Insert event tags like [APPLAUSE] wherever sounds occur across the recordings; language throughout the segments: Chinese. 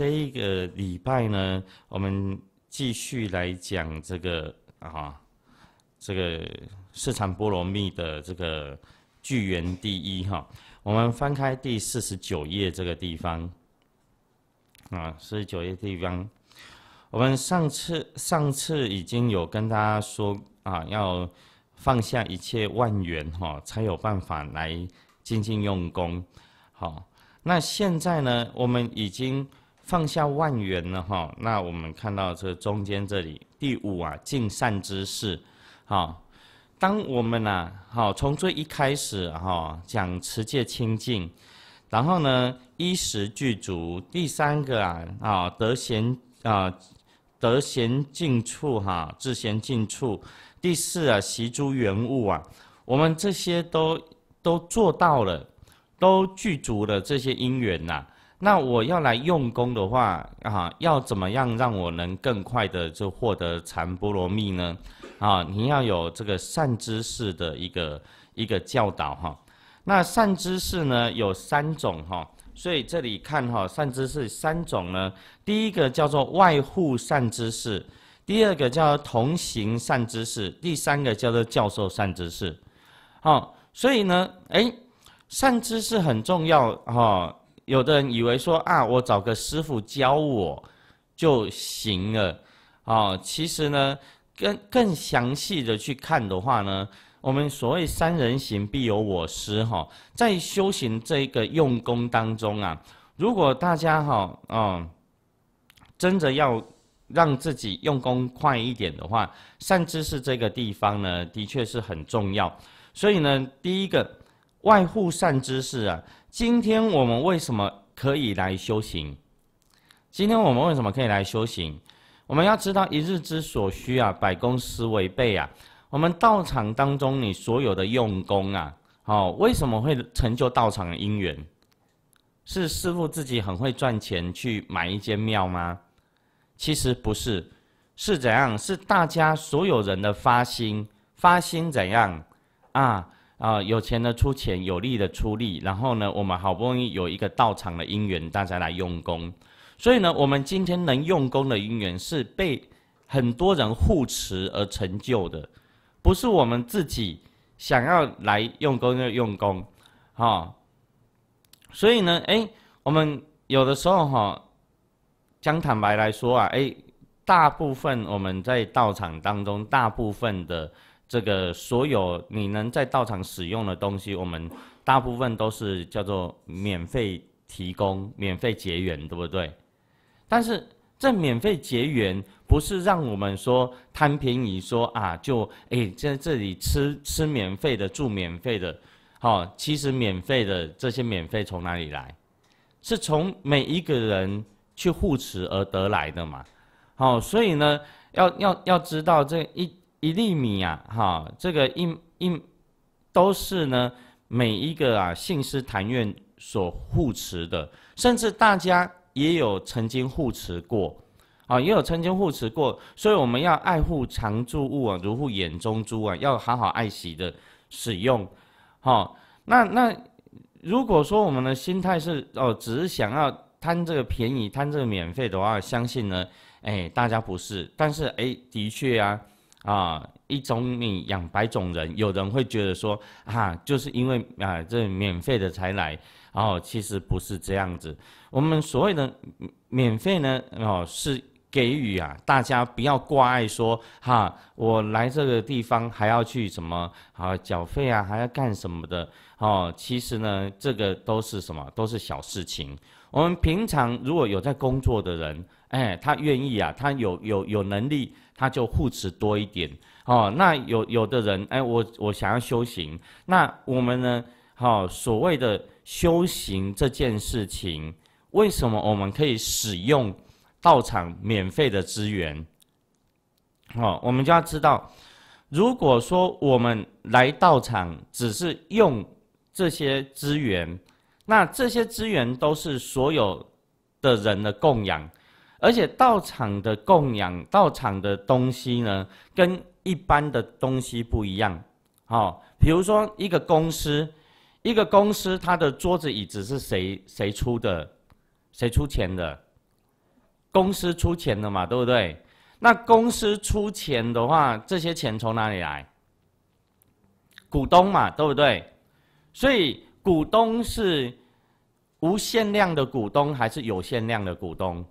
这一个礼拜呢，我们继续来讲这个啊，这个《市场波罗蜜》的这个《聚源第一》哈。我们翻开第四十九页这个地方，啊，四十九页地方，我们上次上次已经有跟大家说啊，要放下一切万缘哈，才有办法来精进用功。好，那现在呢，我们已经。放下万缘了哈，那我们看到这中间这里第五啊，尽善之事，哈。当我们啊好从最一开始哈，讲持戒清净，然后呢衣食具足，第三个啊啊德贤啊德贤净处哈，至贤净处，第四啊习诸缘物啊，我们这些都都做到了，都具足了这些因缘呐。那我要来用功的话，啊，要怎么样让我能更快的就获得禅波罗蜜呢？啊，你要有这个善知识的一个一个教导哈。那善知识呢有三种哈，所以这里看哈，善知识三种呢，第一个叫做外护善知识，第二个叫同行善知识，第三个叫做教授善知识。好，所以呢，哎，善知识很重要哈。有的人以为说啊，我找个师傅教我就行了，啊，其实呢，更更详细的去看的话呢，我们所谓三人行必有我师哈，在修行这个用功当中啊，如果大家哈哦，真的要让自己用功快一点的话，善知识这个地方呢，的确是很重要，所以呢，第一个外护善知识啊。今天我们为什么可以来修行？今天我们为什么可以来修行？我们要知道一日之所需啊，百公司为备啊。我们道场当中，你所有的用功啊，好，为什么会成就道场的因缘？是师傅自己很会赚钱去买一间庙吗？其实不是，是怎样？是大家所有人的发心，发心怎样啊？啊，有钱的出钱，有力的出力，然后呢，我们好不容易有一个道场的因缘，大家来用功，所以呢，我们今天能用功的因缘是被很多人护持而成就的，不是我们自己想要来用功就用功，哈，所以呢，哎，我们有的时候哈，将坦白来说啊，哎，大部分我们在道场当中，大部分的。这个所有你能在道场使用的东西，我们大部分都是叫做免费提供、免费结缘，对不对？但是这免费结缘不是让我们说贪便宜，说啊就哎在这里吃吃免费的、住免费的，好，其实免费的这些免费从哪里来？是从每一个人去护持而得来的嘛。好，所以呢，要要要知道这一。一粒米啊，哈，这个一一都是呢，每一个啊信师坛院所护持的，甚至大家也有曾经护持过，啊，也有曾经护持过，所以我们要爱护常住物啊，如护眼中珠啊，要好好爱惜的使用，好，那那如果说我们的心态是哦，只是想要贪这个便宜、贪这个免费的话，相信呢，哎，大家不是，但是哎，的确啊。啊，一种你养百种人，有人会觉得说，哈，就是因为啊，这免费的才来，哦，其实不是这样子。我们所谓的免费呢，哦，是给予啊，大家不要挂碍说，哈，我来这个地方还要去什么啊，缴费啊，还要干什么的，哦，其实呢，这个都是什么，都是小事情。我们平常如果有在工作的人。哎，他愿意啊，他有有有能力，他就护持多一点哦。那有有的人，哎，我我想要修行，那我们呢？好，所谓的修行这件事情，为什么我们可以使用道场免费的资源？哦，我们就要知道，如果说我们来道场只是用这些资源，那这些资源都是所有的人的供养。而且道场的供养，道场的东西呢，跟一般的东西不一样。好，比如说一个公司，一个公司它的桌子椅子是谁谁出的，谁出钱的？公司出钱的嘛，对不对？那公司出钱的话，这些钱从哪里来？股东嘛，对不对？所以股东是无限量的股东还是有限量的股东？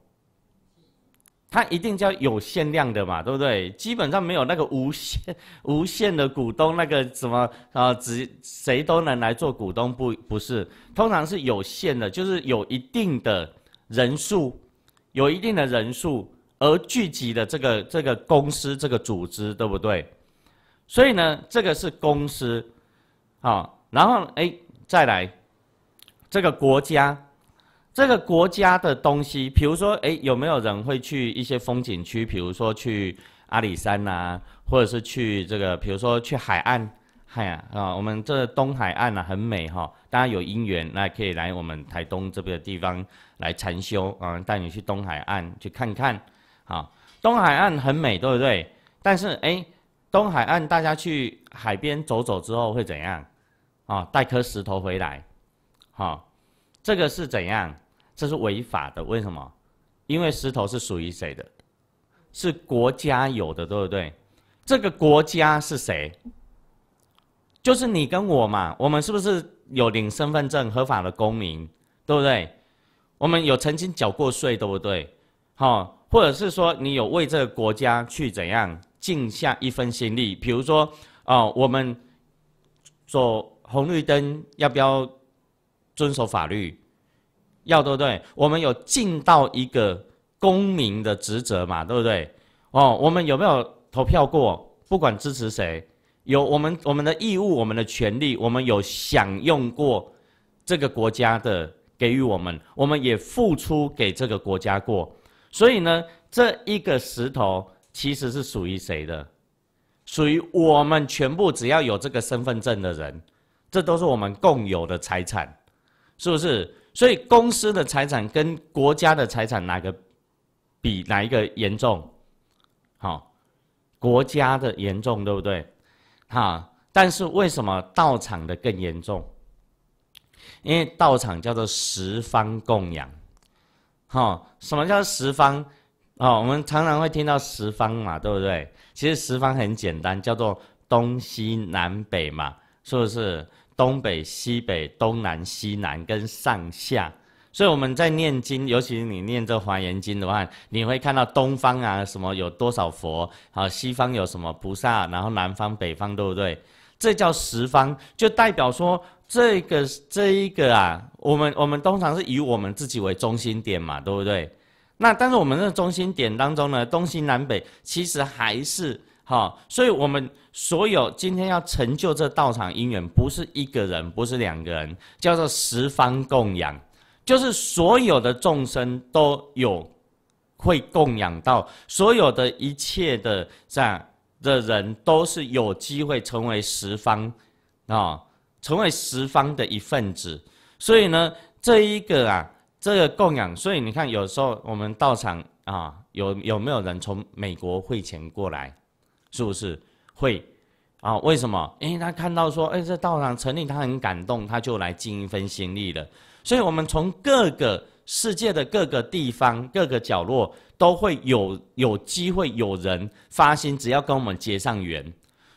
它一定叫有限量的嘛，对不对？基本上没有那个无限、[LAUGHS] 无限的股东，那个什么啊，只谁都能来做股东不？不是，通常是有限的，就是有一定的人数，有一定的人数而聚集的这个这个公司这个组织，对不对？所以呢，这个是公司，好，然后哎，再来这个国家。这个国家的东西，比如说，哎，有没有人会去一些风景区？比如说去阿里山呐，或者是去这个，比如说去海岸，哎呀，啊，我们这东海岸啊、很美哈，大家有因缘，那可以来我们台东这边的地方来禅修啊，带你去东海岸去看看，好，东海岸很美，对不对？但是哎，东海岸大家去海边走走之后会怎样？啊，带颗石头回来，好。这个是怎样？这是违法的。为什么？因为石头是属于谁的？是国家有的，对不对？这个国家是谁？就是你跟我嘛。我们是不是有领身份证、合法的公民，对不对？我们有曾经缴过税，对不对？好，或者是说你有为这个国家去怎样尽下一份心力？比如说，哦，我们走红绿灯要不要？遵守法律，要对不对？我们有尽到一个公民的职责嘛，对不对？哦，我们有没有投票过？不管支持谁，有我们我们的义务，我们的权利，我们有享用过这个国家的给予我们，我们也付出给这个国家过。所以呢，这一个石头其实是属于谁的？属于我们全部只要有这个身份证的人，这都是我们共有的财产。是不是？所以公司的财产跟国家的财产哪个比哪一个严重？好，国家的严重对不对？哈，但是为什么道场的更严重？因为道场叫做十方供养。哦，什么叫十方？哦，我们常常会听到十方嘛，对不对？其实十方很简单，叫做东西南北嘛，是不是？东北西北东南西南跟上下，所以我们在念经，尤其是你念这《华严经》的话，你会看到东方啊，什么有多少佛啊，西方有什么菩萨，然后南方、北方，对不对？这叫十方，就代表说这个这一个啊，我们我们通常是以我们自己为中心点嘛，对不对？那但是我们的中心点当中呢，东西南北其实还是。好，所以，我们所有今天要成就这道场因缘，不是一个人，不是两个人，叫做十方供养，就是所有的众生都有会供养到，所有的一切的样的人，都是有机会成为十方啊，成为十方的一份子。所以呢，这一个啊，这个供养，所以你看，有时候我们道场啊，有有没有人从美国汇钱过来？是不是会啊？为什么？因为他看到说，哎，这道场成立，他很感动，他就来尽一份心力了。所以，我们从各个世界的各个地方、各个角落，都会有有机会有人发心，只要跟我们结上缘。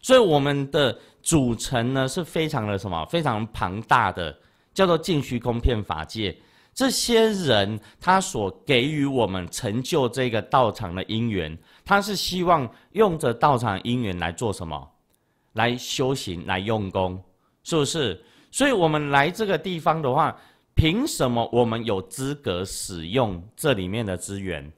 所以，我们的组成呢，是非常的什么？非常庞大的，叫做“净虚空片法界”。这些人他所给予我们成就这个道场的因缘，他是希望用着道场因缘来做什么？来修行，来用功，是不是？所以我们来这个地方的话，凭什么我们有资格使用这里面的资源？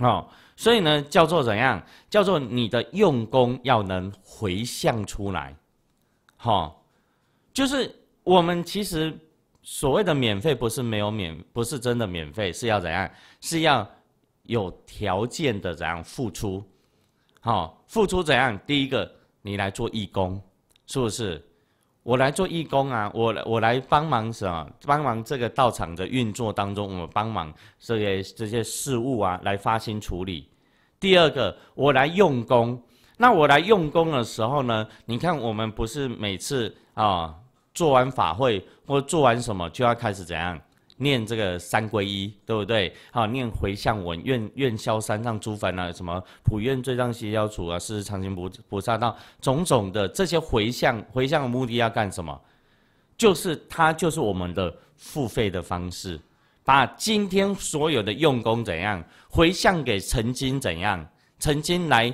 哦，所以呢，叫做怎样？叫做你的用功要能回向出来，哈，就是我们其实。所谓的免费不是没有免，不是真的免费，是要怎样？是要有条件的怎样付出？好，付出怎样？第一个，你来做义工，是不是？我来做义工啊，我我来帮忙什么？帮忙这个道场的运作当中，我帮忙这些这些事务啊，来发心处理。第二个，我来用功。那我来用功的时候呢？你看，我们不是每次啊。做完法会或做完什么，就要开始怎样念这个三皈依，对不对？好，念回向文，愿愿消三藏诸烦恼，什么普愿罪障悉消除啊，是常行不菩萨道，种种的这些回向，回向的目的要干什么？就是它就是我们的付费的方式，把今天所有的用功怎样回向给曾经怎样曾经来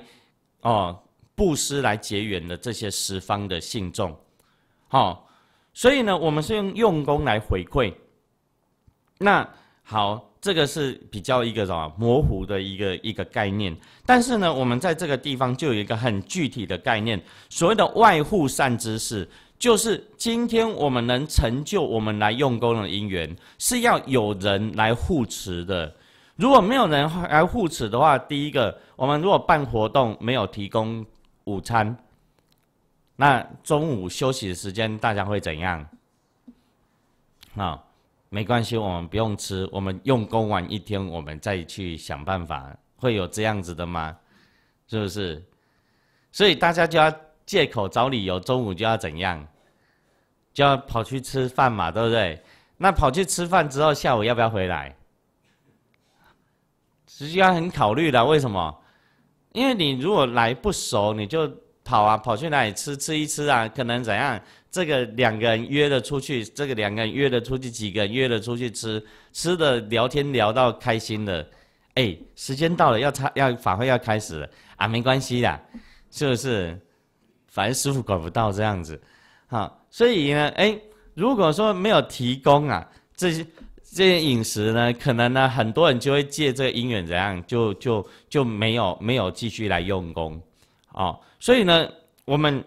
哦布施来结缘的这些十方的信众，好。所以呢，我们是用用功来回馈。那好，这个是比较一个什么模糊的一个一个概念。但是呢，我们在这个地方就有一个很具体的概念，所谓的外护善知识，就是今天我们能成就我们来用功的因缘，是要有人来护持的。如果没有人来护持的话，第一个，我们如果办活动没有提供午餐。那中午休息的时间，大家会怎样？啊，没关系，我们不用吃，我们用功完一天，我们再去想办法，会有这样子的吗？是不是？所以大家就要借口找理由，中午就要怎样，就要跑去吃饭嘛，对不对？那跑去吃饭之后，下午要不要回来？实际上很考虑的，为什么？因为你如果来不熟，你就。跑啊，跑去哪里吃吃一吃啊？可能怎样？这个两个人约了出去，这个两个人约了出去，几个人约了出去吃吃的，聊天聊到开心的，哎，时间到了，要差要法会要开始了啊，没关系啦，是不是？反正师傅管不到这样子，好，所以呢，哎，如果说没有提供啊，这些这些饮食呢，可能呢，很多人就会借这个因缘怎样，就就就没有没有继续来用功。哦，所以呢，我们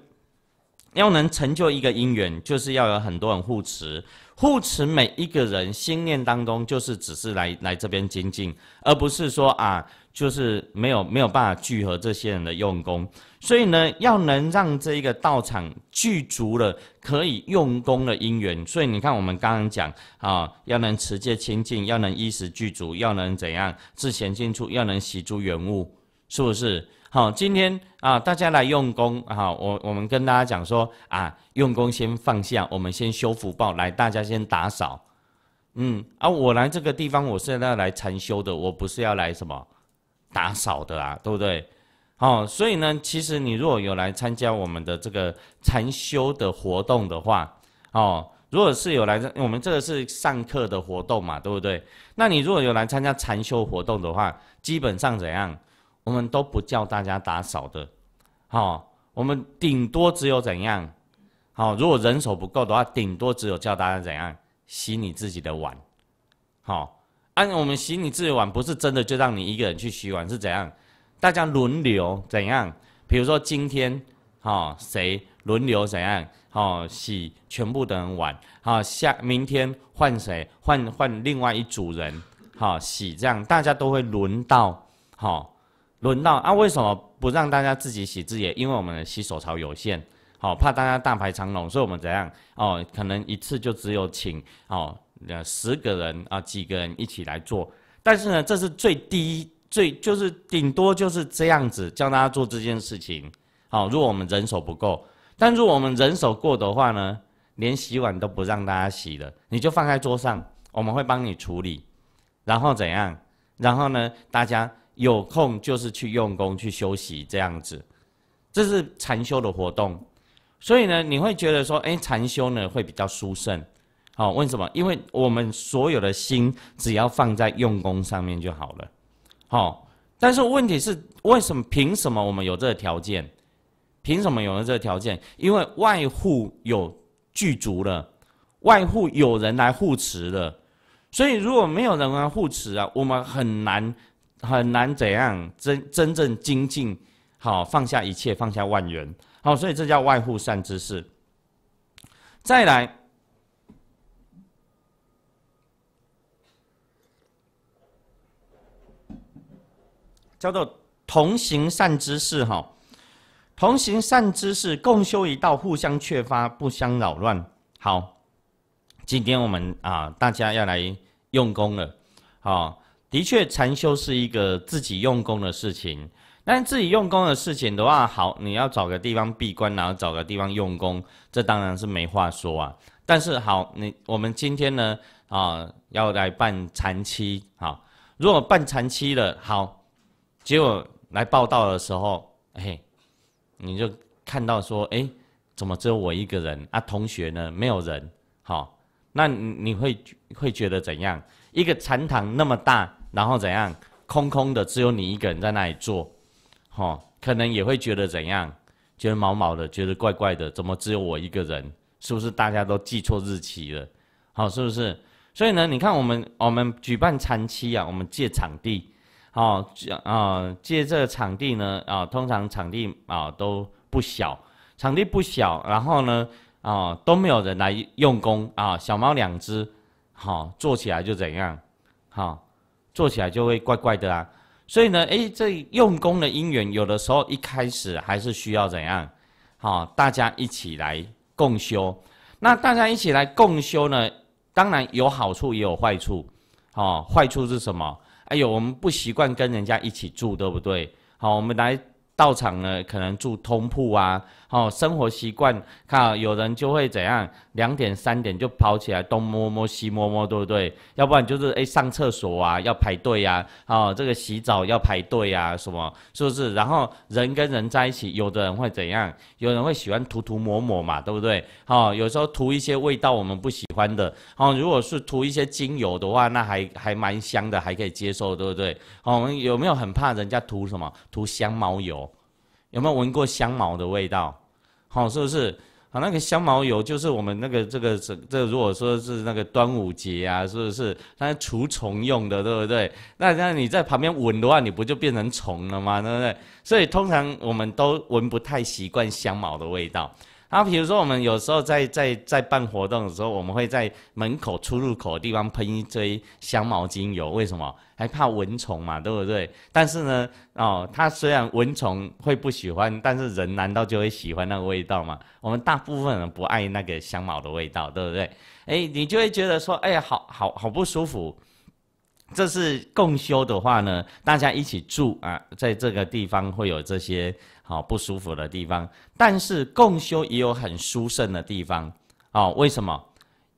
要能成就一个因缘，就是要有很多人护持，护持每一个人心念当中，就是只是来来这边精进，而不是说啊，就是没有没有办法聚合这些人的用功。所以呢，要能让这一个道场具足了可以用功的因缘。所以你看，我们刚刚讲啊，要能持戒清净，要能衣食具足，要能怎样自闲静处，要能习诸缘物，是不是？好，今天啊，大家来用功啊，我我们跟大家讲说啊，用功先放下，我们先修福报，来大家先打扫，嗯啊，我来这个地方，我是要来禅修的，我不是要来什么打扫的啊，对不对？哦，所以呢，其实你如果有来参加我们的这个禅修的活动的话，哦，如果是有来，我们这个是上课的活动嘛，对不对？那你如果有来参加禅修活动的话，基本上怎样？我们都不叫大家打扫的，好，我们顶多只有怎样，好，如果人手不够的话，顶多只有叫大家怎样洗你自己的碗，好，按我们洗你自己的碗不是真的就让你一个人去洗碗，是怎样，大家轮流怎样，比如说今天，好，谁轮流怎样，好洗全部的人碗，好下明天换谁换换另外一组人，好洗这样大家都会轮到，好。轮到啊？为什么不让大家自己洗自己？因为我们的洗手槽有限，好怕大家大排长龙，所以我们怎样哦？可能一次就只有请哦，十个人啊几个人一起来做。但是呢，这是最低最就是顶多就是这样子教大家做这件事情。好，如果我们人手不够，但如果我们人手过的话呢，连洗碗都不让大家洗了，你就放在桌上，我们会帮你处理。然后怎样？然后呢，大家。有空就是去用功去休息，这样子，这是禅修的活动。所以呢，你会觉得说，哎，禅修呢会比较殊胜。好，为什么？因为我们所有的心只要放在用功上面就好了。好，但是问题是，为什么？凭什么我们有这个条件？凭什么有了这个条件？因为外护有具足了，外护有人来护持了。所以，如果没有人来护持啊，我们很难。很难怎样真真正精进，好放下一切，放下万缘，好，所以这叫外护善之事。再来叫做同行善之事，哈，同行善之事，共修一道，互相缺发，不相扰乱。好，今天我们啊，大家要来用功了，好。的确，禅修是一个自己用功的事情。但自己用功的事情的话，好，你要找个地方闭关，然后找个地方用功，这当然是没话说啊。但是好，你我们今天呢啊，要来办禅期好，如果办禅期了，好，结果来报道的时候，嘿，你就看到说，哎，怎么只有我一个人啊？同学呢，没有人。好，那你你会会觉得怎样？一个禅堂那么大，然后怎样，空空的，只有你一个人在那里坐，哦，可能也会觉得怎样，觉得毛毛的，觉得怪怪的，怎么只有我一个人？是不是大家都记错日期了？好，是不是？所以呢，你看我们我们举办禅期啊，我们借场地，哦，啊借这个场地呢，啊通常场地啊都不小，场地不小，然后呢，啊都没有人来用功啊，小猫两只。好做起来就怎样，好做起来就会怪怪的啊！所以呢，哎，这用功的因缘，有的时候一开始还是需要怎样，好，大家一起来共修。那大家一起来共修呢，当然有好处也有坏处，好，坏处是什么？哎呦，我们不习惯跟人家一起住，对不对？好，我们来到场呢，可能住通铺啊。哦，生活习惯，看有人就会怎样，两点三点就跑起来，东摸摸西摸摸，对不对？要不然就是诶，上厕所啊要排队呀，哦这个洗澡要排队呀，什么是不是？然后人跟人在一起，有的人会怎样？有人会喜欢涂涂抹抹嘛，对不对？哦，有时候涂一些味道我们不喜欢的，哦如果是涂一些精油的话，那还还蛮香的，还可以接受，对不对？哦，我们有没有很怕人家涂什么？涂香茅油？有没有闻过香茅的味道？好，是不是？好，那个香茅油就是我们那个这个这，这，如果说是那个端午节啊，是不是？那除虫用的，对不对？那那你在旁边闻的话，你不就变成虫了吗？对不对？所以通常我们都闻不太习惯香茅的味道。啊，比如说我们有时候在在在办活动的时候，我们会在门口出入口的地方喷一堆香茅精油，为什么？还怕蚊虫嘛，对不对？但是呢，哦，它虽然蚊虫会不喜欢，但是人难道就会喜欢那个味道吗？我们大部分人不爱那个香茅的味道，对不对？哎，你就会觉得说，哎，好好好不舒服。这是共修的话呢，大家一起住啊，在这个地方会有这些好不舒服的地方。但是共修也有很舒胜的地方，哦，为什么？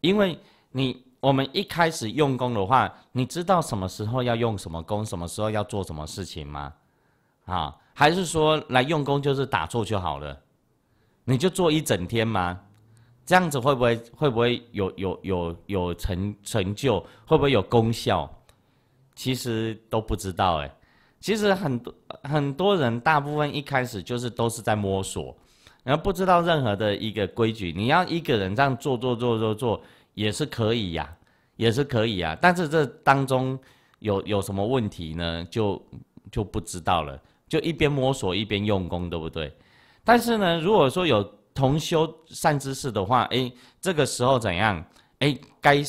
因为你。我们一开始用功的话，你知道什么时候要用什么功，什么时候要做什么事情吗？啊，还是说来用功就是打坐就好了？你就做一整天吗？这样子会不会会不会有有有有成成就？会不会有功效？其实都不知道哎。其实很多很多人大部分一开始就是都是在摸索，然后不知道任何的一个规矩。你要一个人这样做做做做做。也是可以呀，也是可以啊，但是这当中有有什么问题呢？就就不知道了，就一边摸索一边用功，对不对？但是呢，如果说有同修善知识的话，哎，这个时候怎样？哎，该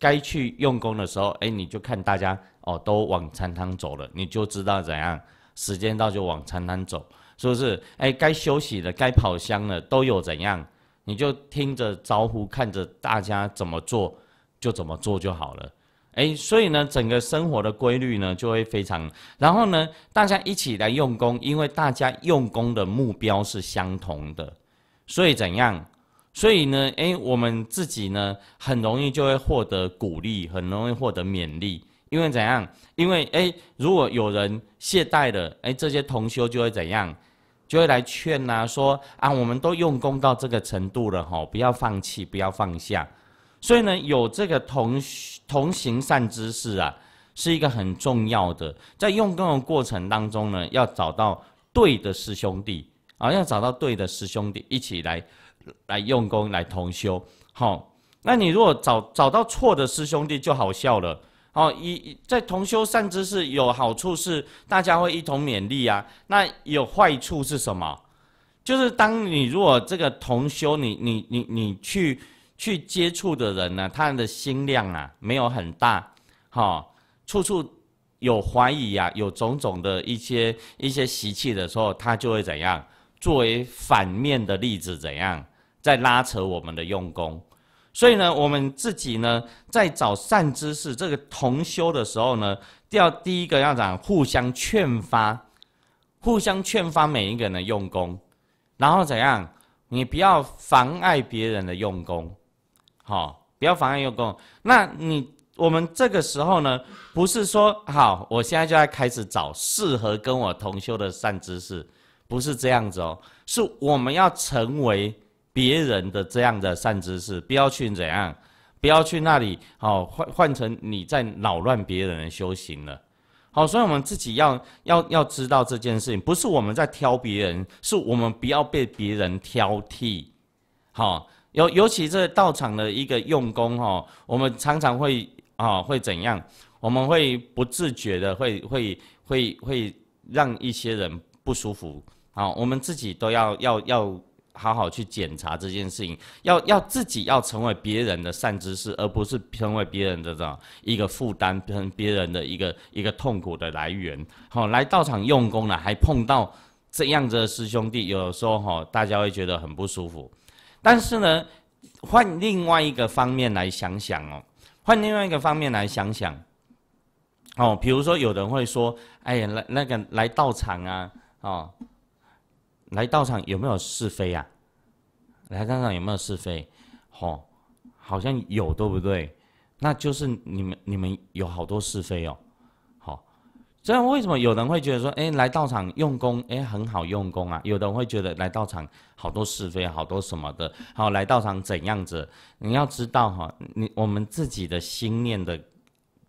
该去用功的时候，哎，你就看大家哦，都往禅堂走了，你就知道怎样，时间到就往禅堂走，是不是？哎，该休息的，该跑香的，都有怎样？你就听着招呼，看着大家怎么做就怎么做就好了。哎，所以呢，整个生活的规律呢就会非常。然后呢，大家一起来用功，因为大家用功的目标是相同的，所以怎样？所以呢，哎，我们自己呢很容易就会获得鼓励，很容易获得勉励，因为怎样？因为哎，如果有人懈怠了，哎，这些同修就会怎样？就会来劝呐，说啊，我们都用功到这个程度了哈，不要放弃，不要放下。所以呢，有这个同同行善之事啊，是一个很重要的。在用功的过程当中呢，要找到对的师兄弟啊，要找到对的师兄弟，一起来来用功，来同修。好，那你如果找找到错的师兄弟，就好笑了。哦，一在同修善知识有好处是大家会一同勉励啊。那有坏处是什么？就是当你如果这个同修，你你你你去去接触的人呢，他的心量啊没有很大，哦，处处有怀疑啊，有种种的一些一些习气的时候，他就会怎样？作为反面的例子，怎样在拉扯我们的用功？所以呢，我们自己呢，在找善知识这个同修的时候呢，要第一个要怎样？互相劝发，互相劝发每一个人的用功，然后怎样？你不要妨碍别人的用功，好，不要妨碍用功。那你我们这个时候呢，不是说好，我现在就要开始找适合跟我同修的善知识，不是这样子哦，是我们要成为。别人的这样的善知识，不要去怎样，不要去那里，好换换成你在扰乱别人的修行了，好，所以我们自己要要要知道这件事情，不是我们在挑别人，是我们不要被别人挑剔，好，尤尤其这道场的一个用功哈，我们常常会啊会怎样，我们会不自觉的会会会会让一些人不舒服，好，我们自己都要要要。好好去检查这件事情，要要自己要成为别人的善知识，而不是成为别人的的一个负担，成别人的一个一个痛苦的来源。好，来到场用功了，还碰到这样子的师兄弟，有时候哈，大家会觉得很不舒服。但是呢，换另外一个方面来想想哦，换另外一个方面来想想哦，比如说，有人会说：“哎呀，来那个来到场啊，哦。”来道场有没有是非啊？来看场有没有是非？吼，好像有，对不对？那就是你们你们有好多是非哦。好，这样为什么有人会觉得说，哎，来道场用功，哎，很好用功啊？有的人会觉得来道场好多是非，好多什么的，好来道场怎样子？你要知道哈，你我们自己的心念的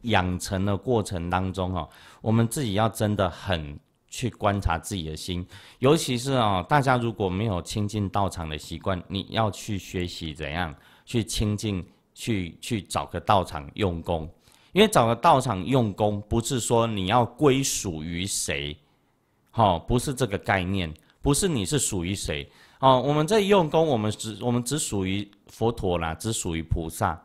养成的过程当中哈，我们自己要真的很。去观察自己的心，尤其是啊，大家如果没有亲近道场的习惯，你要去学习怎样去亲近，去去找个道场用功。因为找个道场用功，不是说你要归属于谁，好，不是这个概念，不是你是属于谁，好，我们在用功，我们只我们只属于佛陀啦，只属于菩萨，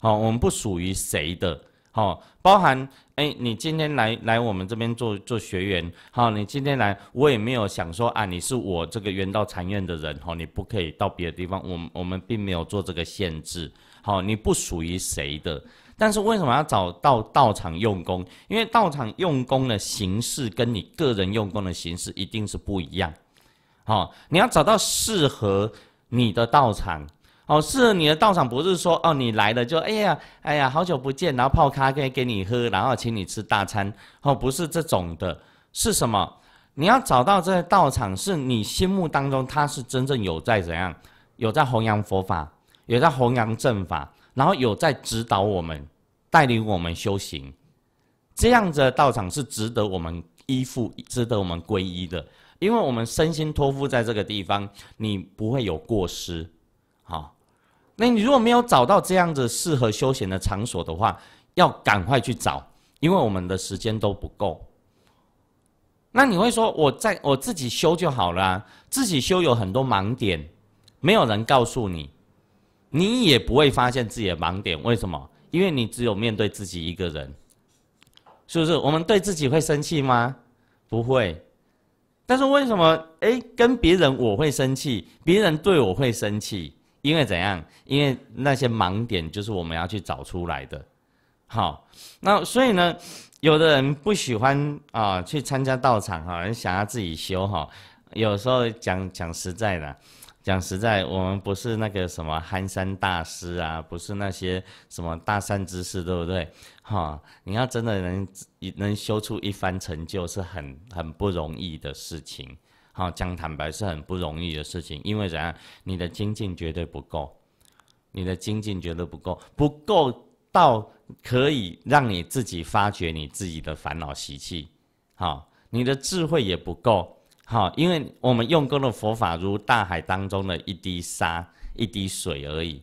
好，我们不属于谁的，好，包含。哎，你今天来来我们这边做做学员，好，你今天来，我也没有想说啊，你是我这个原道禅院的人，哈，你不可以到别的地方，我我们并没有做这个限制，好，你不属于谁的，但是为什么要找到道场用功？因为道场用功的形式跟你个人用功的形式一定是不一样，好，你要找到适合你的道场。哦，是你的道场不是说哦，你来了就哎呀哎呀，好久不见，然后泡咖啡给你喝，然后请你吃大餐，哦，不是这种的，是什么？你要找到这个道场，是你心目当中他是真正有在怎样，有在弘扬佛法，有在弘扬正法，然后有在指导我们，带领我们修行，这样的道场是值得我们依附，值得我们皈依的，因为我们身心托付在这个地方，你不会有过失，好。那你如果没有找到这样子适合休闲的场所的话，要赶快去找，因为我们的时间都不够。那你会说，我在我自己修就好了，自己修有很多盲点，没有人告诉你，你也不会发现自己的盲点。为什么？因为你只有面对自己一个人，是不是？我们对自己会生气吗？不会。但是为什么？哎，跟别人我会生气，别人对我会生气。因为怎样？因为那些盲点就是我们要去找出来的。好，那所以呢，有的人不喜欢啊，去参加道场人想要自己修哈。有时候讲讲实在的，讲实在，我们不是那个什么憨山大师啊，不是那些什么大善之士，对不对？哈，你要真的能能修出一番成就，是很很不容易的事情。好，讲坦白是很不容易的事情，因为怎样，你的精进绝对不够，你的精进绝对不够，不够到可以让你自己发觉你自己的烦恼习气。好，你的智慧也不够。好，因为我们用功的佛法如大海当中的一滴沙、一滴水而已。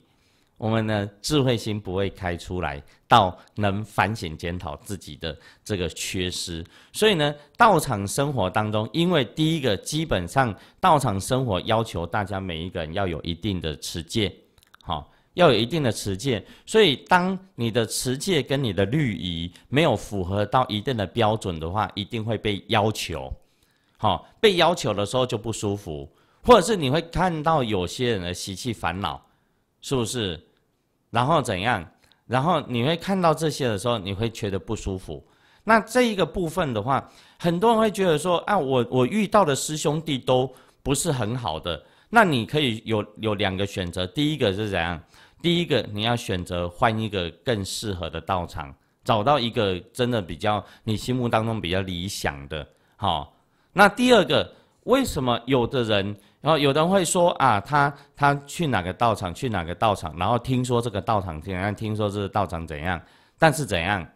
我们呢，智慧心不会开出来，到能反省检讨自己的这个缺失。所以呢，道场生活当中，因为第一个，基本上道场生活要求大家每一个人要有一定的持戒，好，要有一定的持戒。所以，当你的持戒跟你的律仪没有符合到一定的标准的话，一定会被要求。好，被要求的时候就不舒服，或者是你会看到有些人习气烦恼。是不是？然后怎样？然后你会看到这些的时候，你会觉得不舒服。那这一个部分的话，很多人会觉得说：“啊，我我遇到的师兄弟都不是很好的。”那你可以有有两个选择，第一个是怎样？第一个你要选择换一个更适合的道场，找到一个真的比较你心目当中比较理想的。好，那第二个为什么有的人？然后有人会说啊，他他去哪个道场，去哪个道场，然后听说这个道场怎样，听说这个道场怎样，但是怎样？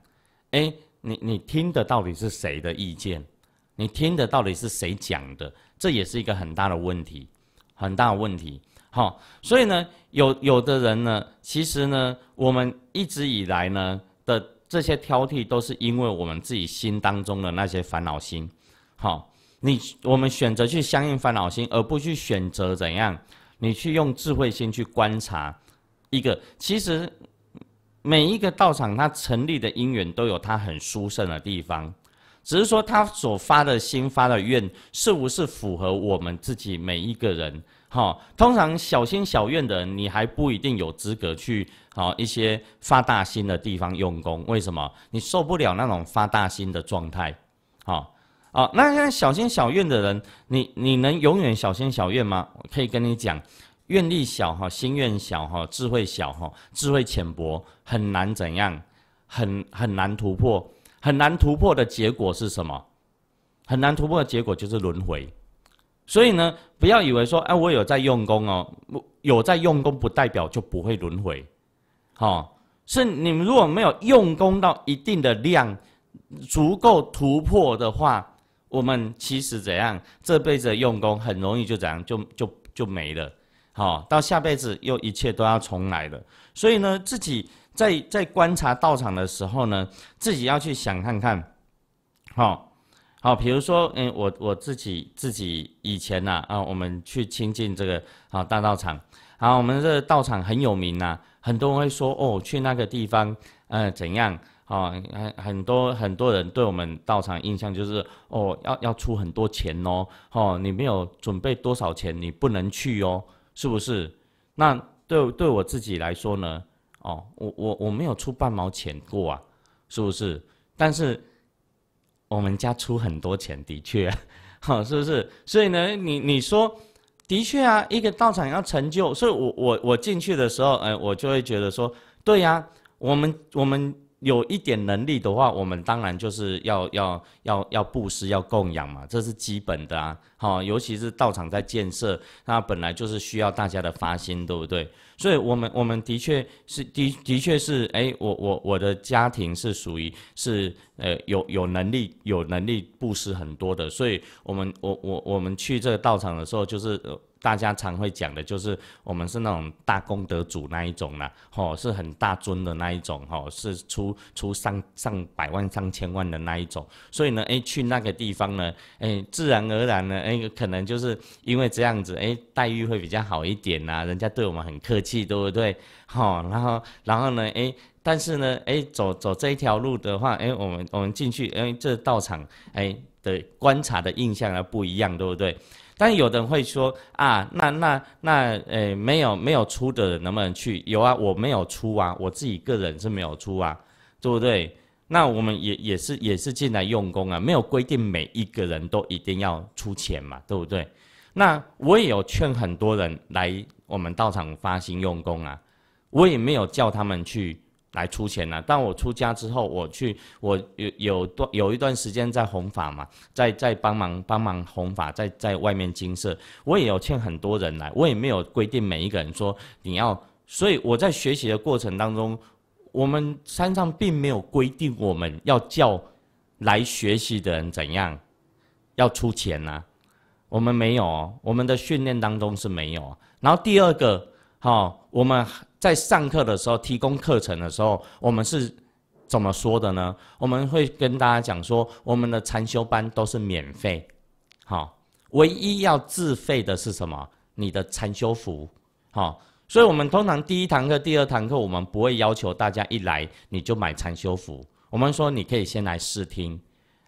哎，你你听的到底是谁的意见？你听的到底是谁讲的？这也是一个很大的问题，很大的问题。好，所以呢，有有的人呢，其实呢，我们一直以来呢的这些挑剔，都是因为我们自己心当中的那些烦恼心，好。你我们选择去相应烦恼心，而不去选择怎样？你去用智慧心去观察一个，其实每一个道场它成立的因缘都有它很殊胜的地方，只是说他所发的心发的愿是不是符合我们自己每一个人？哈，通常小心小愿的，你还不一定有资格去好一些发大心的地方用功。为什么？你受不了那种发大心的状态。啊，那像小心小愿的人，你你能永远小心小愿吗？我可以跟你讲，愿力小哈，心愿小哈，智慧小哈，智慧浅薄，很难怎样，很很难突破，很难突破的结果是什么？很难突破的结果就是轮回。所以呢，不要以为说，哎，我有在用功哦，有在用功，不代表就不会轮回。哈，是你们如果没有用功到一定的量，足够突破的话。我们其实怎样，这辈子用功很容易就怎样，就就就没了，好，到下辈子又一切都要重来了。所以呢，自己在在观察道场的时候呢，自己要去想看看，好，好，比如说，嗯，我我自己自己以前呐，啊，我们去亲近这个好大道场，好，我们这道场很有名呐，很多人会说，哦，去那个地方，呃，怎样？啊，很很多很多人对我们道场印象就是哦，要要出很多钱哦，哦，你没有准备多少钱，你不能去哦，是不是？那对对我自己来说呢，哦，我我我没有出半毛钱过啊，是不是？但是我们家出很多钱，的确，哈，是不是？所以呢，你你说的确啊，一个道场要成就，所以我我我进去的时候，哎，我就会觉得说，对呀，我们我们。有一点能力的话，我们当然就是要要要要布施、要供养嘛，这是基本的啊。好，尤其是道场在建设，那本来就是需要大家的发心，对不对？所以我们我们的确是的的确是，哎，我我我的家庭是属于是呃有有能力有能力布施很多的，所以我们我我我们去这个道场的时候就是。大家常会讲的就是，我们是那种大功德主那一种啦，吼是很大尊的那一种，吼是出出上上百万上千万的那一种，所以呢，哎去那个地方呢，哎自然而然呢，哎可能就是因为这样子，哎待遇会比较好一点呐，人家对我们很客气，对不对？吼，然后然后呢，哎，但是呢，哎走走这一条路的话，哎我们我们进去，诶，这道场哎的观察的印象啊不一样，对不对？但有的人会说啊，那那那，诶，没有没有出的人能不能去？有啊，我没有出啊，我自己个人是没有出啊，对不对？那我们也也是也是进来用功啊，没有规定每一个人都一定要出钱嘛，对不对？那我也有劝很多人来我们道场发心用功啊，我也没有叫他们去。来出钱呐！但我出家之后，我去，我有有段有一段时间在弘法嘛，在在帮忙帮忙弘法，在在外面经社，我也有欠很多人来，我也没有规定每一个人说你要，所以我在学习的过程当中，我们山上并没有规定我们要叫来学习的人怎样要出钱呐，我们没有，我们的训练当中是没有。然后第二个，好，我们。在上课的时候，提供课程的时候，我们是怎么说的呢？我们会跟大家讲说，我们的禅修班都是免费，好，唯一要自费的是什么？你的禅修服，好，所以我们通常第一堂课、第二堂课，我们不会要求大家一来你就买禅修服。我们说你可以先来试听，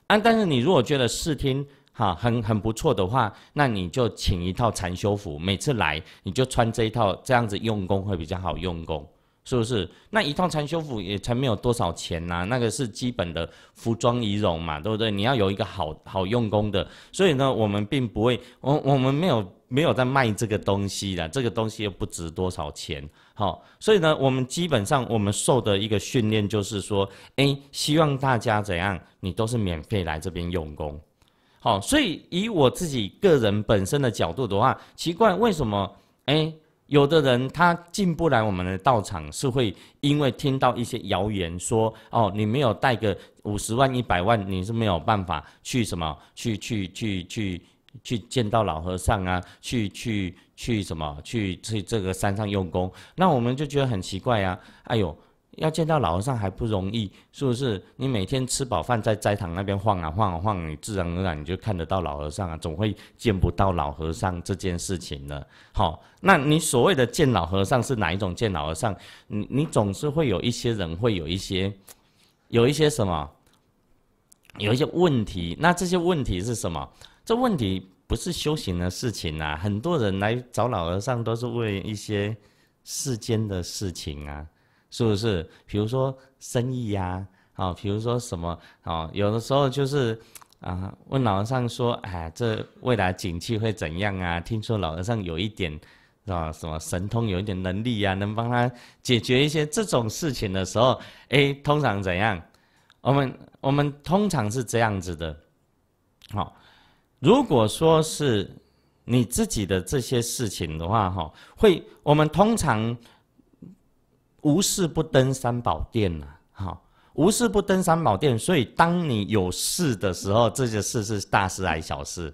啊，但是你如果觉得试听，哈，很很不错的话，那你就请一套禅修服，每次来你就穿这一套，这样子用工会比较好用功，是不是？那一套禅修服也才没有多少钱呐，那个是基本的服装仪容嘛，对不对？你要有一个好好用功的，所以呢，我们并不会，我我们没有没有在卖这个东西的，这个东西又不值多少钱，好，所以呢，我们基本上我们受的一个训练就是说，诶，希望大家怎样，你都是免费来这边用功。好，所以以我自己个人本身的角度的话，奇怪为什么？哎，有的人他进不来我们的道场，是会因为听到一些谣言说，哦，你没有带个五十万一百万，你是没有办法去什么，去去去去去见到老和尚啊，去去去什么，去去这个山上用功。那我们就觉得很奇怪啊，哎呦。要见到老和尚还不容易，是不是？你每天吃饱饭在斋堂那边晃啊晃啊晃，你自然而然你就看得到老和尚啊。总会见不到老和尚这件事情呢。好，那你所谓的见老和尚是哪一种见老和尚？你你总是会有一些人会有一些，有一些什么，有一些问题。那这些问题是什么？这问题不是修行的事情啊。很多人来找老和尚都是为一些世间的事情啊。是不是？比如说生意呀，啊，比如说什么啊？有的时候就是，啊，问老和尚说：“哎，这未来景气会怎样啊？”听说老和尚有一点，啊，什么神通，有一点能力呀，能帮他解决一些这种事情的时候，哎，通常怎样？我们我们通常是这样子的，好。如果说是你自己的这些事情的话，哈，会我们通常。无事不登三宝殿呐，好，无事不登三宝殿，所以当你有事的时候，这些事是大事还是小事？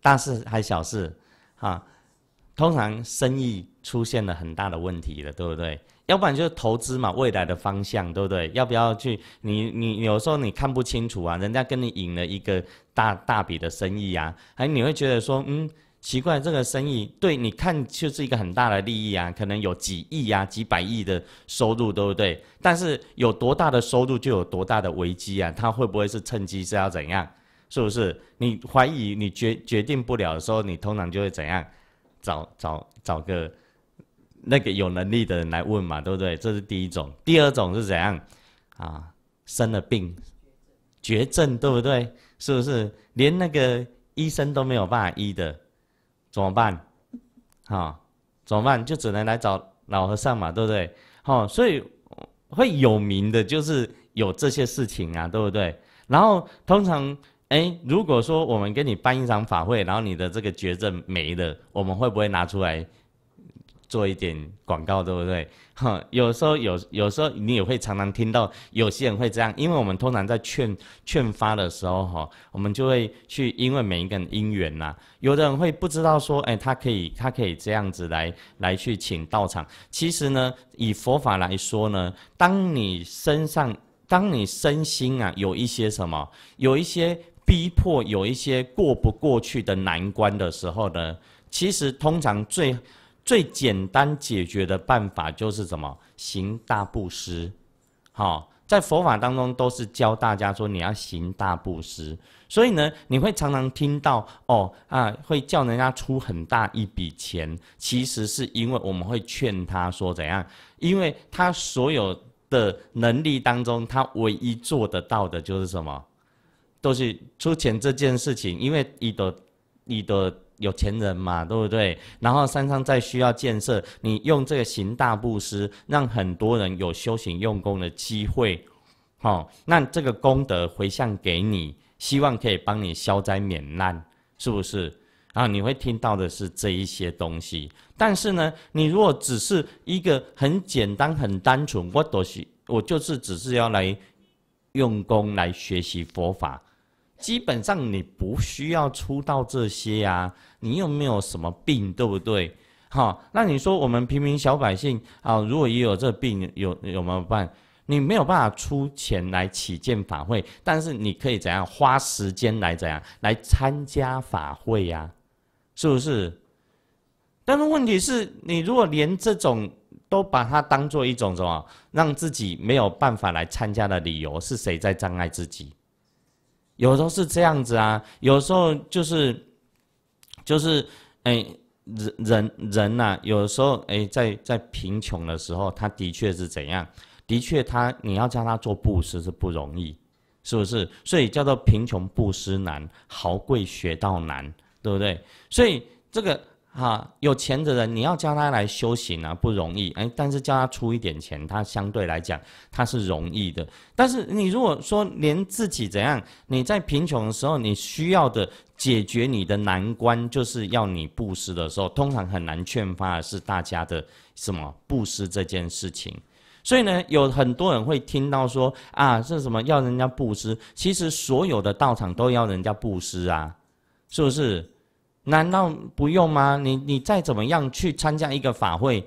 大事还小事，哈，通常生意出现了很大的问题了，对不对？要不然就是投资嘛，未来的方向，对不对？要不要去？你你有时候你看不清楚啊，人家跟你引了一个大大笔的生意啊，哎，你会觉得说，嗯。奇怪，这个生意对你看就是一个很大的利益啊，可能有几亿啊、几百亿的收入，对不对？但是有多大的收入就有多大的危机啊！他会不会是趁机是要怎样？是不是？你怀疑你决决定不了的时候，你通常就会怎样？找找找个那个有能力的人来问嘛，对不对？这是第一种。第二种是怎样？啊，生了病，绝症，对不对？是不是？连那个医生都没有办法医的。怎么办？哈，怎么办？就只能来找老和尚嘛，对不对？哈，所以会有名的，就是有这些事情啊，对不对？然后通常，哎，如果说我们给你办一场法会，然后你的这个绝症没了，我们会不会拿出来？做一点广告，对不对？[LAUGHS] 哈，有时候有，有时候你也会常常听到有些人会这样，因为我们通常在劝劝发的时候，哈，我们就会去，因为每一个人因缘呐，有的人会不知道说，哎，他可以，他可以这样子来来去请道场。其实呢，以佛法来说呢，当你身上，当你身心啊，有一些什么，有一些逼迫，有一些过不过去的难关的时候呢，其实通常最。最简单解决的办法就是什么？行大布施。好，在佛法当中都是教大家说你要行大布施。所以呢，你会常常听到哦啊，会叫人家出很大一笔钱，其实是因为我们会劝他说怎样？因为他所有的能力当中，他唯一做得到的就是什么？都是出钱这件事情。因为你的，你的。有钱人嘛，对不对？然后山上再需要建设，你用这个行大布施，让很多人有修行用功的机会，好，那这个功德回向给你，希望可以帮你消灾免难，是不是？然后你会听到的是这一些东西。但是呢，你如果只是一个很简单、很单纯，我都是，我就是只是要来用功来学习佛法。基本上你不需要出到这些呀，你又没有什么病，对不对？好，那你说我们平民小百姓啊，如果也有这病，有有没有办？你没有办法出钱来起见法会，但是你可以怎样花时间来怎样来参加法会呀？是不是？但是问题是你如果连这种都把它当做一种什么，让自己没有办法来参加的理由，是谁在障碍自己？有时候是这样子啊，有时候就是就是哎，人人人呐，有时候哎，在在贫穷的时候，他的确是怎样，的确他你要叫他做布施是不容易，是不是？所以叫做贫穷布施难，豪贵学道难，对不对？所以这个。哈，有钱的人，你要教他来修行啊，不容易。哎，但是叫他出一点钱，他相对来讲他是容易的。但是你如果说连自己怎样，你在贫穷的时候，你需要的解决你的难关，就是要你布施的时候，通常很难劝发的是大家的什么布施这件事情。所以呢，有很多人会听到说啊，是什么要人家布施？其实所有的道场都要人家布施啊，是不是？难道不用吗？你你再怎么样去参加一个法会，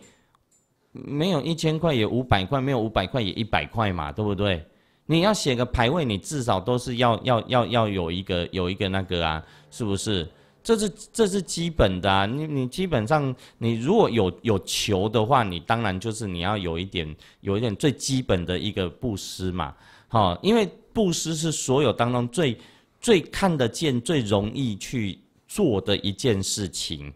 没有一千块也五百块，没有五百块也一百块嘛，对不对？你要写个排位，你至少都是要要要要有一个有一个那个啊，是不是？这是这是基本的啊。你你基本上你如果有有求的话，你当然就是你要有一点有一点最基本的一个布施嘛，哦，因为布施是所有当中最最看得见、最容易去。做的一件事情，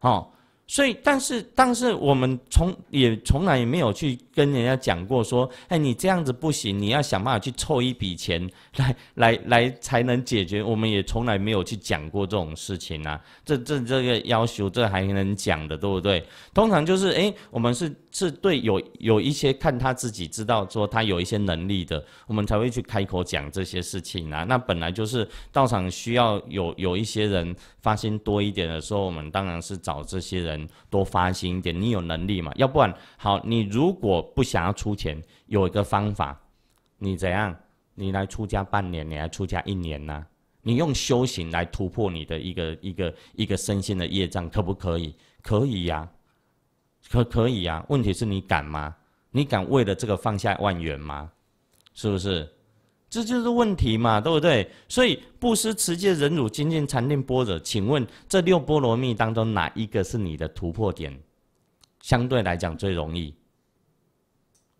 哦，所以但是但是我们从也从来也没有去跟人家讲过说，哎，你这样子不行，你要想办法去凑一笔钱 [LAUGHS] 来来来才能解决。我们也从来没有去讲过这种事情啊，这这这个要求这还能讲的对不对？通常就是哎，我们是。是对有有一些看他自己知道说他有一些能力的，我们才会去开口讲这些事情啊。那本来就是道场需要有有一些人发心多一点的时候，我们当然是找这些人多发心一点。你有能力嘛？要不然好，你如果不想要出钱，有一个方法，你怎样？你来出家半年，你来出家一年呢？你用修行来突破你的一个一个一个身心的业障，可不可以？可以呀。可可以啊？问题是你敢吗？你敢为了这个放下万元吗？是不是？这就是问题嘛，对不对？所以布施、持戒、忍辱、精进、禅定、波若，请问这六波罗蜜当中哪一个是你的突破点？相对来讲最容易，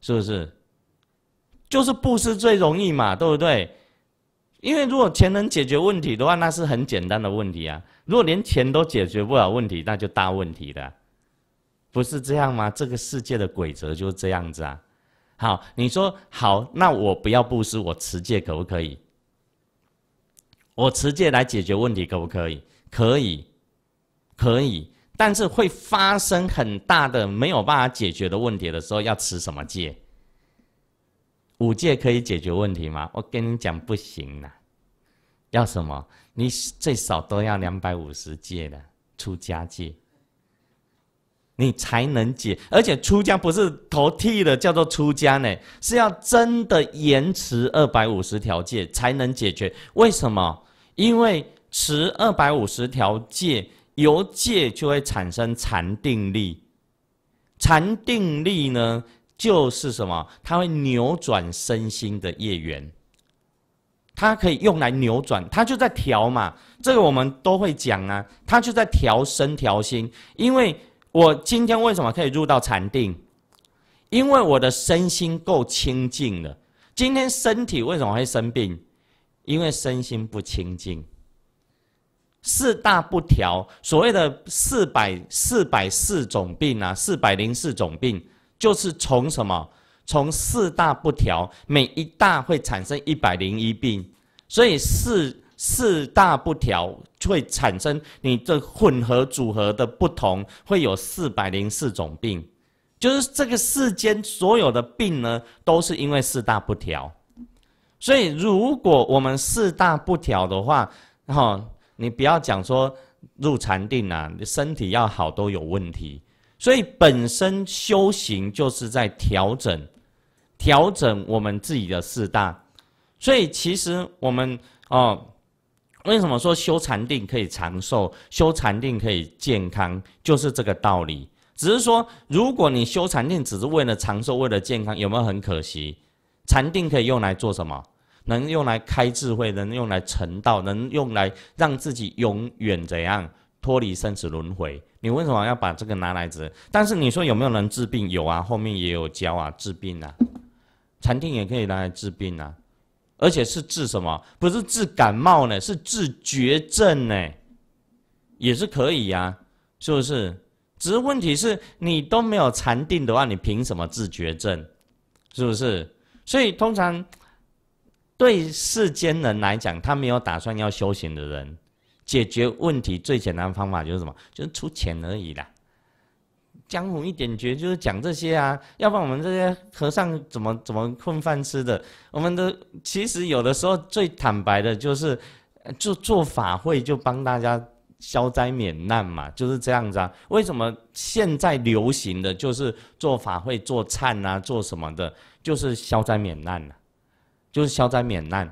是不是？就是布施最容易嘛，对不对？因为如果钱能解决问题的话，那是很简单的问题啊。如果连钱都解决不了问题，那就大问题了。不是这样吗？这个世界的规则就是这样子啊。好，你说好，那我不要布施，我持戒可不可以？我持戒来解决问题可不可以？可以，可以。但是会发生很大的没有办法解决的问题的时候，要持什么戒？五戒可以解决问题吗？我跟你讲，不行呐。要什么？你最少都要两百五十戒的出家戒。你才能解，而且出家不是头剃了叫做出家呢，是要真的延迟二百五十条戒才能解决。为什么？因为持二百五十条戒，由戒就会产生禅定力，禅定力呢，就是什么？它会扭转身心的业缘，它可以用来扭转，它就在调嘛。这个我们都会讲啊，它就在调身调心，因为。我今天为什么可以入到禅定？因为我的身心够清净了。今天身体为什么会生病？因为身心不清净。四大不调，所谓的四百四百四种病啊，四百零四种病，就是从什么？从四大不调，每一大会产生一百零一病，所以四。四大不调会产生你这混合组合的不同，会有四百零四种病，就是这个世间所有的病呢，都是因为四大不调。所以如果我们四大不调的话，哈，你不要讲说入禅定啊，你身体要好都有问题。所以本身修行就是在调整，调整我们自己的四大。所以其实我们哦。为什么说修禅定可以长寿、修禅定可以健康？就是这个道理。只是说，如果你修禅定只是为了长寿、为了健康，有没有很可惜？禅定可以用来做什么？能用来开智慧，能用来成道，能用来让自己永远怎样脱离生死轮回？你为什么要把这个拿来治？但是你说有没有人治病？有啊，后面也有教啊，治病啊，禅定也可以拿来治病啊。而且是治什么？不是治感冒呢，是治绝症呢，也是可以呀，是不是？只是问题是你都没有禅定的话，你凭什么治绝症？是不是？所以通常对世间人来讲，他没有打算要修行的人，解决问题最简单的方法就是什么？就是出钱而已啦。江湖一点诀就是讲这些啊，要不然我们这些和尚怎么怎么混饭吃的？我们的其实有的时候最坦白的就是，就做法会就帮大家消灾免难嘛，就是这样子啊。为什么现在流行的就是做法会做忏啊，做什么的？就是消灾免难啊？就是消灾免难，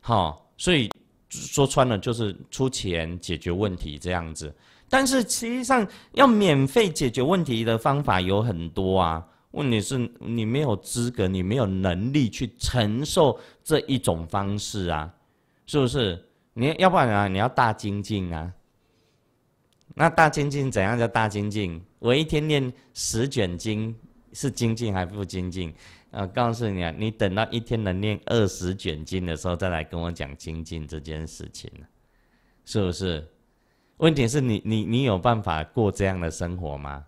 好，所以说穿了就是出钱解决问题这样子。但是实际上，要免费解决问题的方法有很多啊。问题是，你没有资格，你没有能力去承受这一种方式啊，是不是？你要不然啊，你要大精进啊。那大精进怎样叫大精进？我一天念十卷经，是精进还是不精进？呃，告诉你啊，你等到一天能念二十卷经的时候，再来跟我讲精进这件事情，是不是？问题是你，你，你有办法过这样的生活吗？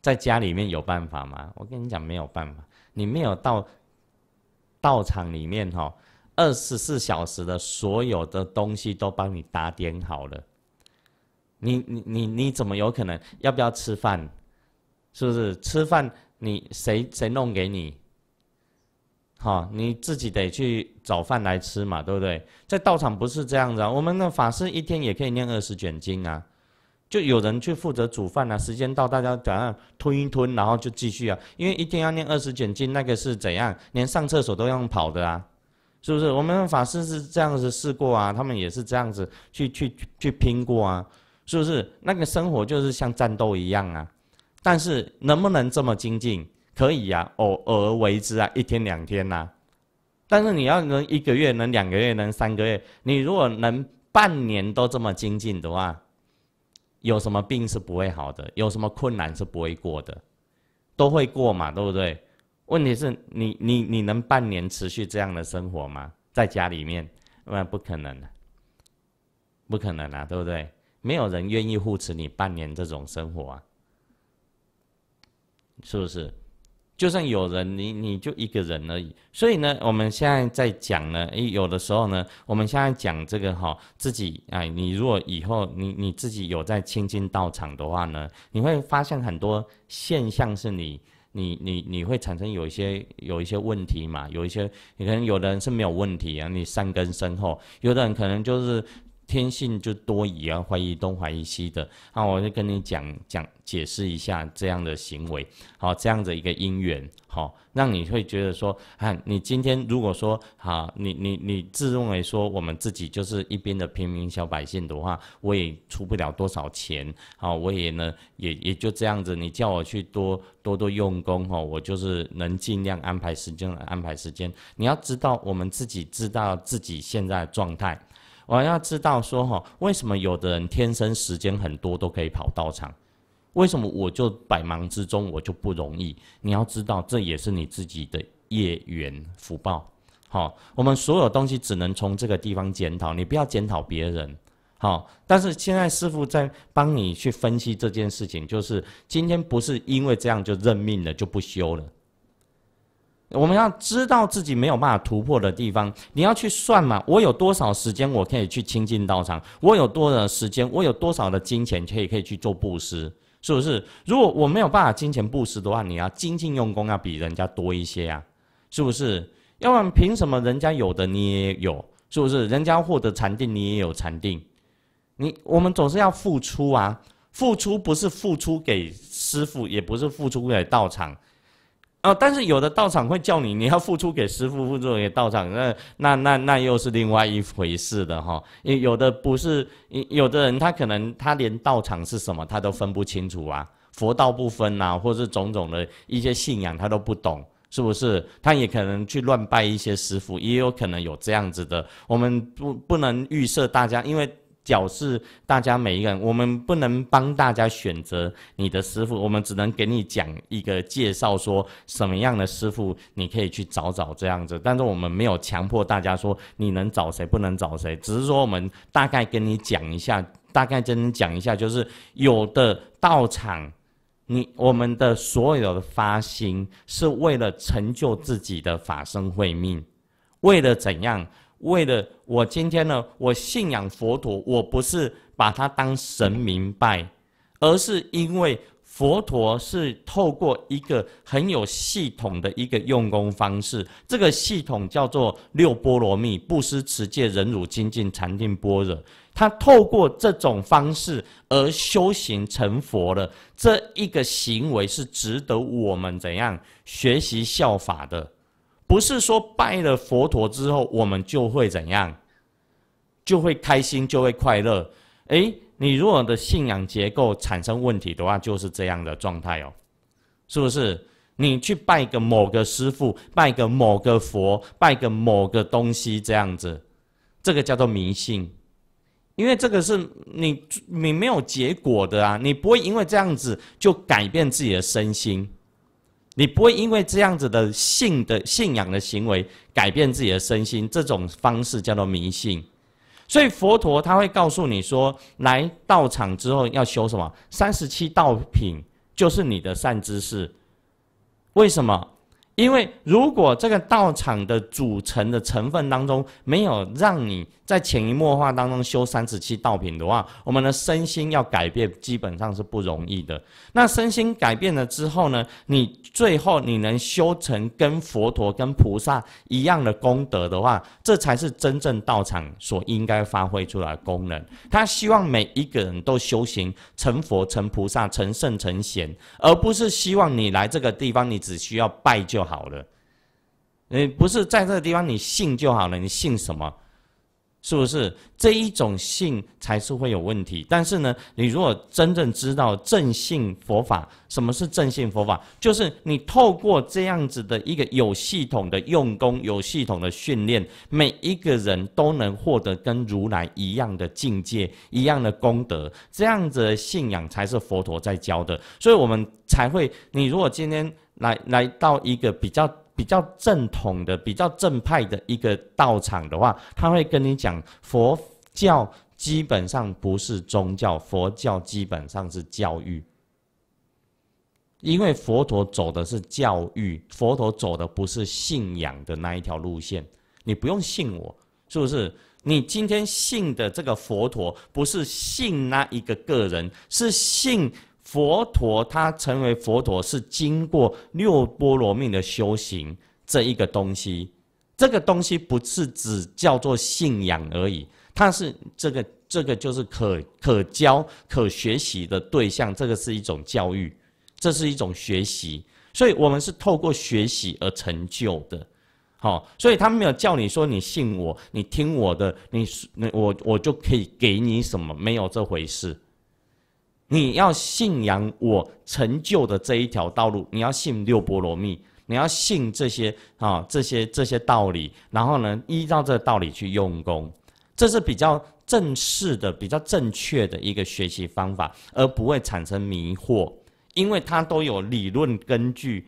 在家里面有办法吗？我跟你讲，没有办法。你没有到道场里面哈，二十四小时的所有的东西都帮你打点好了。你你你你怎么有可能？要不要吃饭？是不是吃饭？你谁谁弄给你？好，你自己得去找饭来吃嘛，对不对？在道场不是这样子啊，我们的法师一天也可以念二十卷经啊，就有人去负责煮饭啊，时间到大家早上吞一吞，然后就继续啊，因为一天要念二十卷经，那个是怎样，连上厕所都要跑的啊，是不是？我们的法师是这样子试过啊，他们也是这样子去去去拼过啊，是不是？那个生活就是像战斗一样啊，但是能不能这么精进？可以呀，偶偶尔为之啊，一天两天呐。但是你要能一个月，能两个月，能三个月，你如果能半年都这么精进的话，有什么病是不会好的，有什么困难是不会过的，都会过嘛，对不对？问题是你，你你能半年持续这样的生活吗？在家里面，那不可能的，不可能啊，对不对？没有人愿意护持你半年这种生活啊，是不是？就算有人，你你就一个人而已。所以呢，我们现在在讲呢，诶，有的时候呢，我们现在讲这个哈，自己哎，你如果以后你你自己有在亲近道场的话呢，你会发现很多现象是你，你你你会产生有一些有一些问题嘛，有一些你可能有的人是没有问题啊，你善根深厚，有的人可能就是。天性就多疑啊，怀疑东怀疑西的，那我就跟你讲讲解释一下这样的行为，好，这样的一个因缘，好，让你会觉得说，啊，你今天如果说，哈，你你你自认为说我们自己就是一边的平民小百姓的话，我也出不了多少钱，好，我也呢，也也就这样子，你叫我去多多多用功，哈，我就是能尽量安排时间安排时间。你要知道，我们自己知道自己现在的状态。我要知道说哈，为什么有的人天生时间很多都可以跑道场，为什么我就百忙之中我就不容易？你要知道，这也是你自己的业缘福报。好，我们所有东西只能从这个地方检讨，你不要检讨别人。好，但是现在师傅在帮你去分析这件事情，就是今天不是因为这样就认命了就不修了。我们要知道自己没有办法突破的地方，你要去算嘛？我有多少时间我可以去亲近道场？我有多的时间？我有多少的金钱可以可以去做布施？是不是？如果我没有办法金钱布施的话，你要精进用功要比人家多一些呀？是不是？要不然凭什么人家有的你也有？是不是？人家获得禅定你也有禅定？你我们总是要付出啊！付出不是付出给师傅，也不是付出给道场。哦，但是有的道场会叫你，你要付出给师傅，付出给道场，那那那那又是另外一回事的哈。也有的不是，有的人他可能他连道场是什么他都分不清楚啊，佛道不分呐，或是种种的一些信仰他都不懂，是不是？他也可能去乱拜一些师傅，也有可能有这样子的。我们不不能预设大家，因为。脚是大家每一个人，我们不能帮大家选择你的师傅，我们只能给你讲一个介绍，说什么样的师傅你可以去找找这样子。但是我们没有强迫大家说你能找谁不能找谁，只是说我们大概跟你讲一下，大概跟你讲一下，就是有的道场，你我们的所有的发心是为了成就自己的法身慧命，为了怎样。为了我今天呢，我信仰佛陀，我不是把它当神明拜，而是因为佛陀是透过一个很有系统的一个用功方式，这个系统叫做六波罗蜜：布施、持戒、忍辱、精进、禅定、般若。他透过这种方式而修行成佛了，这一个行为是值得我们怎样学习效法的。不是说拜了佛陀之后，我们就会怎样，就会开心，就会快乐。诶，你如果的信仰结构产生问题的话，就是这样的状态哦，是不是？你去拜个某个师傅，拜个某个佛，拜个某个东西这样子，这个叫做迷信，因为这个是你你没有结果的啊，你不会因为这样子就改变自己的身心。你不会因为这样子的信的信仰的行为改变自己的身心，这种方式叫做迷信。所以佛陀他会告诉你说，来到场之后要修什么？三十七道品就是你的善知识。为什么？因为如果这个道场的组成的成分当中没有让你在潜移默化当中修三十七道品的话，我们的身心要改变基本上是不容易的。那身心改变了之后呢，你最后你能修成跟佛陀、跟菩萨一样的功德的话，这才是真正道场所应该发挥出来的功能。他希望每一个人都修行成佛、成菩萨、成圣、成贤，而不是希望你来这个地方，你只需要拜就。好了，你不是在这个地方，你信就好了。你信什么？是不是这一种信才是会有问题？但是呢，你如果真正知道正信佛法，什么是正信佛法？就是你透过这样子的一个有系统的用功，有系统的训练，每一个人都能获得跟如来一样的境界，一样的功德。这样子的信仰才是佛陀在教的，所以我们才会。你如果今天。来来到一个比较比较正统的、比较正派的一个道场的话，他会跟你讲，佛教基本上不是宗教，佛教基本上是教育，因为佛陀走的是教育，佛陀走的不是信仰的那一条路线。你不用信我，是不是？你今天信的这个佛陀，不是信那一个个人，是信。佛陀他成为佛陀是经过六波罗蜜的修行这一个东西，这个东西不是只叫做信仰而已，它是这个这个就是可可教可学习的对象，这个是一种教育，这是一种学习，所以我们是透过学习而成就的，好，所以他们没有叫你说你信我，你听我的，你那我我就可以给你什么，没有这回事。你要信仰我成就的这一条道路，你要信六波罗蜜，你要信这些啊，这些这些道理，然后呢，依照这道理去用功，这是比较正式的、比较正确的一个学习方法，而不会产生迷惑，因为它都有理论根据，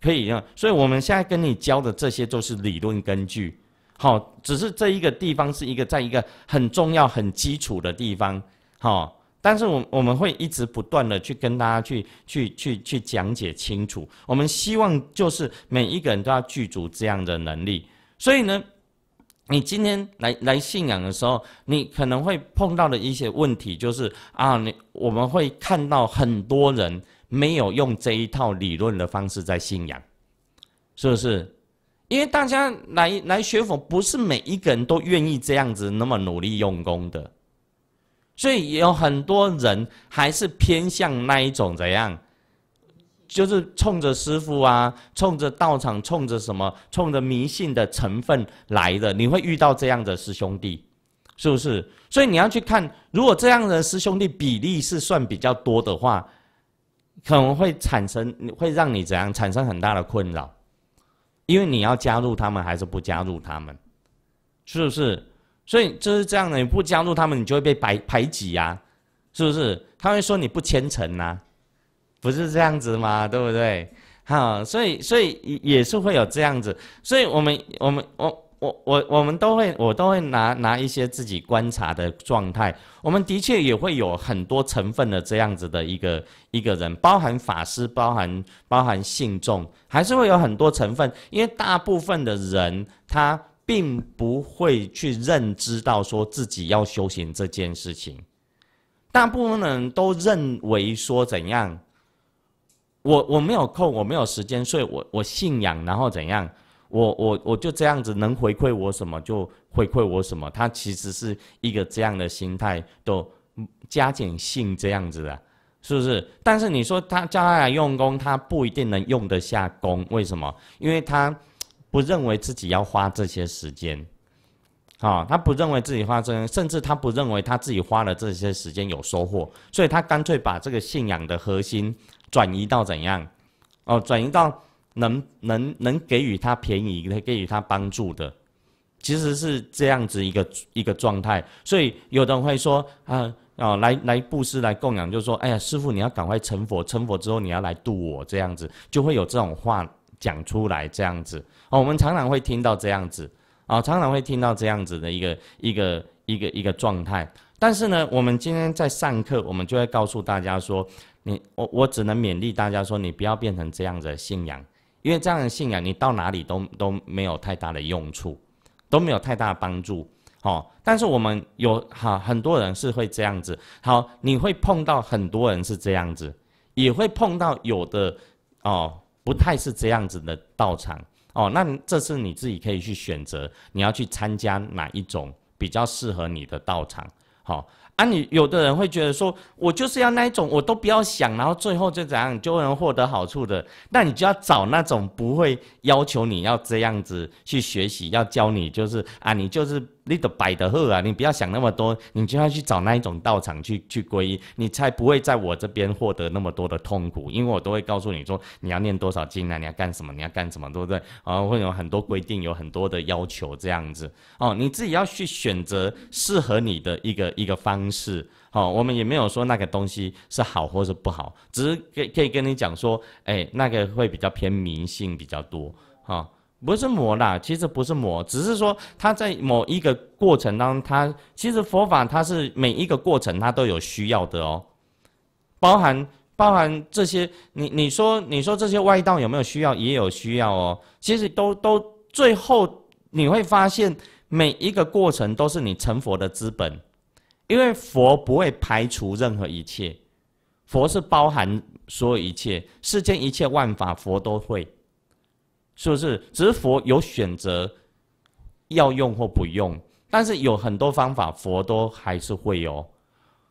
可以。所以，我们现在跟你教的这些都是理论根据，好，只是这一个地方是一个在一个很重要、很基础的地方，好。但是我我们会一直不断的去跟大家去去去去讲解清楚。我们希望就是每一个人都要具足这样的能力。所以呢，你今天来来信仰的时候，你可能会碰到的一些问题就是啊，你我们会看到很多人没有用这一套理论的方式在信仰，是不是？因为大家来来学佛，不是每一个人都愿意这样子那么努力用功的。所以有很多人还是偏向那一种怎样，就是冲着师傅啊，冲着道场，冲着什么，冲着迷信的成分来的。你会遇到这样的师兄弟，是不是？所以你要去看，如果这样的师兄弟比例是算比较多的话，可能会产生，会让你怎样产生很大的困扰，因为你要加入他们还是不加入他们，是不是？所以就是这样的，你不加入他们，你就会被排排挤呀，是不是？他会说你不虔诚呐，不是这样子吗？对不对？好，所以所以也是会有这样子，所以我们我们我我我我们都会我都会拿拿一些自己观察的状态，我们的确也会有很多成分的这样子的一个一个人，包含法师，包含包含信众，还是会有很多成分，因为大部分的人他。并不会去认知到说自己要修行这件事情，大部分人都认为说怎样，我我没有空，我没有时间，所以我我信仰，然后怎样，我我我就这样子能回馈我什么就回馈我什么，他其实是一个这样的心态都加减性这样子的，是不是？但是你说他叫他来用功，他不一定能用得下功，为什么？因为他。不认为自己要花这些时间，啊，他不认为自己花这些，甚至他不认为他自己花了这些时间有收获，所以他干脆把这个信仰的核心转移到怎样，哦，转移到能能能给予他便宜的，给予他帮助的，其实是这样子一个一个状态。所以有的人会说，啊啊，来来布施来供养，就说，哎呀，师傅你要赶快成佛，成佛之后你要来度我这样子，就会有这种话。讲出来这样子哦，我们常常会听到这样子啊，常常会听到这样子的一个一个一个一个状态。但是呢，我们今天在上课，我们就会告诉大家说，你我我只能勉励大家说，你不要变成这样子的信仰，因为这样的信仰你到哪里都都没有太大的用处，都没有太大的帮助。哦，但是我们有好很多人是会这样子，好，你会碰到很多人是这样子，也会碰到有的哦。不太是这样子的道场哦，那这是你自己可以去选择，你要去参加哪一种比较适合你的道场，好啊。你有的人会觉得说，我就是要那一种，我都不要想，然后最后就怎样就能获得好处的，那你就要找那种不会要求你要这样子去学习，要教你就是啊，你就是。你的摆的后啊，你不要想那么多，你就要去找那一种道场去去皈依，你才不会在我这边获得那么多的痛苦。因为我都会告诉你说，你要念多少经啊，你要干什么，你要干什么，对不对？后会有很多规定，有很多的要求，这样子哦，你自己要去选择适合你的一个一个方式。好，我们也没有说那个东西是好或是不好，只是可以可以跟你讲说，哎，那个会比较偏迷信比较多，哈。不是魔啦，其实不是魔，只是说他在某一个过程当中，他其实佛法它是每一个过程它都有需要的哦，包含包含这些，你你说你说这些外道有没有需要？也有需要哦。其实都都最后你会发现，每一个过程都是你成佛的资本，因为佛不会排除任何一切，佛是包含所有一切世间一切万法，佛都会。是不是？只是佛有选择要用或不用，但是有很多方法，佛都还是会有，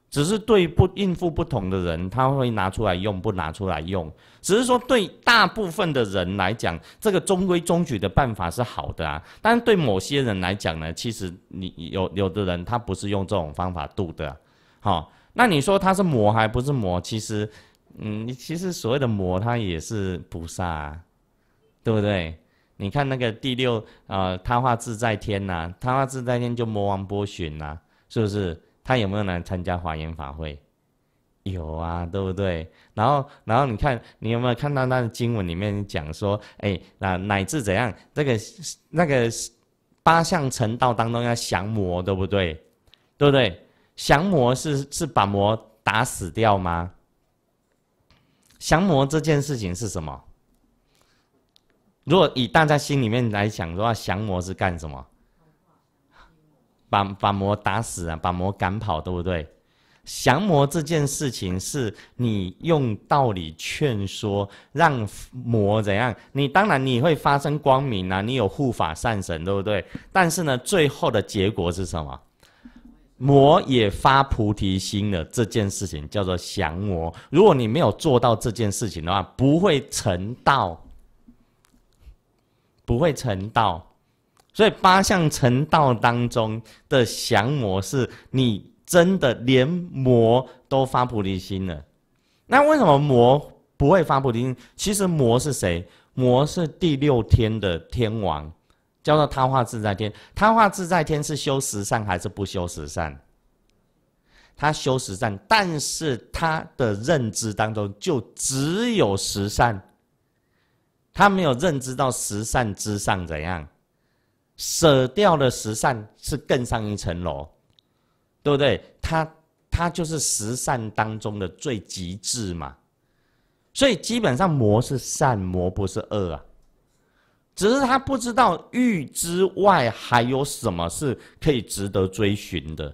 只是对不应付不同的人，他会拿出来用，不拿出来用。只是说对大部分的人来讲，这个中规中矩的办法是好的啊。但对某些人来讲呢，其实你有有的人他不是用这种方法度的。好，那你说他是魔还不是魔？其实，嗯，其实所谓的魔，他也是菩萨。对不对？你看那个第六啊，他化自在天呐，他化自在天就魔王波旬呐，是不是？他有没有来参加华严法会？有啊，对不对？然后，然后你看，你有没有看到那经文里面讲说，哎，那乃至怎样，这个那个八相成道当中要降魔，对不对？对不对？降魔是是把魔打死掉吗？降魔这件事情是什么？如果以大家心里面来讲的话，降魔是干什么？把把魔打死啊，把魔赶跑，对不对？降魔这件事情是你用道理劝说，让魔怎样？你当然你会发生光明啊，你有护法善神，对不对？但是呢，最后的结果是什么？魔也发菩提心了，这件事情叫做降魔。如果你没有做到这件事情的话，不会成道。不会成道，所以八相成道当中的降魔是，你真的连魔都发菩提心了。那为什么魔不会发菩提心？其实魔是谁？魔是第六天的天王，叫做他化自在天。他化自在天是修十善还是不修十善？他修十善，但是他的认知当中就只有十善。他没有认知到十善之上怎样，舍掉了十善是更上一层楼，对不对？他他就是十善当中的最极致嘛，所以基本上魔是善魔不是恶啊，只是他不知道欲之外还有什么是可以值得追寻的，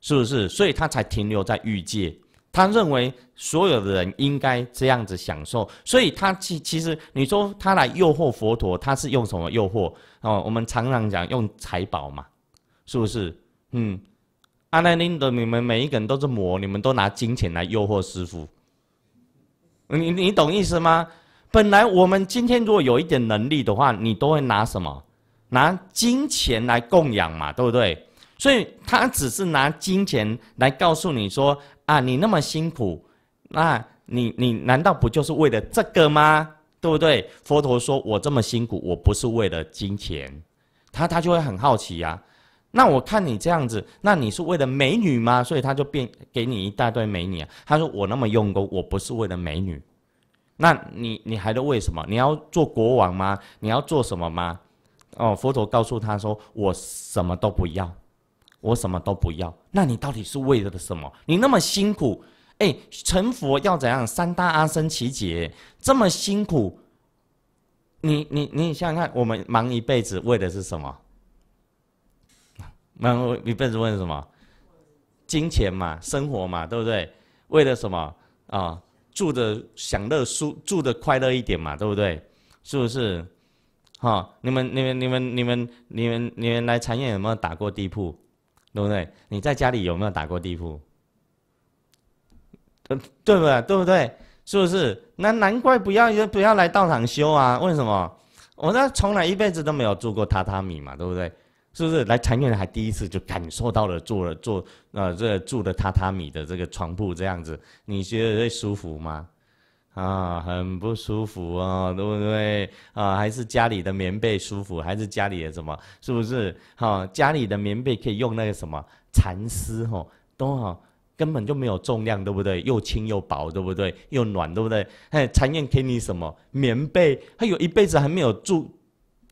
是不是？所以他才停留在欲界。他认为所有的人应该这样子享受，所以他其其实你说他来诱惑佛陀，他是用什么诱惑哦？我们常常讲用财宝嘛，是不是？嗯，阿难林的你们每一个人都是魔，你们都拿金钱来诱惑师傅，你你懂意思吗？本来我们今天如果有一点能力的话，你都会拿什么？拿金钱来供养嘛，对不对？所以他只是拿金钱来告诉你说：“啊，你那么辛苦，那你你难道不就是为了这个吗？对不对？”佛陀说：“我这么辛苦，我不是为了金钱。”他他就会很好奇呀。那我看你这样子，那你是为了美女吗？所以他就变给你一大堆美女啊。他说：“我那么用功，我不是为了美女。”那你你还在为什么？你要做国王吗？你要做什么吗？哦，佛陀告诉他说：“我什么都不要。”我什么都不要，那你到底是为了什么？你那么辛苦，哎，成佛要怎样？三大阿僧奇劫，这么辛苦，你你你想想看，我们忙一辈子为的是什么？忙一辈子为什么？金钱嘛，生活嘛，对不对？为了什么啊？住的享乐舒，住的快乐一点嘛，对不对？是不是？哈，你们你们你们你们你们你们来禅院有没有打过地铺？对不对？你在家里有没有打过地铺？对对不对？对不对？是不是？那难怪不要人不要来道场修啊？为什么？我那从来一辈子都没有住过榻榻米嘛，对不对？是不是？来禅院还第一次就感受到了住了住呃这住的榻榻米的这个床铺这样子，你觉得舒服吗？啊，很不舒服哦，对不对？啊，还是家里的棉被舒服，还是家里的什么？是不是？哈，家里的棉被可以用那个什么蚕丝，哦，都好，根本就没有重量，对不对？又轻又薄，对不对？又暖，对不对？哎，蚕燕给你什么棉被？还有一辈子还没有住，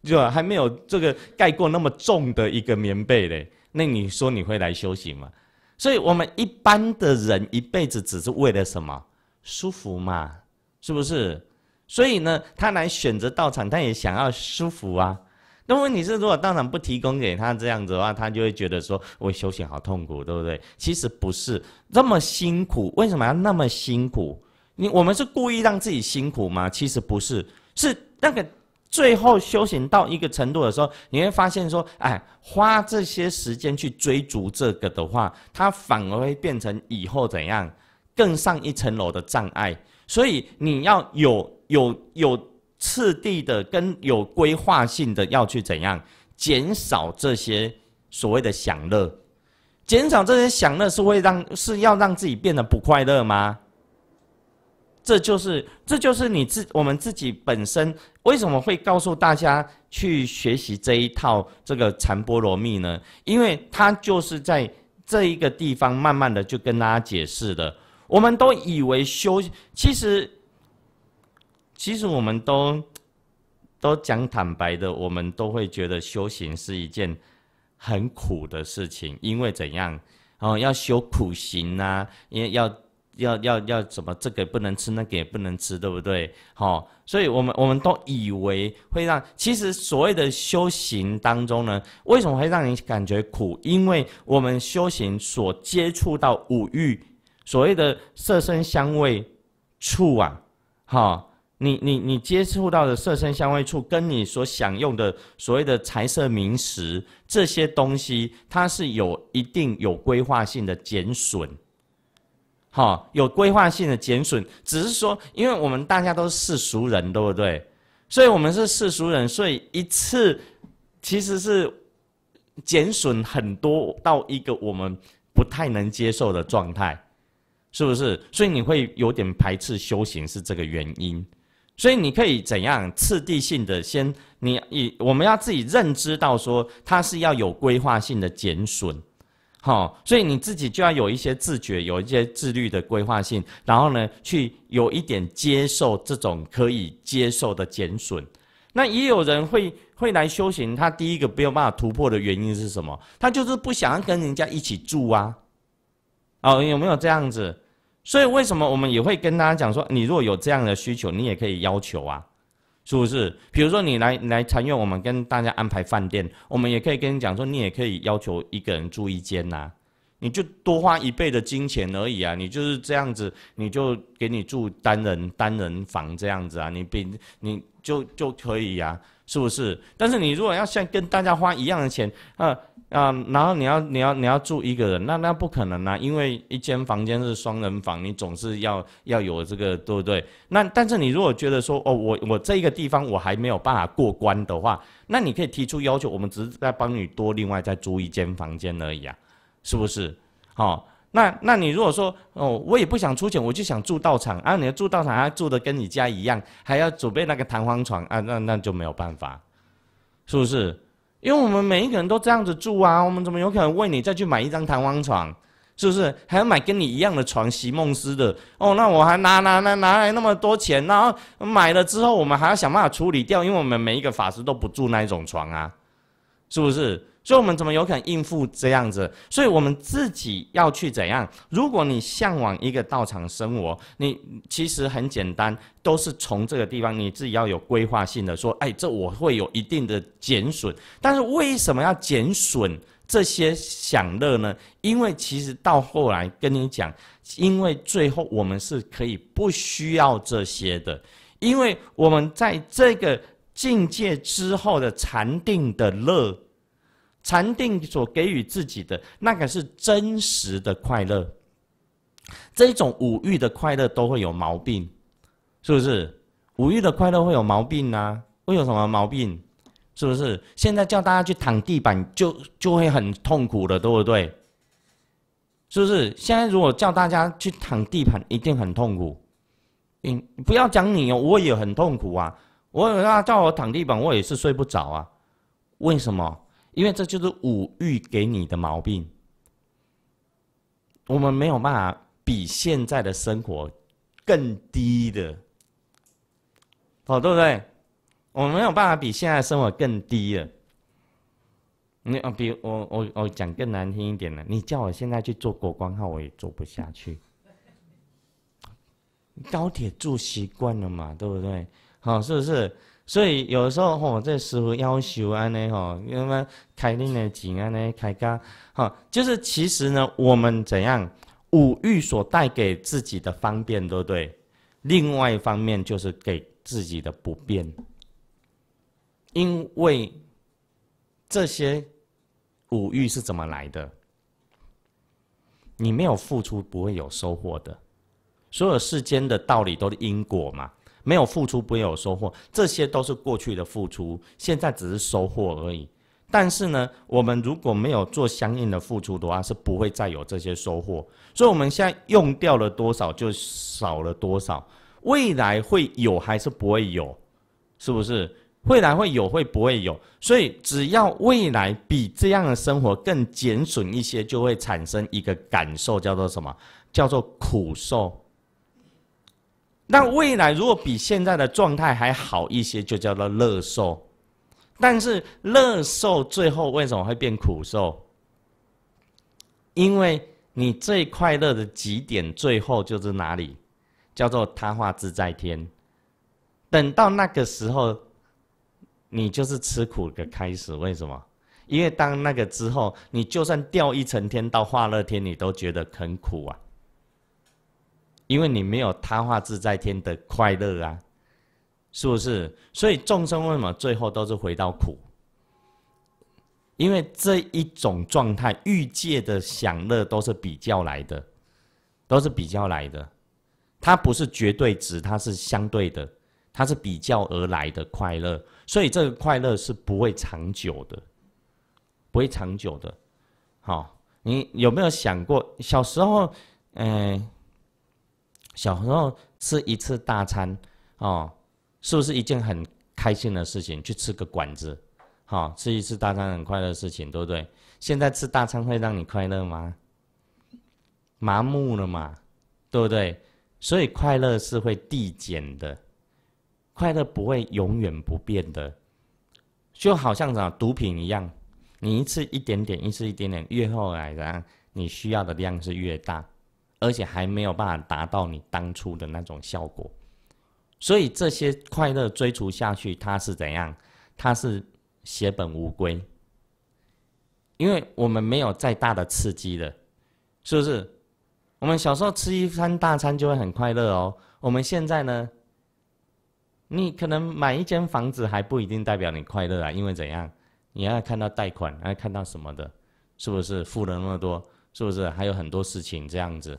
对吧？还没有这个盖过那么重的一个棉被嘞。那你说你会来修行吗？所以我们一般的人一辈子只是为了什么舒服嘛？是不是？所以呢，他来选择道场，他也想要舒服啊。那问题是，如果道场不提供给他这样子的话，他就会觉得说，我修行好痛苦，对不对？其实不是那么辛苦，为什么要那么辛苦？你我们是故意让自己辛苦吗？其实不是，是那个最后修行到一个程度的时候，你会发现说，哎，花这些时间去追逐这个的话，它反而会变成以后怎样更上一层楼的障碍。所以你要有有有次第的跟有规划性的要去怎样减少这些所谓的享乐，减少这些享乐是会让是要让自己变得不快乐吗？这就是这就是你自我们自己本身为什么会告诉大家去学习这一套这个禅波罗蜜呢？因为它就是在这一个地方慢慢的就跟大家解释的。我们都以为修，其实，其实我们都，都讲坦白的，我们都会觉得修行是一件很苦的事情，因为怎样，哦，要修苦行啊，因为要要要要怎么，这个不能吃，那个也不能吃，对不对？好，所以我们我们都以为会让，其实所谓的修行当中呢，为什么会让你感觉苦？因为我们修行所接触到五欲。所谓的色身香味触啊，哈，你你你接触到的色身香味触，跟你所享用的所谓的财色名食这些东西，它是有一定有规划性的减损，好，有规划性的减损，只是说，因为我们大家都是世俗人，对不对？所以我们是世俗人，所以一次其实是减损很多到一个我们不太能接受的状态。是不是？所以你会有点排斥修行，是这个原因。所以你可以怎样次第性的先，你以我们要自己认知到说，它是要有规划性的减损，好，所以你自己就要有一些自觉，有一些自律的规划性，然后呢，去有一点接受这种可以接受的减损。那也有人会会来修行，他第一个没有办法突破的原因是什么？他就是不想要跟人家一起住啊，哦，有没有这样子？所以为什么我们也会跟大家讲说，你如果有这样的需求，你也可以要求啊，是不是？比如说你来来参与，我们跟大家安排饭店，我们也可以跟你讲说，你也可以要求一个人住一间呐，你就多花一倍的金钱而已啊，你就是这样子，你就给你住单人单人房这样子啊，你比你就就可以呀。是不是？但是你如果要像跟大家花一样的钱，啊啊，然后你要你要你要住一个人，那那不可能啊，因为一间房间是双人房，你总是要要有这个，对不对？那但是你如果觉得说，哦，我我这一个地方我还没有办法过关的话，那你可以提出要求，我们只是在帮你多另外再租一间房间而已啊，是不是？好。那，那你如果说哦，我也不想出钱，我就想住道场啊。你要住道场，还、住的跟你家一样，还要准备那个弹簧床啊，那那就没有办法，是不是？因为我们每一个人都这样子住啊，我们怎么有可能为你再去买一张弹簧床？是不是还要买跟你一样的床席梦思的？哦，那我还拿拿拿拿来那么多钱，然后买了之后，我们还要想办法处理掉，因为我们每一个法师都不住那一种床啊，是不是？所以我们怎么有可能应付这样子？所以我们自己要去怎样？如果你向往一个道场生活，你其实很简单，都是从这个地方你自己要有规划性的说：，哎，这我会有一定的减损。但是为什么要减损这些享乐呢？因为其实到后来跟你讲，因为最后我们是可以不需要这些的，因为我们在这个境界之后的禅定的乐。禅定所给予自己的那个是真实的快乐，这一种五欲的快乐都会有毛病，是不是？五欲的快乐会有毛病啊？会有什么毛病？是不是？现在叫大家去躺地板，就就会很痛苦的，对不对？是不是？现在如果叫大家去躺地板，一定很痛苦。嗯，不要讲你哦，我也很痛苦啊。我那叫我躺地板，我也是睡不着啊。为什么？因为这就是五欲给你的毛病，我们没有办法比现在的生活更低的，好对不对？我们没有办法比现在生活更低的。你啊，比我我我讲更难听一点了，你叫我现在去做国光号，我也做不下去。高铁住习惯了嘛，对不对？好，是不是？所以有的时候吼，这师傅要求安尼吼，那么开你的钱安尼开价，哦，就是其实呢，我们怎样五欲所带给自己的方便，对不对？另外一方面就是给自己的不便，因为这些五欲是怎么来的？你没有付出，不会有收获的。所有世间的道理都是因果嘛。没有付出不会有收获，这些都是过去的付出，现在只是收获而已。但是呢，我们如果没有做相应的付出的话，是不会再有这些收获。所以我们现在用掉了多少就少了多少，未来会有还是不会有？是不是？未来会有会不会有？所以只要未来比这样的生活更减损一些，就会产生一个感受，叫做什么？叫做苦受。那未来如果比现在的状态还好一些，就叫做乐受。但是乐受最后为什么会变苦受？因为你最快乐的极点最后就是哪里，叫做他化自在天。等到那个时候，你就是吃苦的开始。为什么？因为当那个之后，你就算掉一层天到化乐天，你都觉得很苦啊。因为你没有他化自在天的快乐啊，是不是？所以众生为什么最后都是回到苦？因为这一种状态欲界的享乐都是比较来的，都是比较来的，它不是绝对值，它是相对的，它是比较而来的快乐，所以这个快乐是不会长久的，不会长久的。好，你有没有想过小时候，嗯？小时候吃一次大餐，哦，是不是一件很开心的事情？去吃个馆子，好，吃一次大餐很快乐的事情，对不对？现在吃大餐会让你快乐吗？麻木了嘛，对不对？所以快乐是会递减的，快乐不会永远不变的，就好像啊毒品一样，你一次一点点，一次一点点，越后来的你需要的量是越大。而且还没有办法达到你当初的那种效果，所以这些快乐追逐下去，它是怎样？它是血本无归，因为我们没有再大的刺激了，是不是？我们小时候吃一餐大餐就会很快乐哦，我们现在呢？你可能买一间房子还不一定代表你快乐啊，因为怎样？你要看到贷款，要看到什么的，是不是？付了那么多，是不是？还有很多事情这样子。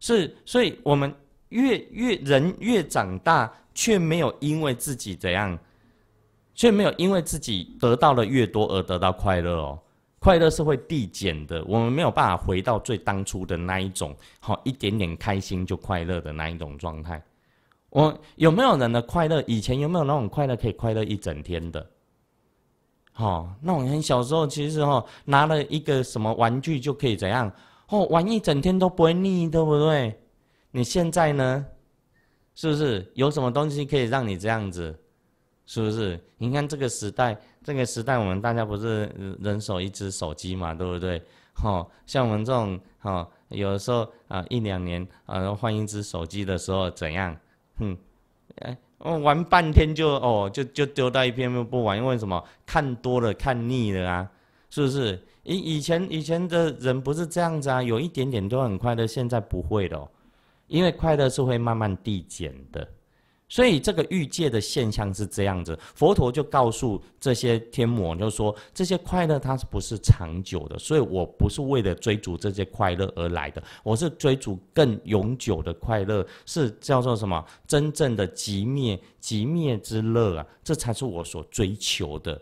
是，所以我们越越人越长大，却没有因为自己怎样，却没有因为自己得到的越多而得到快乐哦。快乐是会递减的，我们没有办法回到最当初的那一种，好一点点开心就快乐的那一种状态。我有没有人的快乐？以前有没有那种快乐可以快乐一整天的？好，那我们小时候其实哦，拿了一个什么玩具就可以怎样？哦，玩一整天都不会腻，对不对？你现在呢？是不是有什么东西可以让你这样子？是不是？你看这个时代，这个时代我们大家不是人手一只手机嘛，对不对？哦，像我们这种，哦，有的时候啊一两年啊换一只手机的时候怎样？哼，哎，玩半天就哦，就就丢到一边不玩，因为什么？看多了看腻了啊，是不是？以以前以前的人不是这样子啊，有一点点都很快乐，现在不会了，因为快乐是会慢慢递减的，所以这个欲界的现象是这样子。佛陀就告诉这些天魔，就说这些快乐它是不是长久的？所以我不是为了追逐这些快乐而来的，我是追逐更永久的快乐，是叫做什么？真正的极灭极灭之乐啊，这才是我所追求的。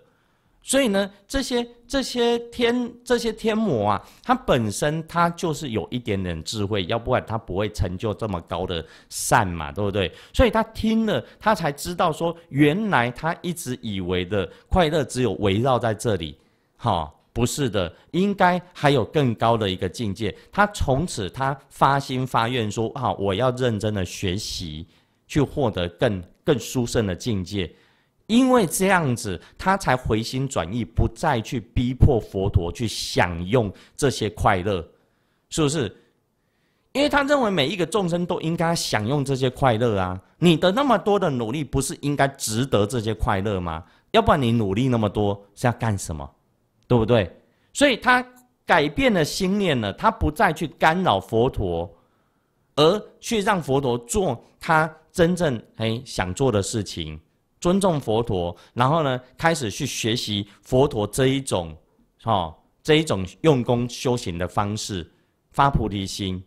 所以呢，这些这些天这些天魔啊，他本身他就是有一点点智慧，要不然他不会成就这么高的善嘛，对不对？所以他听了，他才知道说，原来他一直以为的快乐只有围绕在这里，哈，不是的，应该还有更高的一个境界。他从此他发心发愿说，啊，我要认真的学习，去获得更更殊胜的境界。因为这样子，他才回心转意，不再去逼迫佛陀去享用这些快乐，是不是？因为他认为每一个众生都应该享用这些快乐啊！你的那么多的努力，不是应该值得这些快乐吗？要不然你努力那么多是要干什么？对不对？所以，他改变了心念了，他不再去干扰佛陀，而去让佛陀做他真正哎想做的事情。尊重佛陀，然后呢，开始去学习佛陀这一种，哦，这一种用功修行的方式，发菩提心。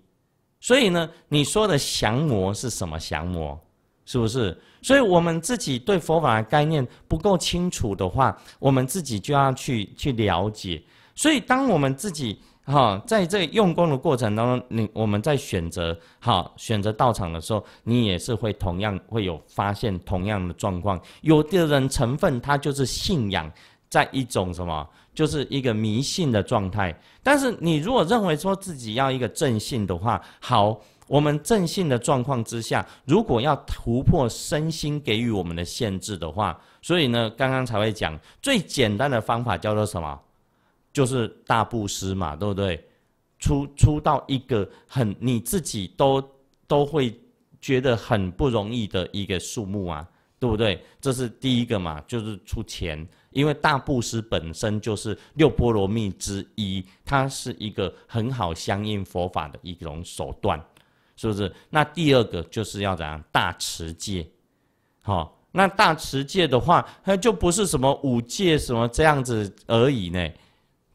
所以呢，你说的降魔是什么降魔？是不是？所以我们自己对佛法的概念不够清楚的话，我们自己就要去去了解。所以，当我们自己。好，在这用功的过程当中，你我们在选择好选择道场的时候，你也是会同样会有发现同样的状况。有的人成分他就是信仰在一种什么，就是一个迷信的状态。但是你如果认为说自己要一个正信的话，好，我们正信的状况之下，如果要突破身心给予我们的限制的话，所以呢，刚刚才会讲最简单的方法叫做什么？就是大布施嘛，对不对？出出到一个很你自己都都会觉得很不容易的一个数目啊，对不对？这是第一个嘛，就是出钱，因为大布施本身就是六波罗蜜之一，它是一个很好相应佛法的一种手段，是不是？那第二个就是要怎样大持戒，好，那大持戒的话，它就不是什么五戒什么这样子而已呢。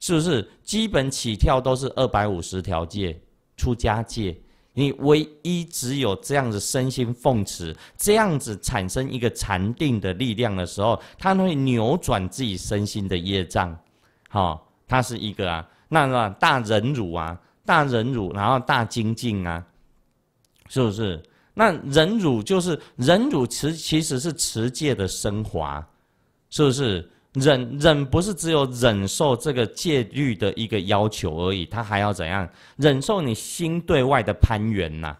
是不是基本起跳都是二百五十条戒出家戒？你唯一只有这样子身心奉持，这样子产生一个禅定的力量的时候，它会扭转自己身心的业障。好，它是一个啊，那个大忍辱啊，大忍辱，然后大精进啊，是不是？那忍辱就是忍辱持，其实是持戒的升华，是不是？忍忍不是只有忍受这个戒律的一个要求而已，他还要怎样忍受你心对外的攀缘呐？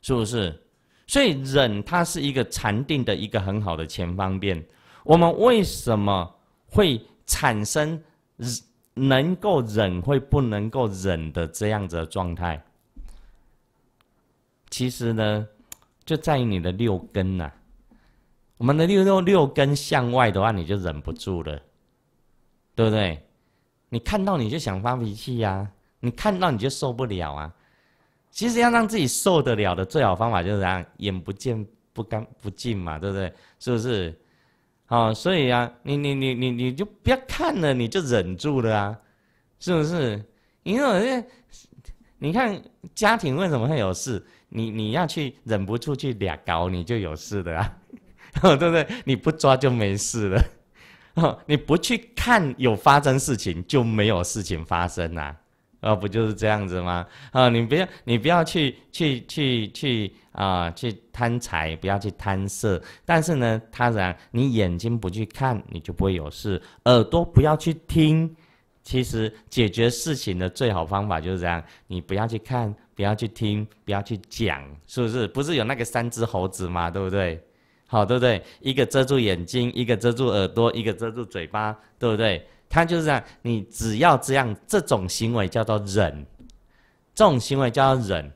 是不是？所以忍它是一个禅定的一个很好的前方便。我们为什么会产生能够忍会不能够忍的这样子的状态？其实呢，就在于你的六根呐。我们的六六六根向外的话，你就忍不住了，对不对？你看到你就想发脾气呀，你看到你就受不了啊。其实要让自己受得了的最好方法就是样，眼不见不干不净嘛，对不对？是不是？好，所以啊，你你你你你就不要看了，你就忍住了啊，是不是？因为你看家庭为什么会有事？你你要去忍不住去俩搞，你就有事的啊。[LAUGHS] 对不对？你不抓就没事了，[LAUGHS] 你不去看有发生事情，就没有事情发生啊！而不就是这样子吗？啊，你不要，你不要去，去，去，去啊，去贪财，不要去贪色。但是呢，他然，你眼睛不去看，你就不会有事；耳朵不要去听。其实解决事情的最好方法就是这样：你不要去看，不要去听，不要去讲，是不是？不是有那个三只猴子吗？对不对？好，对不对？一个遮住眼睛，一个遮住耳朵，一个遮住嘴巴，对不对？他就是这样。你只要这样，这种行为叫做忍，这种行为叫做忍，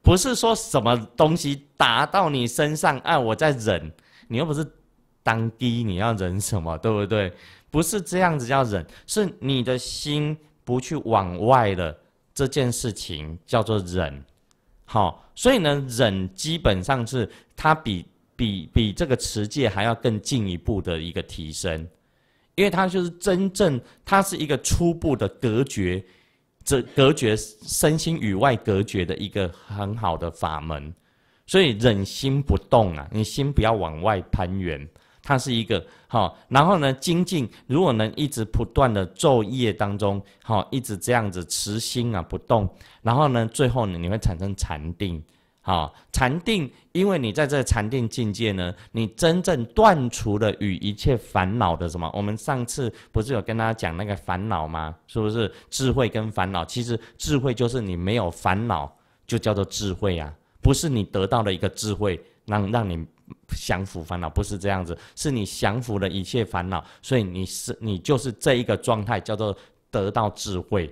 不是说什么东西打到你身上，哎，我在忍。你又不是当低，你要忍什么？对不对？不是这样子叫忍，是你的心不去往外的这件事情叫做忍。好，所以呢，忍基本上是它比。比比这个持戒还要更进一步的一个提升，因为它就是真正它是一个初步的隔绝，这隔绝身心与外隔绝的一个很好的法门，所以忍心不动啊，你心不要往外攀援，它是一个哈，然后呢精进，如果能一直不断的昼夜当中好，一直这样子持心啊不动，然后呢最后呢你会产生禅定。好，禅定，因为你在这禅定境界呢，你真正断除了与一切烦恼的什么？我们上次不是有跟大家讲那个烦恼吗？是不是？智慧跟烦恼，其实智慧就是你没有烦恼，就叫做智慧呀，不是你得到了一个智慧让让你降服烦恼，不是这样子，是你降服了一切烦恼，所以你是你就是这一个状态叫做得到智慧。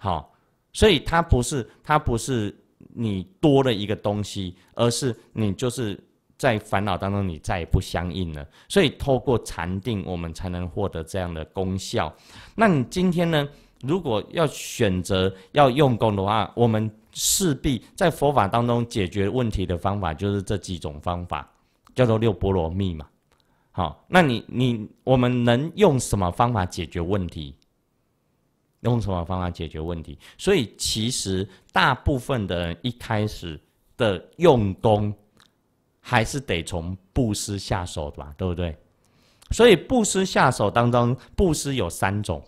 好，所以它不是它不是。你多了一个东西，而是你就是在烦恼当中，你再也不相应了。所以，透过禅定，我们才能获得这样的功效。那你今天呢？如果要选择要用功的话，我们势必在佛法当中解决问题的方法就是这几种方法，叫做六波罗蜜嘛。好，那你你我们能用什么方法解决问题？用什么方法解决问题？所以其实大部分的人一开始的用功，还是得从布施下手的吧？对不对？所以布施下手当中，布施有三种：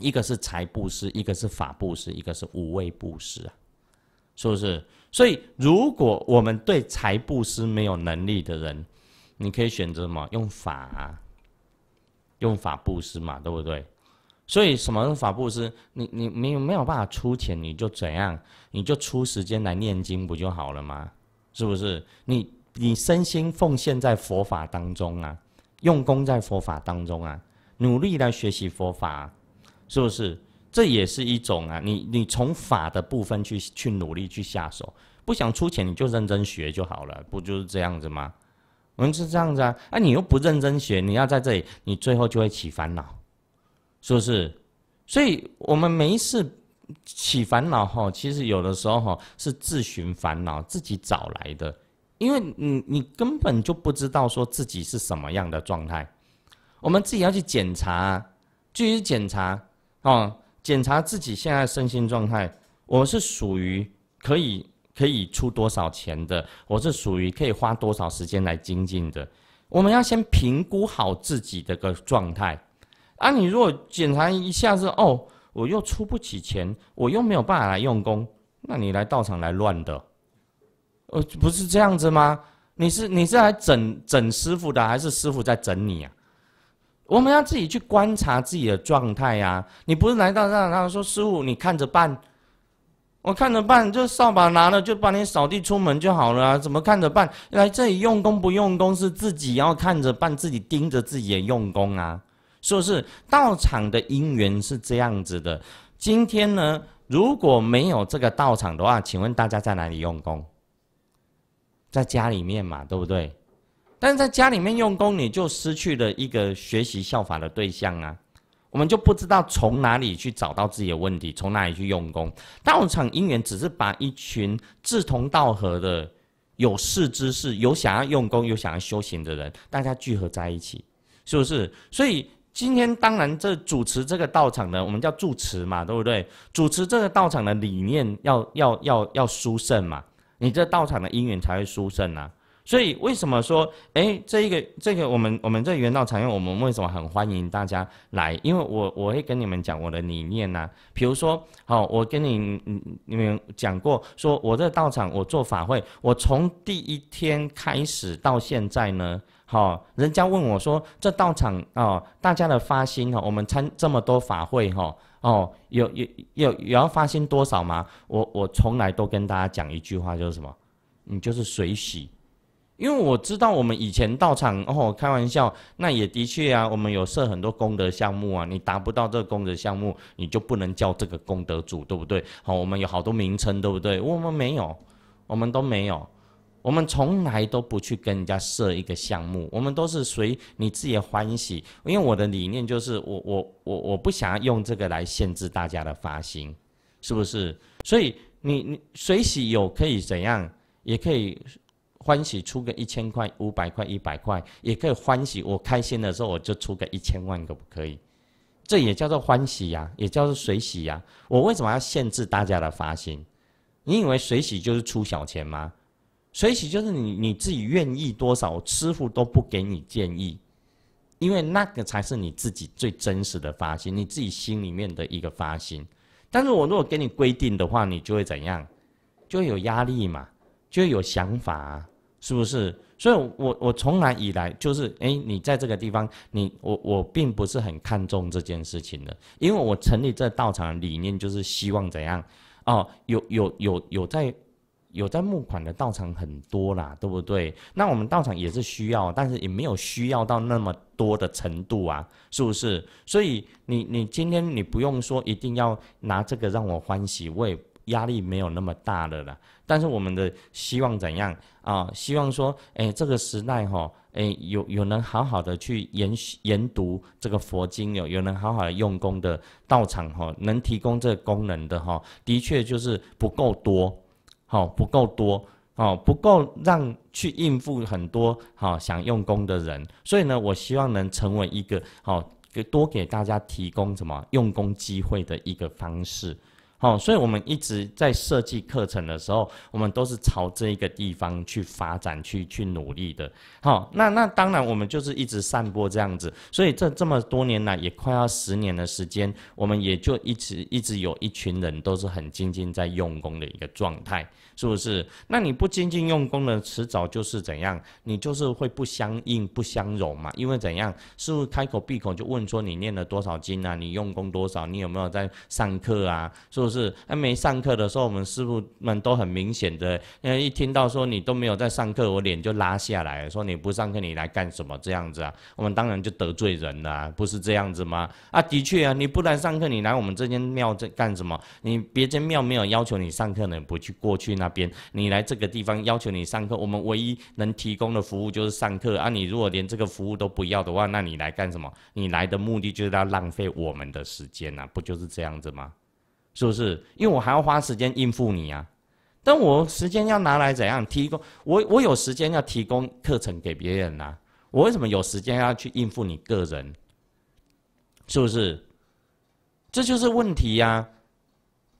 一个是财布施，一个是法布施，一个是无畏布施啊，是不是？所以如果我们对财布施没有能力的人，你可以选择什么？用法，用法布施嘛，对不对？所以，什么是法布施？你你没有没有办法出钱，你就怎样？你就出时间来念经不就好了吗？是不是？你你身心奉献在佛法当中啊，用功在佛法当中啊，努力来学习佛法，是不是？这也是一种啊。你你从法的部分去去努力去下手，不想出钱你就认真学就好了，不就是这样子吗？我们是这样子啊。哎，你又不认真学，你要在这里，你最后就会起烦恼。是不是？所以我们没事起烦恼哈，其实有的时候哈是自寻烦恼，自己找来的。因为你你根本就不知道说自己是什么样的状态，我们自己要去检查，继续检查啊，检查自己现在身心状态。我是属于可以可以出多少钱的，我是属于可以花多少时间来精进的。我们要先评估好自己的个状态。啊，你如果检查一下子哦，我又出不起钱，我又没有办法来用功，那你来道场来乱的，呃，不是这样子吗？你是你是来整整师傅的，还是师傅在整你啊？我们要自己去观察自己的状态呀。你不是来到这，然后说师傅你看着办，我看着办，就扫把拿了就把你扫地出门就好了啊？怎么看着办？来这里用功不用功是自己要看着办，自己盯着自己的用功啊。是不是道场的因缘是这样子的？今天呢，如果没有这个道场的话，请问大家在哪里用功？在家里面嘛，对不对？但是在家里面用功，你就失去了一个学习效法的对象啊。我们就不知道从哪里去找到自己的问题，从哪里去用功。道场因缘只是把一群志同道合的有识之士，有想要用功、有想要修行的人，大家聚合在一起，是不是？所以。今天当然，这主持这个道场的，我们叫住持嘛，对不对？主持这个道场的理念要要要要殊胜嘛，你这道场的因缘才会殊胜啊。所以为什么说，哎，这一个这个我们我们这元道因院，我们为什么很欢迎大家来？因为我我会跟你们讲我的理念呐。比如说，好，我跟你你们讲过，说我这道场我做法会，我从第一天开始到现在呢。好，人家问我说：“这道场哦，大家的发心哈，我们参这么多法会哈，哦，有有有有要发心多少吗？”我我从来都跟大家讲一句话，就是什么？你就是水洗，因为我知道我们以前道场哦，开玩笑，那也的确啊，我们有设很多功德项目啊，你达不到这个功德项目，你就不能叫这个功德主，对不对？好，我们有好多名称，对不对？我们没有，我们都没有。我们从来都不去跟人家设一个项目，我们都是随你自己的欢喜。因为我的理念就是，我我我我不想要用这个来限制大家的发心，是不是？所以你你随喜有可以怎样，也可以欢喜出个一千块、五百块、一百块，也可以欢喜我开心的时候我就出个一千万，可不可以？这也叫做欢喜呀，也叫做随喜呀。我为什么要限制大家的发心？你以为随喜就是出小钱吗？水洗就是你你自己愿意多少，师傅都不给你建议，因为那个才是你自己最真实的发心，你自己心里面的一个发心。但是我如果给你规定的话，你就会怎样？就会有压力嘛，就会有想法，是不是？所以，我我从来以来就是，哎，你在这个地方，你我我并不是很看重这件事情的，因为我成立这道场的理念就是希望怎样？哦，有有有有在。有在募款的道场很多啦，对不对？那我们道场也是需要，但是也没有需要到那么多的程度啊，是不是？所以你你今天你不用说一定要拿这个让我欢喜，我也压力没有那么大了啦。但是我们的希望怎样啊？希望说，哎，这个时代哈，哎，有有能好好的去研研读这个佛经，有有能好好的用功的道场哈，能提供这个功能的哈，的确就是不够多。好不够多，哦不够让去应付很多好想用功的人，所以呢，我希望能成为一个好给多给大家提供什么用功机会的一个方式。好，所以我们一直在设计课程的时候，我们都是朝这一个地方去发展、去去努力的。好，那那当然，我们就是一直散播这样子，所以这这么多年来也快要十年的时间，我们也就一直一直有一群人都是很精进在用功的一个状态。是不是？那你不精进用功呢，迟早就是怎样？你就是会不相应、不相容嘛。因为怎样？师傅开口闭口就问说：“你念了多少经啊？你用功多少？你有没有在上课啊？”是不是？哎，没上课的时候，我们师傅们都很明显的，因为一听到说你都没有在上课，我脸就拉下来，说你不上课，你来干什么？这样子啊？我们当然就得罪人了，不是这样子吗？啊，的确啊，你不来上课，你来我们这间庙这干什么？你别间庙没有要求你上课呢，不去过去那。边你来这个地方要求你上课，我们唯一能提供的服务就是上课啊！你如果连这个服务都不要的话，那你来干什么？你来的目的就是要浪费我们的时间啊！不就是这样子吗？是不是？因为我还要花时间应付你啊！但我时间要拿来怎样提供？我我有时间要提供课程给别人啊！我为什么有时间要去应付你个人？是不是？这就是问题呀！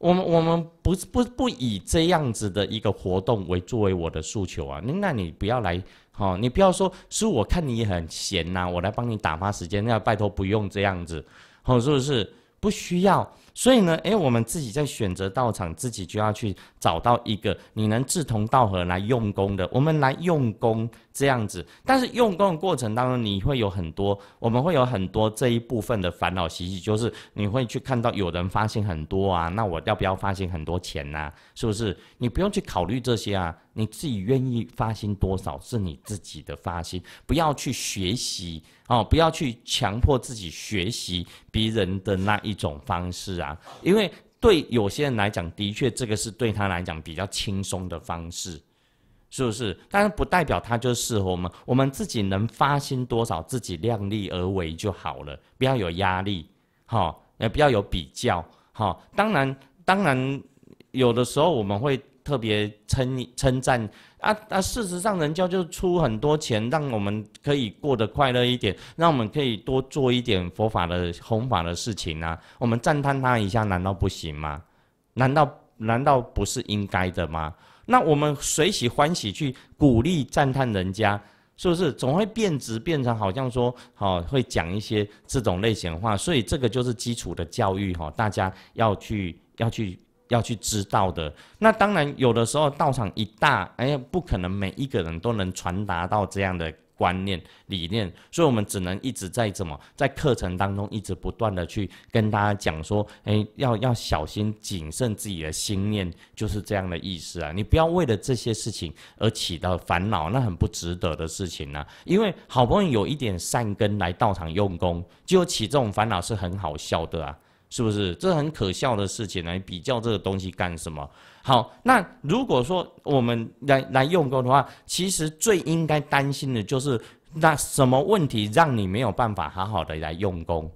我们我们不不不以这样子的一个活动为作为我的诉求啊，那你不要来，哦，你不要说是我看你很闲呐，我来帮你打发时间，那拜托不用这样子，好，是不是不需要？所以呢，诶，我们自己在选择道场，自己就要去找到一个你能志同道合来用功的。我们来用功这样子，但是用功的过程当中，你会有很多，我们会有很多这一部分的烦恼习气，就是你会去看到有人发心很多啊，那我要不要发心很多钱呢？是不是？你不用去考虑这些啊，你自己愿意发心多少是你自己的发心，不要去学习哦，不要去强迫自己学习别人的那一种方式啊。因为对有些人来讲，的确这个是对他来讲比较轻松的方式，是不是？但是不代表他就适合我们。我们自己能发心多少，自己量力而为就好了，不要有压力，哈，也不要有比较，哈。当然，当然，有的时候我们会特别称称赞。啊啊！事实上，人家就出很多钱，让我们可以过得快乐一点，让我们可以多做一点佛法的弘法的事情啊。我们赞叹他一下，难道不行吗？难道难道不是应该的吗？那我们随喜欢喜去鼓励赞叹人家，是不是总会变质，变成好像说，哦，会讲一些这种类型的话？所以这个就是基础的教育哈，大家要去要去。要去知道的，那当然有的时候道场一大，哎呀，不可能每一个人都能传达到这样的观念理念，所以我们只能一直在怎么在课程当中一直不断的去跟大家讲说，哎，要要小心谨慎自己的心念，就是这样的意思啊。你不要为了这些事情而起到烦恼，那很不值得的事情呢。因为好不容易有一点善根来道场用功，就起这种烦恼是很好笑的啊。是不是这很可笑的事情？来比较这个东西干什么？好，那如果说我们来来用功的话，其实最应该担心的就是那什么问题让你没有办法好好的来用功，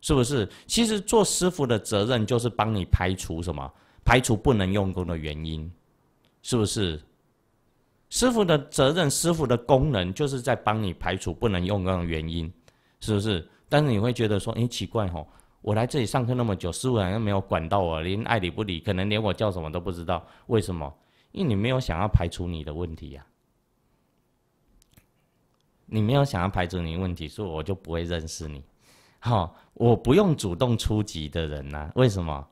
是不是？其实做师傅的责任就是帮你排除什么，排除不能用功的原因，是不是？师傅的责任，师傅的功能就是在帮你排除不能用功的原因，是不是？但是你会觉得说，哎，奇怪哦。我来这里上课那么久，师傅好像没有管到我，连爱理不理，可能连我叫什么都不知道。为什么？因为你没有想要排除你的问题呀。你没有想要排除你问题，所以我就不会认识你。好，我不用主动出击的人呐。为什么？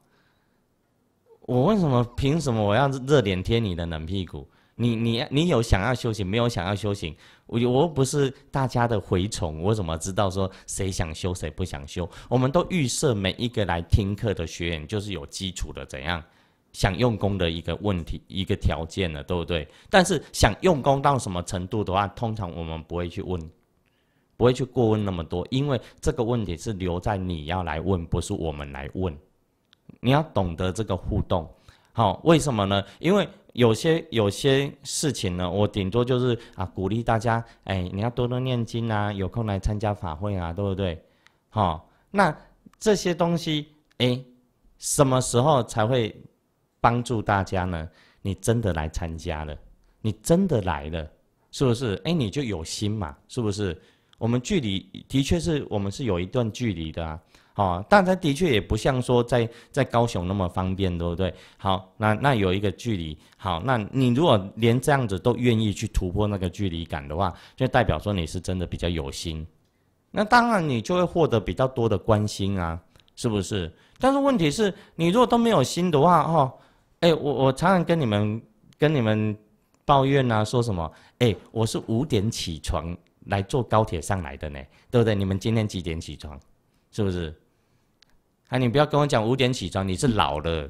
我为什么？凭什么我要热脸贴你的冷屁股？你你你有想要修行，没有想要修行？我我又不是大家的蛔虫，我怎么知道说谁想修谁不想修？我们都预设每一个来听课的学员就是有基础的，怎样想用功的一个问题、一个条件了，对不对？但是想用功到什么程度的话，通常我们不会去问，不会去过问那么多，因为这个问题是留在你要来问，不是我们来问。你要懂得这个互动，好，为什么呢？因为。有些有些事情呢，我顶多就是啊，鼓励大家，哎，你要多多念经啊，有空来参加法会啊，对不对？好，那这些东西，哎，什么时候才会帮助大家呢？你真的来参加了，你真的来了，是不是？哎，你就有心嘛，是不是？我们距离的确是我们是有一段距离的啊。哦，但他的确也不像说在在高雄那么方便，对不对？好，那那有一个距离。好，那你如果连这样子都愿意去突破那个距离感的话，就代表说你是真的比较有心。那当然你就会获得比较多的关心啊，是不是？但是问题是，你如果都没有心的话，哦，哎，我我常常跟你们跟你们抱怨呐，说什么？哎，我是五点起床来坐高铁上来的呢，对不对？你们今天几点起床？是不是？啊，你不要跟我讲五点起床，你是老了。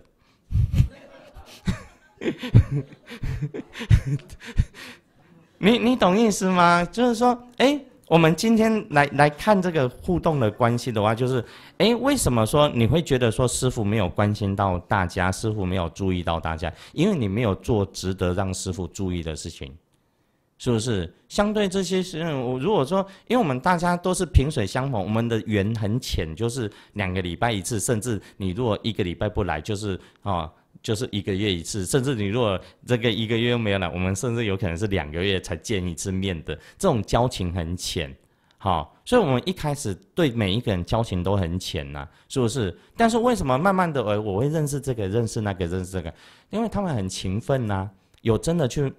[LAUGHS] 你你懂意思吗？就是说，哎，我们今天来来看这个互动的关系的话，就是，哎，为什么说你会觉得说师傅没有关心到大家，师傅没有注意到大家，因为你没有做值得让师傅注意的事情。是不是？相对这些是，我如果说，因为我们大家都是萍水相逢，我们的缘很浅，就是两个礼拜一次，甚至你如果一个礼拜不来，就是啊，就是一个月一次，甚至你如果这个一个月又没有来，我们甚至有可能是两个月才见一次面的，这种交情很浅。好，所以我们一开始对每一个人交情都很浅呐，是不是？但是为什么慢慢的，呃，我会认识这个，认识那个，认识这个？因为他们很勤奋呐，有真的去。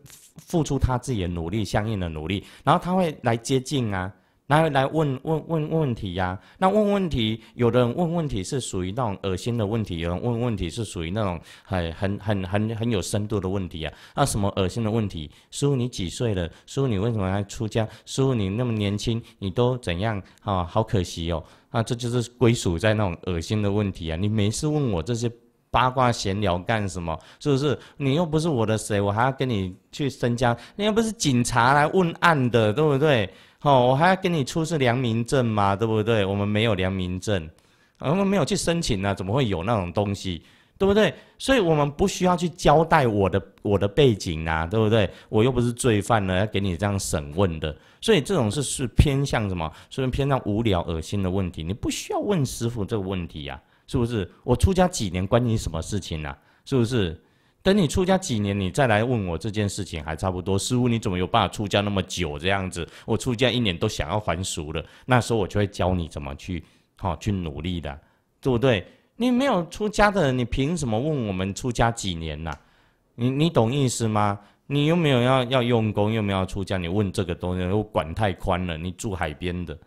付出他自己的努力，相应的努力，然后他会来接近啊，然后来问问问问题呀。那问问题，有的人问问题是属于那种恶心的问题，有人问问题是属于那种很很很很很有深度的问题啊。那什么恶心的问题？师傅你几岁了？师傅你为什么要出家？师傅你那么年轻，你都怎样啊？好可惜哦。啊，这就是归属在那种恶心的问题啊。你每次问我这些。八卦闲聊干什么？是不是你又不是我的谁？我还要跟你去深交？你又不是警察来问案的，对不对？哦，我还要跟你出示良民证嘛，对不对？我们没有良民证，我们没有去申请呢，怎么会有那种东西？对不对？所以我们不需要去交代我的我的背景啊，对不对？我又不是罪犯呢，要给你这样审问的。所以这种事是偏向什么？所以偏向无聊恶心的问题。你不需要问师傅这个问题呀。是不是我出家几年，关你什么事情呢？是不是？等你出家几年，你再来问我这件事情，还差不多。师傅，你怎么有办法出家那么久这样子？我出家一年都想要还俗了，那时候我就会教你怎么去，好去努力的，对不对？你没有出家的人，你凭什么问我们出家几年呐？你你懂意思吗？你又没有要要用功，又没有出家，你问这个东西又管太宽了。你住海边的。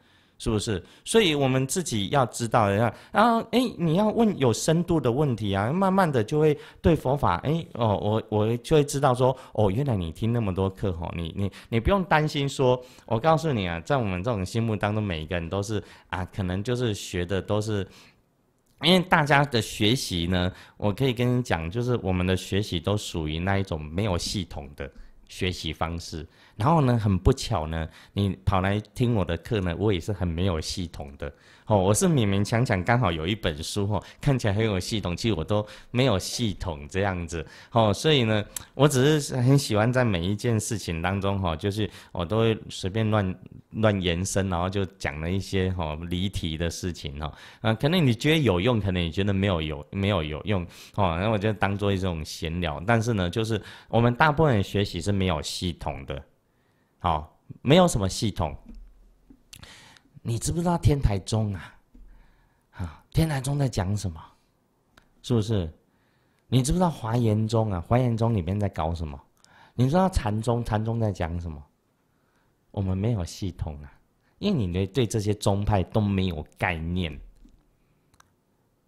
是不是？所以我们自己要知道，一下，然后，哎，你要问有深度的问题啊，慢慢的就会对佛法，哎，哦，我我就会知道说，哦，原来你听那么多课吼，你你你不用担心说，我告诉你啊，在我们这种心目当中，每一个人都是啊，可能就是学的都是，因为大家的学习呢，我可以跟你讲，就是我们的学习都属于那一种没有系统的。学习方式，然后呢，很不巧呢，你跑来听我的课呢，我也是很没有系统的。哦，我是勉勉强强刚好有一本书哦，看起来很有系统，其实我都没有系统这样子哦，所以呢，我只是很喜欢在每一件事情当中哦，就是我都会随便乱乱延伸，然后就讲了一些哦离题的事情哦，啊，可能你觉得有用，可能你觉得没有有没有有用哦，那我就当做一种闲聊，但是呢，就是我们大部分人学习是没有系统的，好，没有什么系统。你知不知道天台宗啊？啊，天台宗在讲什么？是不是？你知不知道华严宗啊？华严宗里面在搞什么？你知道禅宗？禅宗在讲什么？我们没有系统啊，因为你对对这些宗派都没有概念，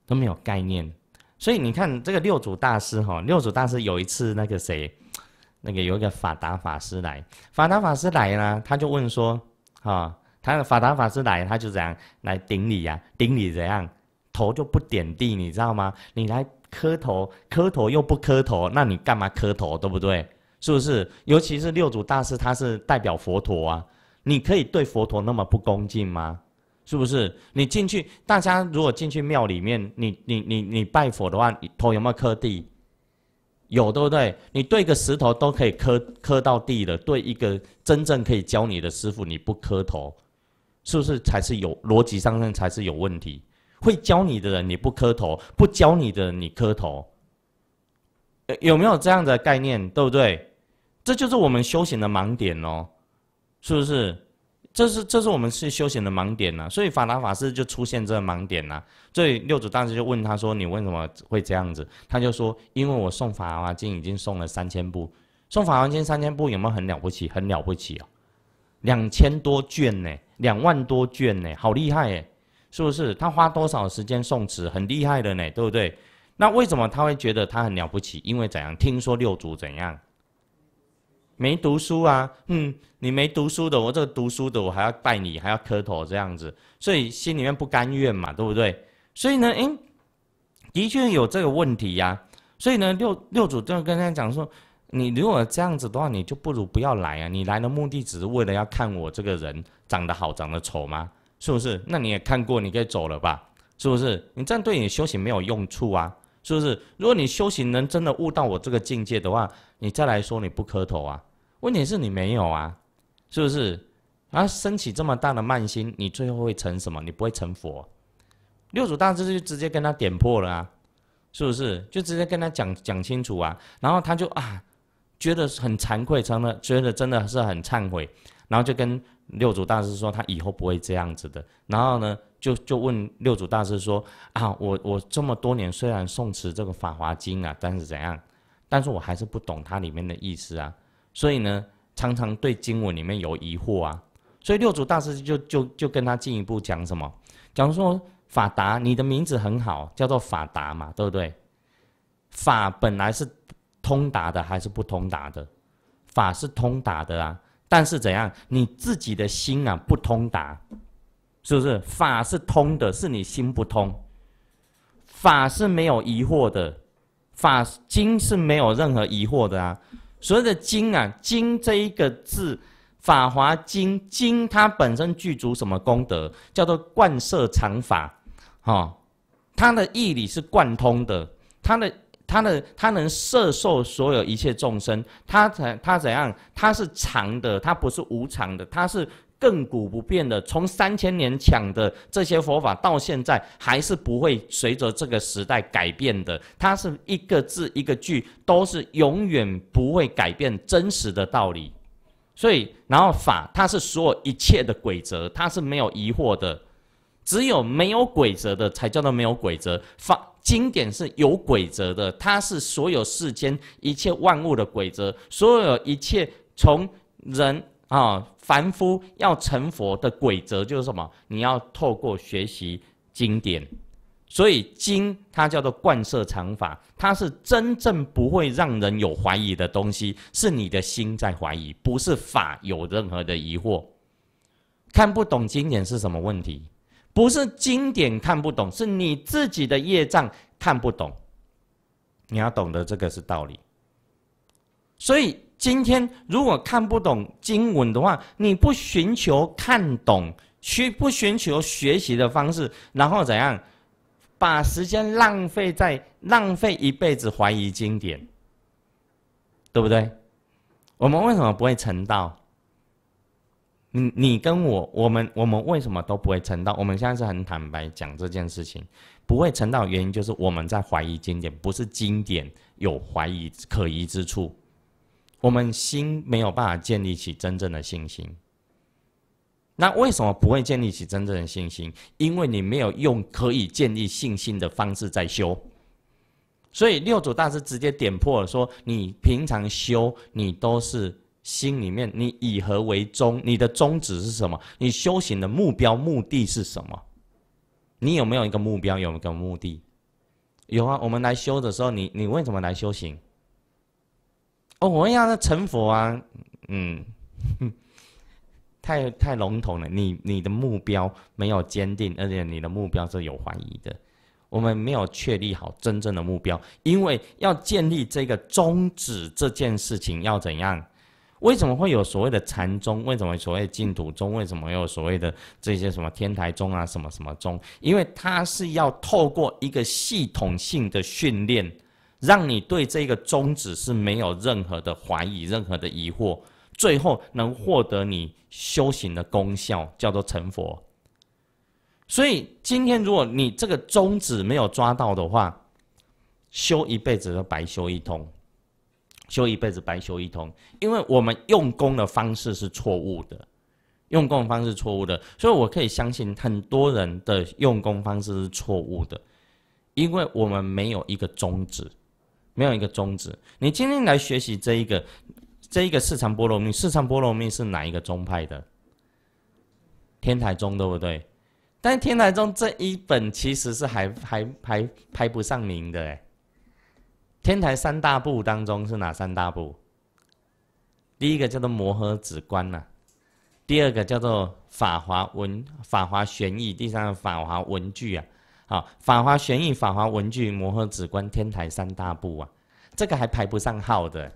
都没有概念。所以你看这个六祖大师哈，六祖大师有一次那个谁，那个有一个法达法师来，法达法师来呢，他就问说：，哈。他的法达法师来，他就这样来顶你呀，顶你怎样，头就不点地，你知道吗？你来磕头，磕头又不磕头，那你干嘛磕头，对不对？是不是？尤其是六祖大师，他是代表佛陀啊，你可以对佛陀那么不恭敬吗？是不是？你进去，大家如果进去庙里面，你你你你拜佛的话，头有没有磕地？有，对不对？你对个石头都可以磕磕到地了，对一个真正可以教你的师傅，你不磕头？是不是才是有逻辑上面才是有问题？会教你的人你不磕头，不教你的人你磕头。有没有这样的概念？对不对？这就是我们修行的盲点哦，是不是？这是这是我们是修行的盲点呢。所以法达法师就出现这个盲点呢。所以六祖大师就问他说：“你为什么会这样子？”他就说：“因为我送法华经已经送了三千部，送法华经三千部有没有很了不起？很了不起哦，两千多卷呢。”两万多卷呢，好厉害哎，是不是？他花多少时间送词，很厉害的呢，对不对？那为什么他会觉得他很了不起？因为怎样？听说六祖怎样？没读书啊？嗯，你没读书的，我这个读书的，我还要拜你，还要磕头这样子，所以心里面不甘愿嘛，对不对？所以呢，诶，的确有这个问题呀。所以呢，六六祖就跟他讲说：你如果这样子的话，你就不如不要来啊！你来的目的只是为了要看我这个人。长得好，长得丑吗？是不是？那你也看过，你可以走了吧？是不是？你这样对你修行没有用处啊？是不是？如果你修行能真的悟到我这个境界的话，你再来说你不磕头啊？问题是你没有啊？是不是？啊，升起这么大的慢心，你最后会成什么？你不会成佛。六祖大师就直接跟他点破了啊，是不是？就直接跟他讲讲清楚啊。然后他就啊，觉得很惭愧，成了，觉得真的是很忏悔，然后就跟。六祖大师说：“他以后不会这样子的。”然后呢，就就问六祖大师说：“啊，我我这么多年虽然诵持这个《法华经》啊，但是怎样？但是我还是不懂它里面的意思啊。所以呢，常常对经文里面有疑惑啊。所以六祖大师就就就跟他进一步讲什么？假如说法达，你的名字很好，叫做法达嘛，对不对？法本来是通达的还是不通达的？法是通达的啊。”但是怎样？你自己的心啊不通达，是不是？法是通的，是你心不通。法是没有疑惑的，法经是没有任何疑惑的啊。所谓的经啊，经这一个字，《法华经》经它本身具足什么功德？叫做贯摄常法，哦，它的义理是贯通的，它的。它的它能摄受所有一切众生，它怎它怎样？它是常的，它不是无常的，它是亘古不变的。从三千年讲的这些佛法，到现在还是不会随着这个时代改变的。它是一个字一个句，都是永远不会改变真实的道理。所以，然后法它是所有一切的规则，它是没有疑惑的。只有没有规则的，才叫做没有规则法。经典是有规则的，它是所有世间一切万物的规则，所有一切从人啊凡夫要成佛的规则就是什么？你要透过学习经典，所以经它叫做贯摄常法，它是真正不会让人有怀疑的东西，是你的心在怀疑，不是法有任何的疑惑，看不懂经典是什么问题？不是经典看不懂，是你自己的业障看不懂。你要懂得这个是道理。所以今天如果看不懂经文的话，你不寻求看懂，学不寻求学习的方式，然后怎样，把时间浪费在浪费一辈子怀疑经典，对不对？我们为什么不会成道？你你跟我我们我们为什么都不会成到？我们现在是很坦白讲这件事情，不会沉到原因就是我们在怀疑经典，不是经典有怀疑可疑之处，我们心没有办法建立起真正的信心。那为什么不会建立起真正的信心？因为你没有用可以建立信心的方式在修，所以六祖大师直接点破说：你平常修，你都是。心里面，你以何为终？你的宗旨是什么？你修行的目标、目的是什么？你有没有一个目标？有没有一个目的？有啊，我们来修的时候，你你为什么来修行？哦，我要那成佛啊，嗯，[LAUGHS] 太太笼统了。你你的目标没有坚定，而且你的目标是有怀疑的。我们没有确立好真正的目标，因为要建立这个宗旨，这件事情要怎样？为什么会有所谓的禅宗？为什么所谓净土宗？为什么有所谓的这些什么天台宗啊、什么什么宗？因为它是要透过一个系统性的训练，让你对这个宗旨是没有任何的怀疑、任何的疑惑，最后能获得你修行的功效，叫做成佛。所以今天如果你这个宗旨没有抓到的话，修一辈子都白修一通。修一辈子白修一通，因为我们用功的方式是错误的，用功方式错误的，所以我可以相信很多人的用功方式是错误的，因为我们没有一个宗旨，没有一个宗旨。你今天来学习这一个，这一个四禅波罗蜜，四禅波罗蜜是哪一个宗派的？天台宗对不对？但天台宗这一本其实是还还还排不上名的哎。天台三大部当中是哪三大部？第一个叫做《摩诃止观》呐，第二个叫做《法华文法华玄义》，第三个《法华文具啊。好，《法华玄义》《法华文具、摩诃止观》，天台三大部啊，这个还排不上号的，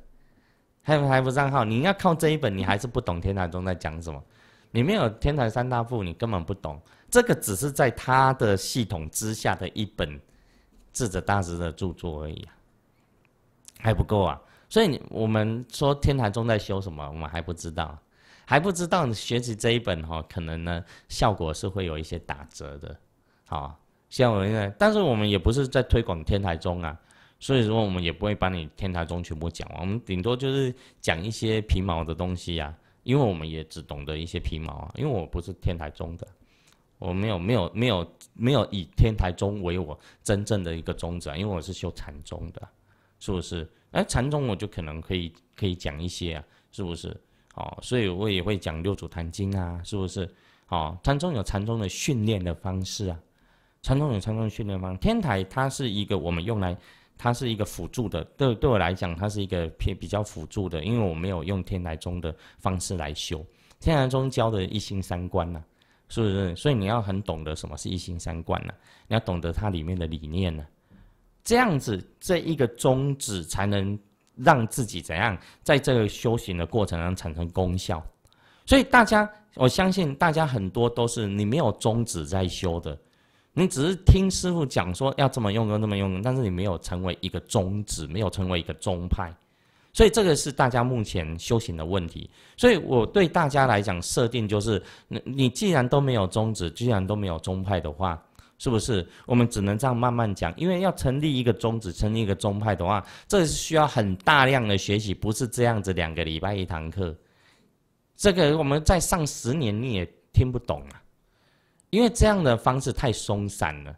还排不上号。你要靠这一本，你还是不懂天台宗在讲什么。你没有天台三大部，你根本不懂。这个只是在他的系统之下的一本智者大师的著作而已啊。还不够啊，所以我们说天台宗在修什么，我们还不知道，还不知道你学习这一本哈，可能呢效果是会有一些打折的，好，像我们，但是我们也不是在推广天台宗啊，所以说我们也不会把你天台宗全部讲完，我们顶多就是讲一些皮毛的东西呀，因为我们也只懂得一些皮毛啊，因为我不是天台宗的，我没有没有没有没有以天台宗为我真正的一个宗旨，啊，因为我是修禅宗的。是不是？哎，禅宗我就可能可以可以讲一些啊，是不是？哦，所以我也会讲六祖坛经啊，是不是？哦，禅宗有禅宗的训练的方式啊，禅宗有禅宗的训练方。天台它是一个我们用来，它是一个辅助的，对对我来讲，它是一个偏比较辅助的，因为我没有用天台宗的方式来修。天台宗教的一心三观呐，是不是？所以你要很懂得什么是一心三观呐，你要懂得它里面的理念呢。这样子，这一个宗旨才能让自己怎样在这个修行的过程中产生功效。所以大家，我相信大家很多都是你没有宗旨在修的，你只是听师傅讲说要这么用，要那么用，但是你没有成为一个宗旨，没有成为一个宗派。所以这个是大家目前修行的问题。所以我对大家来讲设定就是：你既然都没有宗旨，既然都没有宗派的话。是不是？我们只能这样慢慢讲，因为要成立一个宗旨、成立一个宗派的话，这是需要很大量的学习，不是这样子两个礼拜一堂课。这个我们在上十年你也听不懂啊，因为这样的方式太松散了。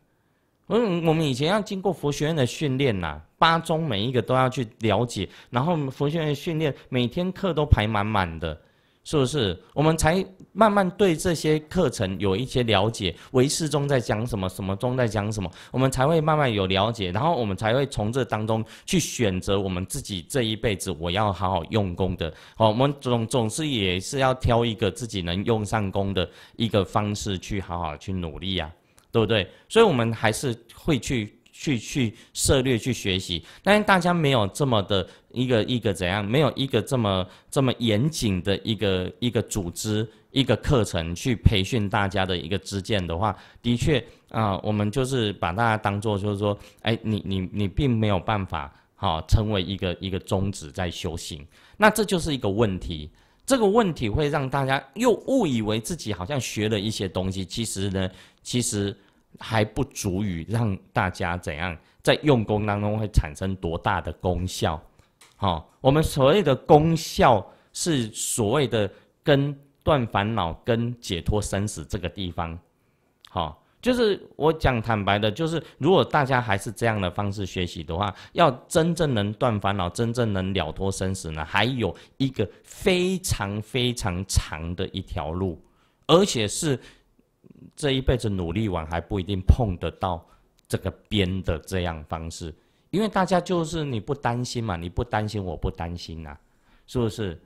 嗯，我们以前要经过佛学院的训练呐，八宗每一个都要去了解，然后佛学院训练每天课都排满满的。是不是我们才慢慢对这些课程有一些了解？唯识中在讲什么？什么中在讲什么？我们才会慢慢有了解，然后我们才会从这当中去选择我们自己这一辈子我要好好用功的。哦，我们总总是也是要挑一个自己能用上功的一个方式去好好去努力呀，对不对？所以我们还是会去。去去涉略去学习，但是大家没有这么的一个一个怎样，没有一个这么这么严谨的一个一个组织一个课程去培训大家的一个知见的话，的确啊，我们就是把大家当做就是说，哎，你你你并没有办法好成为一个一个宗旨在修行，那这就是一个问题，这个问题会让大家又误以为自己好像学了一些东西，其实呢，其实。还不足以让大家怎样在用功当中会产生多大的功效？好，我们所谓的功效是所谓的跟断烦恼、跟解脱生死这个地方。好，就是我讲坦白的，就是如果大家还是这样的方式学习的话，要真正能断烦恼、真正能了脱生死呢，还有一个非常非常长的一条路，而且是。这一辈子努力完还不一定碰得到这个边的这样方式，因为大家就是你不担心嘛，你不担心，我不担心呐，是不是？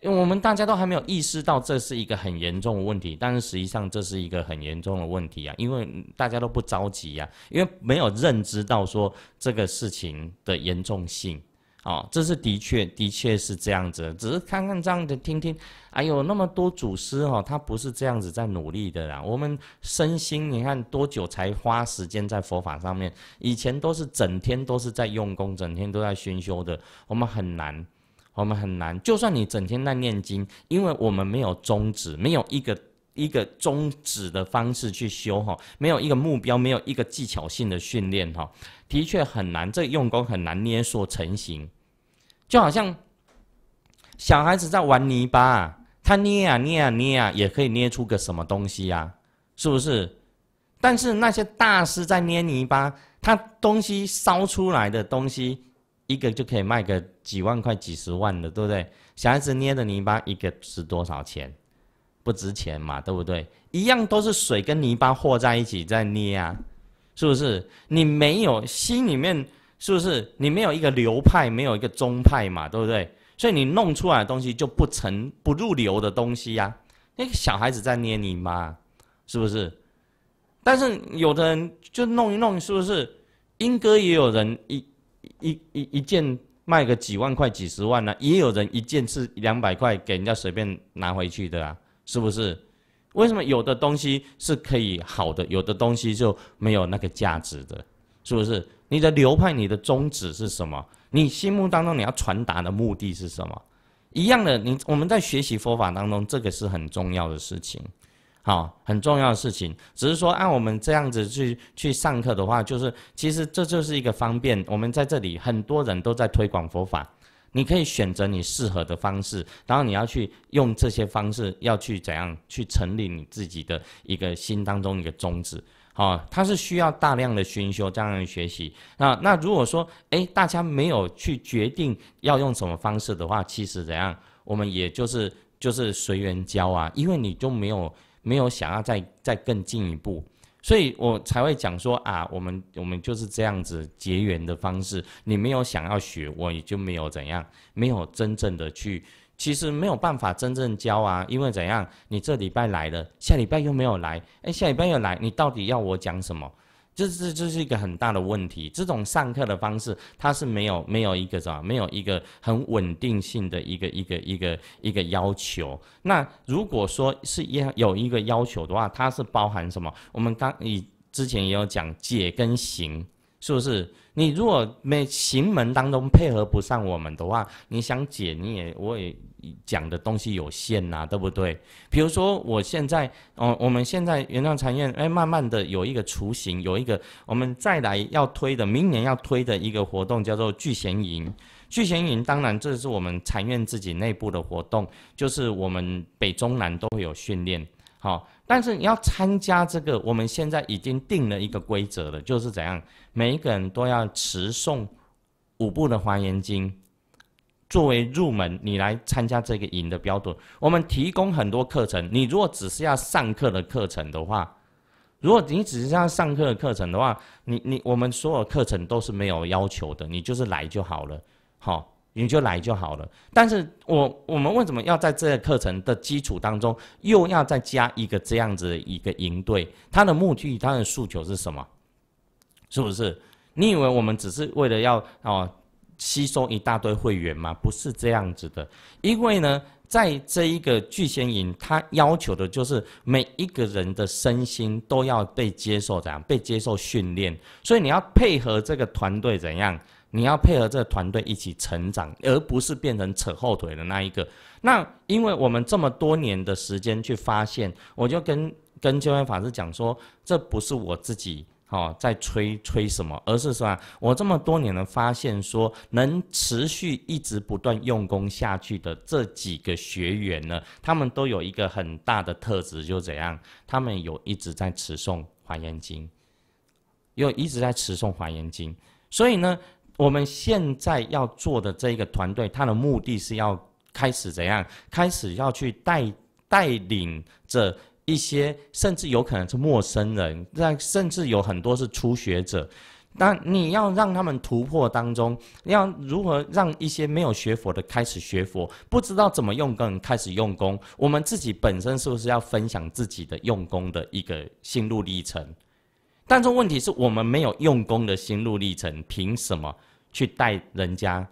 因为我们大家都还没有意识到这是一个很严重的问题，但是实际上这是一个很严重的问题啊，因为大家都不着急呀，因为没有认知到说这个事情的严重性。哦，这是的确的确是这样子，只是看看这样的听听，哎呦，那么多祖师哦，他不是这样子在努力的啦。我们身心，你看多久才花时间在佛法上面？以前都是整天都是在用功，整天都在熏修的，我们很难，我们很难。就算你整天在念经，因为我们没有宗旨，没有一个。一个终止的方式去修哈，没有一个目标，没有一个技巧性的训练哈，的确很难，这用功很难捏塑成型，就好像小孩子在玩泥巴，他捏啊捏啊捏啊，也可以捏出个什么东西呀，是不是？但是那些大师在捏泥巴，他东西烧出来的东西，一个就可以卖个几万块、几十万的，对不对？小孩子捏的泥巴，一个值多少钱？不值钱嘛，对不对？一样都是水跟泥巴和在一起在捏啊，是不是？你没有心里面，是不是？你没有一个流派，没有一个宗派嘛，对不对？所以你弄出来的东西就不成不入流的东西呀。那个小孩子在捏你嘛，是不是？但是有的人就弄一弄，是不是？英哥也有人一一一一件卖个几万块、几十万呢，也有人一件是两百块给人家随便拿回去的啊。是不是？为什么有的东西是可以好的，有的东西就没有那个价值的？是不是？你的流派、你的宗旨是什么？你心目当中你要传达的目的是什么？一样的，你我们在学习佛法当中，这个是很重要的事情，好，很重要的事情。只是说按我们这样子去去上课的话，就是其实这就是一个方便。我们在这里很多人都在推广佛法。你可以选择你适合的方式，然后你要去用这些方式，要去怎样去成立你自己的一个心当中一个宗旨。好，它是需要大量的熏修，这样的学习。那那如果说，哎，大家没有去决定要用什么方式的话，其实怎样，我们也就是就是随缘教啊，因为你就没有没有想要再再更进一步。所以我才会讲说啊，我们我们就是这样子结缘的方式。你没有想要学，我也就没有怎样，没有真正的去，其实没有办法真正教啊，因为怎样，你这礼拜来了，下礼拜又没有来，哎，下礼拜又来，你到底要我讲什么？这这这是一个很大的问题，这种上课的方式，它是没有没有一个什么，没有一个很稳定性的一个一个一个一个要求。那如果说是要有一个要求的话，它是包含什么？我们刚你之前也有讲解跟行，是不是？你如果没行门当中配合不上我们的话，你想解你也我也。讲的东西有限呐，对不对？比如说，我现在，哦，我们现在原创禅院，哎，慢慢的有一个雏形，有一个我们再来要推的，明年要推的一个活动叫做聚贤营。聚贤营当然这是我们禅院自己内部的活动，就是我们北中南都会有训练，好，但是你要参加这个，我们现在已经定了一个规则了，就是怎样，每一个人都要持诵五部的华严经。作为入门，你来参加这个营的标准，我们提供很多课程。你如果只是要上课的课程的话，如果你只是要上课的课程的话，你你我们所有课程都是没有要求的，你就是来就好了，好，你就来就好了。但是，我我们为什么要在这个课程的基础当中，又要再加一个这样子的一个营队？他的目的，他的诉求是什么？是不是？你以为我们只是为了要哦？吸收一大堆会员嘛，不是这样子的。因为呢，在这一个聚仙营，它要求的就是每一个人的身心都要被接受，怎样被接受训练。所以你要配合这个团队怎样，你要配合这个团队一起成长，而不是变成扯后腿的那一个。那因为我们这么多年的时间去发现，我就跟跟教山法师讲说，这不是我自己。哦，在吹吹什么？而是说，啊，我这么多年的发现，说能持续一直不断用功下去的这几个学员呢，他们都有一个很大的特质，就怎样？他们有一直在持诵《华严经》，又一直在持诵《华严经》。所以呢，我们现在要做的这一个团队，它的目的是要开始怎样？开始要去带带领着。一些甚至有可能是陌生人，但甚至有很多是初学者，但你要让他们突破当中，要如何让一些没有学佛的开始学佛，不知道怎么用功开始用功？我们自己本身是不是要分享自己的用功的一个心路历程？但这问题是我们没有用功的心路历程，凭什么去带人家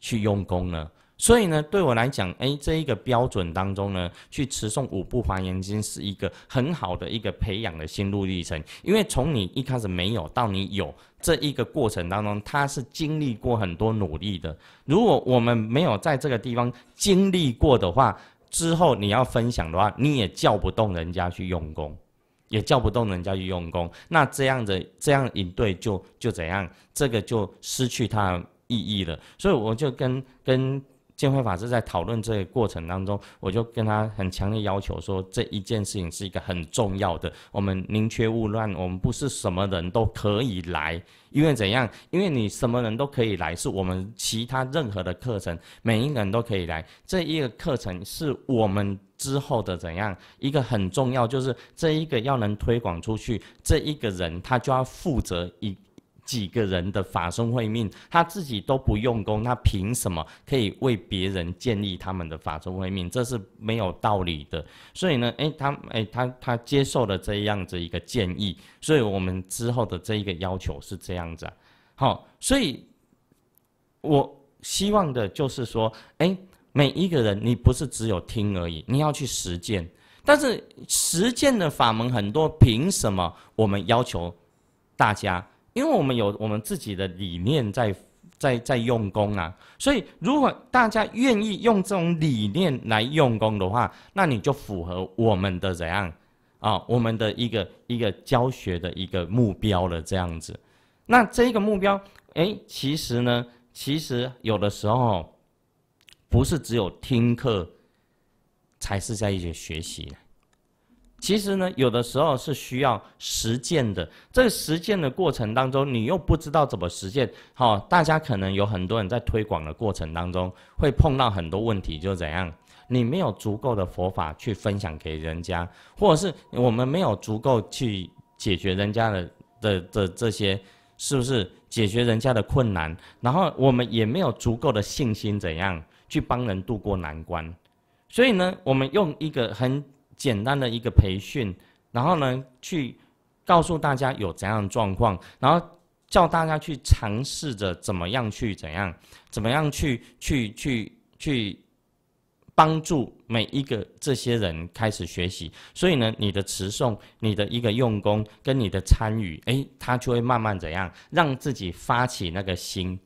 去用功呢？所以呢，对我来讲，哎，这一个标准当中呢，去持诵五部梵言经是一个很好的一个培养的心路历程。因为从你一开始没有到你有这一个过程当中，他是经历过很多努力的。如果我们没有在这个地方经历过的话，之后你要分享的话，你也叫不动人家去用功，也叫不动人家去用功。那这样子这样一对就就怎样，这个就失去它意义了。所以我就跟跟。建辉法师在讨论这个过程当中，我就跟他很强烈要求说，这一件事情是一个很重要的，我们宁缺毋滥，我们不是什么人都可以来，因为怎样？因为你什么人都可以来，是我们其他任何的课程，每一个人都可以来，这一个课程是我们之后的怎样一个很重要，就是这一个要能推广出去，这一个人他就要负责一。几个人的法中会命，他自己都不用功，他凭什么可以为别人建立他们的法中会命？这是没有道理的。所以呢，哎，他，哎，他，他接受了这样子一个建议。所以，我们之后的这一个要求是这样子。好，所以我希望的就是说，哎，每一个人，你不是只有听而已，你要去实践。但是实践的法门很多，凭什么我们要求大家？因为我们有我们自己的理念在，在在用功啊，所以如果大家愿意用这种理念来用功的话，那你就符合我们的怎样啊，我们的一个一个教学的一个目标了这样子。那这个目标，哎，其实呢，其实有的时候不是只有听课才是在一起学习。其实呢，有的时候是需要实践的。这个实践的过程当中，你又不知道怎么实践。好，大家可能有很多人在推广的过程当中，会碰到很多问题，就怎样？你没有足够的佛法去分享给人家，或者是我们没有足够去解决人家的的的这些，是不是？解决人家的困难，然后我们也没有足够的信心，怎样去帮人度过难关？所以呢，我们用一个很。简单的一个培训，然后呢，去告诉大家有怎样的状况，然后叫大家去尝试着怎么样去怎样，怎么样去去去去帮助每一个这些人开始学习。所以呢，你的持诵、你的一个用功跟你的参与，哎，他就会慢慢怎样，让自己发起那个心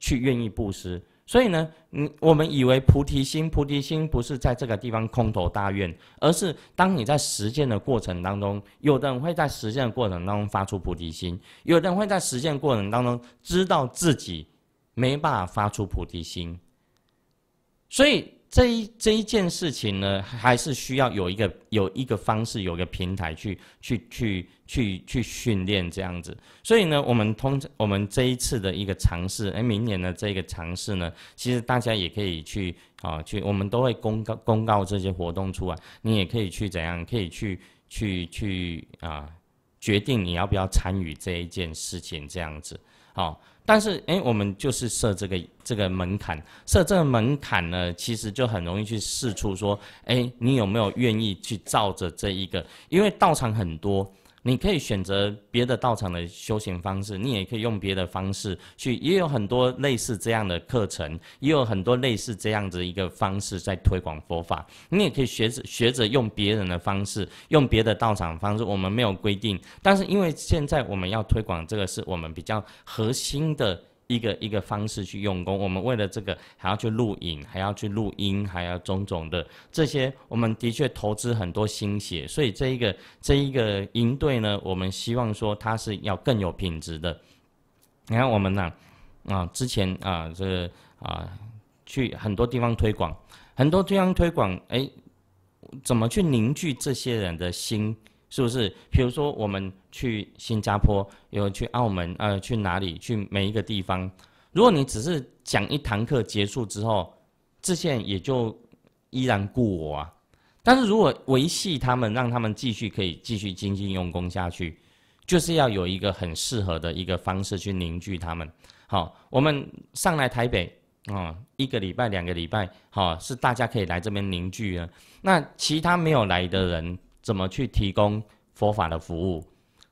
去愿意布施。所以呢，嗯，我们以为菩提心，菩提心不是在这个地方空头大愿，而是当你在实践的过程当中，有的人会在实践的过程当中发出菩提心，有的人会在实践过程当中知道自己没办法发出菩提心，所以。这一这一件事情呢，还是需要有一个有一个方式，有一个平台去去去去去训练这样子。所以呢，我们通我们这一次的一个尝试，哎，明年的这个尝试呢，其实大家也可以去啊去，我们都会公告公告这些活动出来，你也可以去怎样，可以去去去啊决定你要不要参与这一件事情这样子，好。但是，哎，我们就是设这个这个门槛，设这个门槛呢，其实就很容易去试出说，哎，你有没有愿意去照着这一个，因为道场很多。你可以选择别的道场的修行方式，你也可以用别的方式去，也有很多类似这样的课程，也有很多类似这样子一个方式在推广佛法。你也可以学着学着用别人的方式，用别的道场方式，我们没有规定。但是因为现在我们要推广这个，是我们比较核心的。一个一个方式去用功。我们为了这个还要去录影，还要去录音，还要种种的这些，我们的确投资很多心血，所以这一个这一个营队呢，我们希望说它是要更有品质的。你看我们呐，啊，之前啊，这个啊，去很多地方推广，很多地方推广，哎，怎么去凝聚这些人的心？是不是？比如说，我们去新加坡，有去澳门，呃，去哪里？去每一个地方。如果你只是讲一堂课结束之后，这些也就依然故我啊。但是如果维系他们，让他们继续可以继续精进用功下去，就是要有一个很适合的一个方式去凝聚他们。好，我们上来台北，啊，一个礼拜、两个礼拜，好，是大家可以来这边凝聚啊。那其他没有来的人。怎么去提供佛法的服务？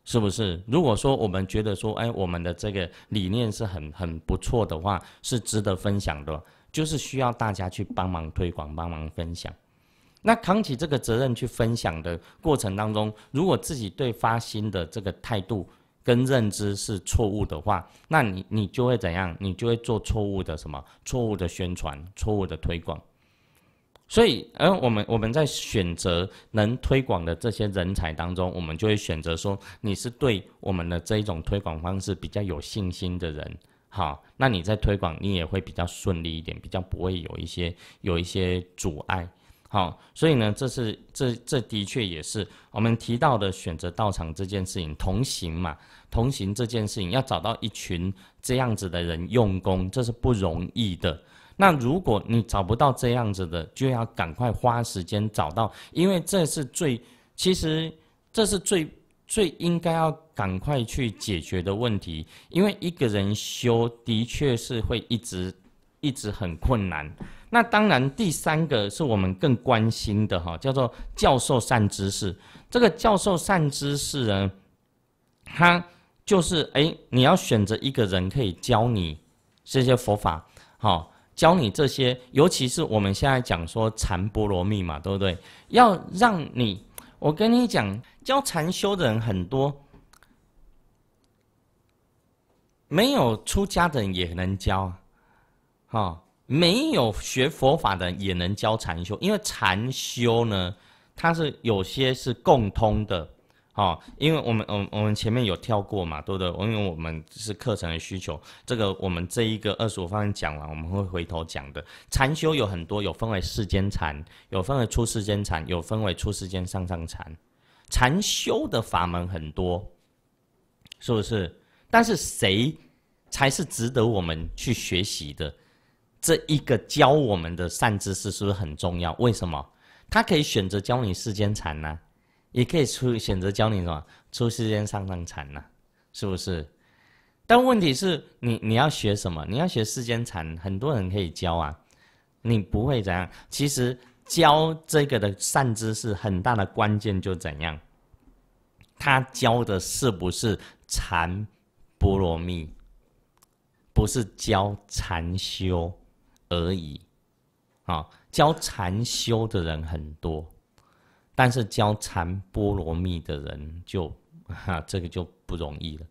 是不是？如果说我们觉得说，哎，我们的这个理念是很很不错的话，是值得分享的，就是需要大家去帮忙推广、帮忙分享。那扛起这个责任去分享的过程当中，如果自己对发心的这个态度跟认知是错误的话，那你你就会怎样？你就会做错误的什么？错误的宣传，错误的推广。所以，而我们我们在选择能推广的这些人才当中，我们就会选择说你是对我们的这一种推广方式比较有信心的人，好，那你在推广你也会比较顺利一点，比较不会有一些有一些阻碍，好，所以呢，这是这这的确也是我们提到的选择到场这件事情，同行嘛，同行这件事情要找到一群这样子的人用功，这是不容易的。那如果你找不到这样子的，就要赶快花时间找到，因为这是最，其实这是最最应该要赶快去解决的问题。因为一个人修的确是会一直一直很困难。那当然，第三个是我们更关心的哈，叫做教授善知识。这个教授善知识呢，他就是哎，你要选择一个人可以教你这些佛法，好。教你这些，尤其是我们现在讲说禅波罗蜜嘛，对不对？要让你，我跟你讲，教禅修的人很多，没有出家的人也能教，哈，没有学佛法的人也能教禅修，因为禅修呢，它是有些是共通的。好，因为我们，我我们前面有跳过嘛，对不对？因为我们是课程的需求，这个我们这一个二十五方面讲完，我们会回头讲的。禅修有很多，有分为世间禅，有分为出世间禅，有分为出世间上上禅。禅修的法门很多，是不是？但是谁才是值得我们去学习的？这一个教我们的善知识是不是很重要？为什么他可以选择教你世间禅呢？也可以出选择教你什么出世间上上禅呐，是不是？但问题是你你要学什么？你要学世间禅，很多人可以教啊。你不会怎样？其实教这个的善知识很大的关键就怎样？他教的是不是禅波罗蜜？不是教禅修而已。啊，教禅修的人很多。但是教禅波罗蜜的人就，[LAUGHS] 哈，这个就不容易了，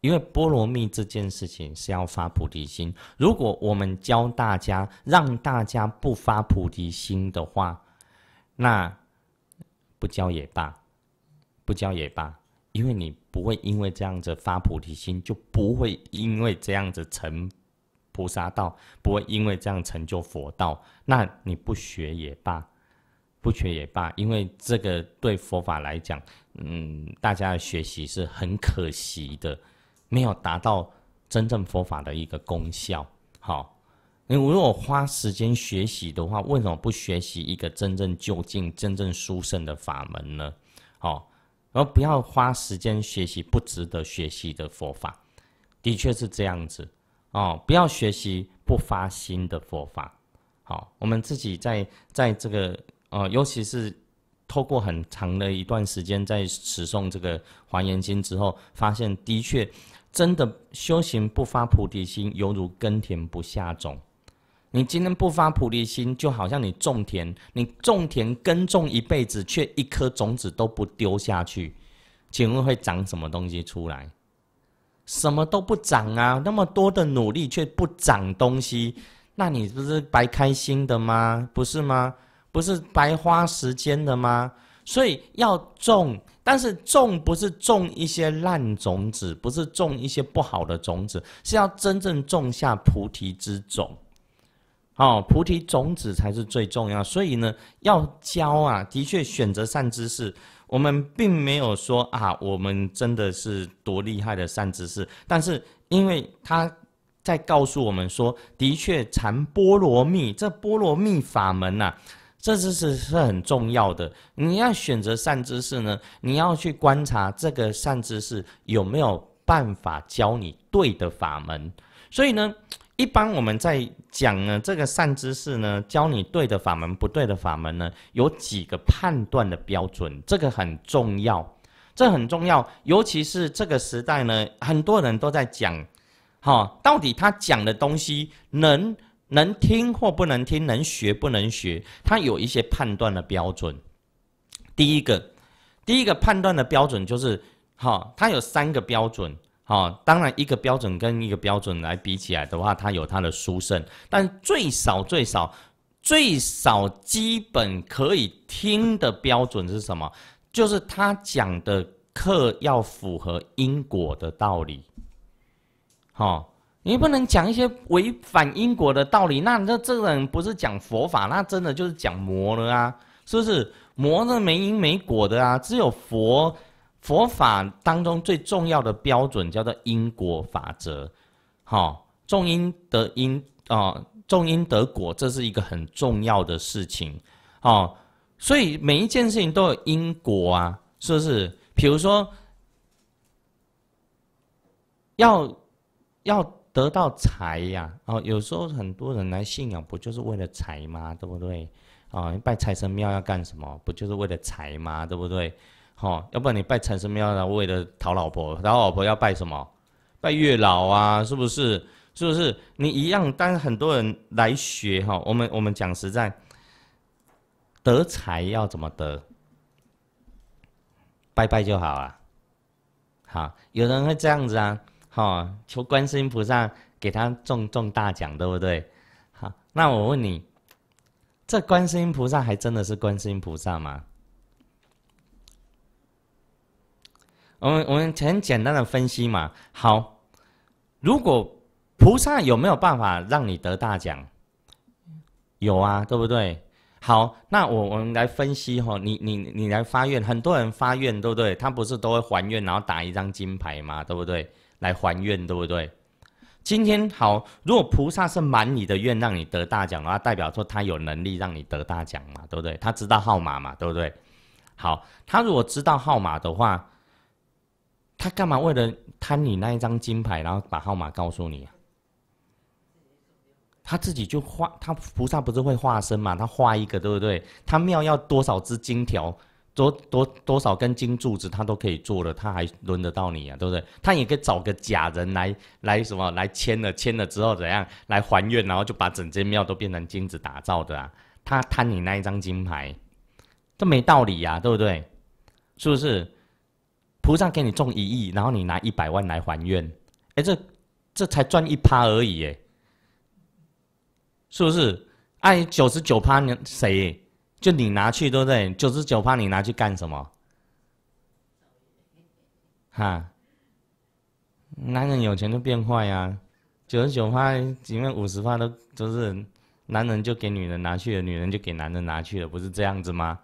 因为波罗蜜这件事情是要发菩提心。如果我们教大家让大家不发菩提心的话，那不教也罢，不教也罢，因为你不会因为这样子发菩提心，就不会因为这样子成菩萨道，不会因为这样成就佛道，那你不学也罢。不学也罢，因为这个对佛法来讲，嗯，大家的学习是很可惜的，没有达到真正佛法的一个功效。好，你如果花时间学习的话，为什么不学习一个真正究竟、真正殊胜的法门呢？好，而不要花时间学习不值得学习的佛法，的确是这样子。哦，不要学习不发心的佛法。好，我们自己在在这个。哦，尤其是透过很长的一段时间在持诵这个《华严经》之后，发现的确真的修行不发菩提心，犹如耕田不下种。你今天不发菩提心，就好像你种田，你种田耕种一辈子，却一颗种子都不丢下去，请问会长什么东西出来？什么都不长啊！那么多的努力却不长东西，那你不是白开心的吗？不是吗？不是白花时间的吗？所以要种，但是种不是种一些烂种子，不是种一些不好的种子，是要真正种下菩提之种。哦，菩提种子才是最重要。所以呢，要教啊，的确选择善知识。我们并没有说啊，我们真的是多厉害的善知识。但是因为他在告诉我们说，的确禅波罗蜜这波罗蜜法门呐。这知识是很重要的。你要选择善知识呢，你要去观察这个善知识有没有办法教你对的法门。所以呢，一般我们在讲呢，这个善知识呢，教你对的法门、不对的法门呢，有几个判断的标准，这个很重要。这很重要，尤其是这个时代呢，很多人都在讲，哈，到底他讲的东西能。能听或不能听，能学不能学，他有一些判断的标准。第一个，第一个判断的标准就是，哈，他有三个标准，哈，当然一个标准跟一个标准来比起来的话，它有它的殊胜，但最少最少最少基本可以听的标准是什么？就是他讲的课要符合因果的道理，哈。你不能讲一些违反因果的道理，那那这个人不是讲佛法，那真的就是讲魔了啊！是不是？魔是没因没果的啊！只有佛，佛法当中最重要的标准叫做因果法则，好，种因得因啊，种因得果，这是一个很重要的事情，哦，所以每一件事情都有因果啊，是不是？比如说，要，要。得到财呀，哦，有时候很多人来信仰，不就是为了财吗？对不对？哦，拜财神庙要干什么？不就是为了财吗？对不对？哦，要不然你拜财神庙后为了讨老婆，然后老婆要拜什么？拜月老啊？是不是？是不是？你一样，但是很多人来学哈，我们我们讲实在，得财要怎么得？拜拜就好啊。好，有人会这样子啊。好，求观世音菩萨给他中中大奖，对不对？好，那我问你，这观世音菩萨还真的是观世音菩萨吗？我们我们很简单的分析嘛。好，如果菩萨有没有办法让你得大奖？有啊，对不对？好，那我我们来分析哈，你你你来发愿，很多人发愿，对不对？他不是都会还愿，然后打一张金牌嘛，对不对？来还愿，对不对？今天好，如果菩萨是满你的愿，让你得大奖的话，代表说他有能力让你得大奖嘛，对不对？他知道号码嘛，对不对？好，他如果知道号码的话，他干嘛为了贪你那一张金牌，然后把号码告诉你啊？他自己就化，他菩萨不是会化身嘛？他化一个，对不对？他庙要多少只金条？多多多少根金柱子，他都可以做了，他还轮得到你啊？对不对？他也可以找个假人来来什么来签了签了之后怎样来还愿，然后就把整间庙都变成金子打造的啊！他贪你那一张金牌，这没道理呀，对不对？是不是？菩萨给你中一亿，然后你拿一百万来还愿，哎，这这才赚一趴而已，哎，是不是？哎，九十九趴，你谁？就你拿去对不对？九十九趴你拿去干什么？哈，男人有钱就变坏啊！九十九趴，因为五十趴都都是，男人就给女人拿去了，女人就给男人拿去了，不是这样子吗？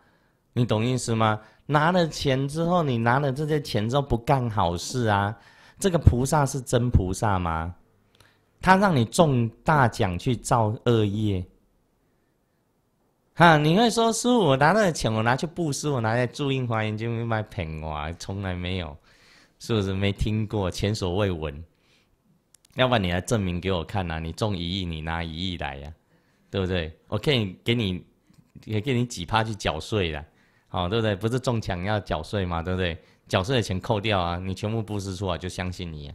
你懂意思吗？拿了钱之后，你拿了这些钱之后不干好事啊？这个菩萨是真菩萨吗？他让你中大奖去造恶业？哈，你会说，师傅，我拿那个钱，我拿去布施，我拿来种印花，我就去买平娃，从来没有，是不是？没听过，前所未闻。要不然你来证明给我看呐，你中一亿，你拿一亿来呀，对不对？我可以给你，也给你几趴去缴税的，好，对不对？不是中奖要缴税嘛，对不对？缴税的钱扣掉啊，你全部布施出来，就相信你，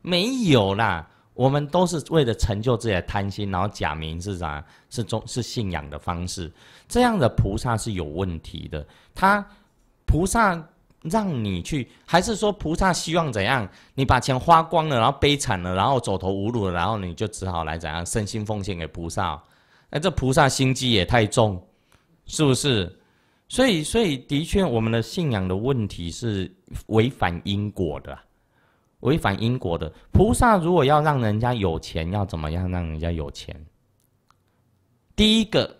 没有啦。我们都是为了成就自己的贪心，然后假名是啥？是宗是信仰的方式。这样的菩萨是有问题的。他菩萨让你去，还是说菩萨希望怎样？你把钱花光了，然后悲惨了，然后走投无路，了，然后你就只好来怎样？身心奉献给菩萨。哎，这菩萨心机也太重，是不是？所以，所以的确，我们的信仰的问题是违反因果的。违反因果的菩萨，如果要让人家有钱，要怎么样让人家有钱？第一个，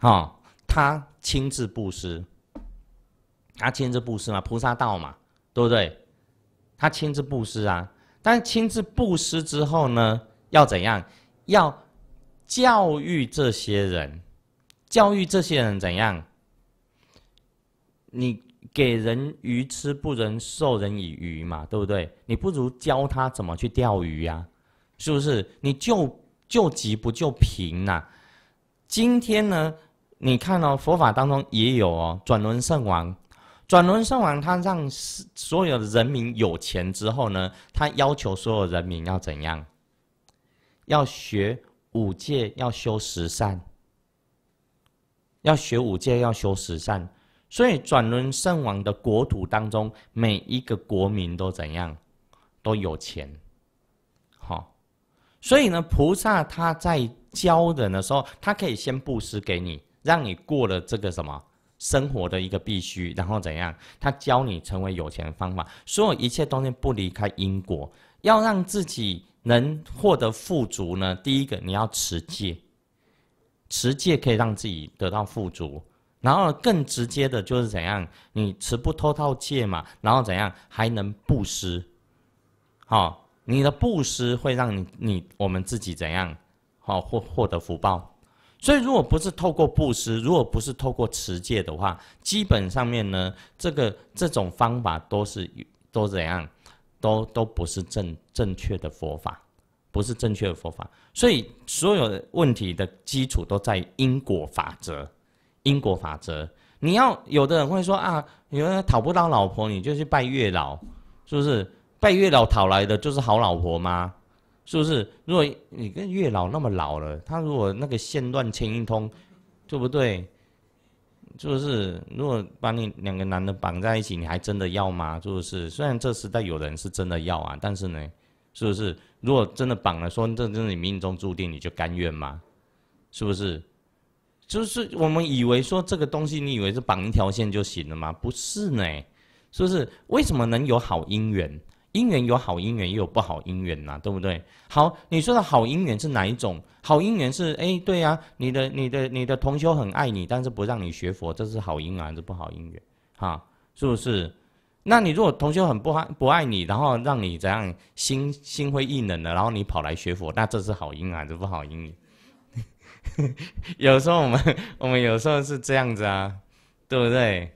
哈，他亲自布施，他亲自布施嘛，菩萨道嘛，对不对？他亲自布施啊，但亲自布施之后呢，要怎样？要教育这些人，教育这些人怎样？你。给人鱼吃，不能授人以渔嘛，对不对？你不如教他怎么去钓鱼呀，是不是？你救救急不救贫呐？今天呢，你看哦，佛法当中也有哦，转轮圣王，转轮圣王他让所有的人民有钱之后呢，他要求所有人民要怎样？要学五戒，要修十善，要学五戒，要修十善。所以转轮圣王的国土当中，每一个国民都怎样，都有钱，好，所以呢，菩萨他在教人的时候，他可以先布施给你，让你过了这个什么生活的一个必须，然后怎样？他教你成为有钱方法，所有一切东西不离开因果。要让自己能获得富足呢？第一个，你要持戒，持戒可以让自己得到富足。然后更直接的就是怎样，你持不偷盗戒嘛，然后怎样还能布施，好，你的布施会让你你我们自己怎样，好获获得福报。所以如果不是透过布施，如果不是透过持戒的话，基本上面呢，这个这种方法都是都怎样，都都不是正正确的佛法，不是正确的佛法。所以所有问题的基础都在因果法则。因果法则，你要有的人会说啊，有人讨不到老婆，你就去拜月老，是不是？拜月老讨来的就是好老婆吗？是不是？如果你跟月老那么老了，他如果那个线乱牵一通，对不对？就是如果把你两个男的绑在一起，你还真的要吗？是不是？虽然这时代有人是真的要啊，但是呢，是不是？如果真的绑了，说这真的你命中注定，你就甘愿吗？是不是？就是我们以为说这个东西，你以为是绑一条线就行了吗？不是呢，是不是？为什么能有好姻缘？姻缘有好姻缘，也有不好姻缘呐，对不对？好，你说的好姻缘是哪一种？好姻缘是哎，对呀，你的你的你的同修很爱你，但是不让你学佛，这是好姻缘还是不好姻缘？哈，是不是？那你如果同修很不爱不爱你，然后让你怎样心心灰意冷的，然后你跑来学佛，那这是好姻缘还是不好姻缘？[LAUGHS] 有时候我们 [LAUGHS] 我们有时候是这样子啊，对不对？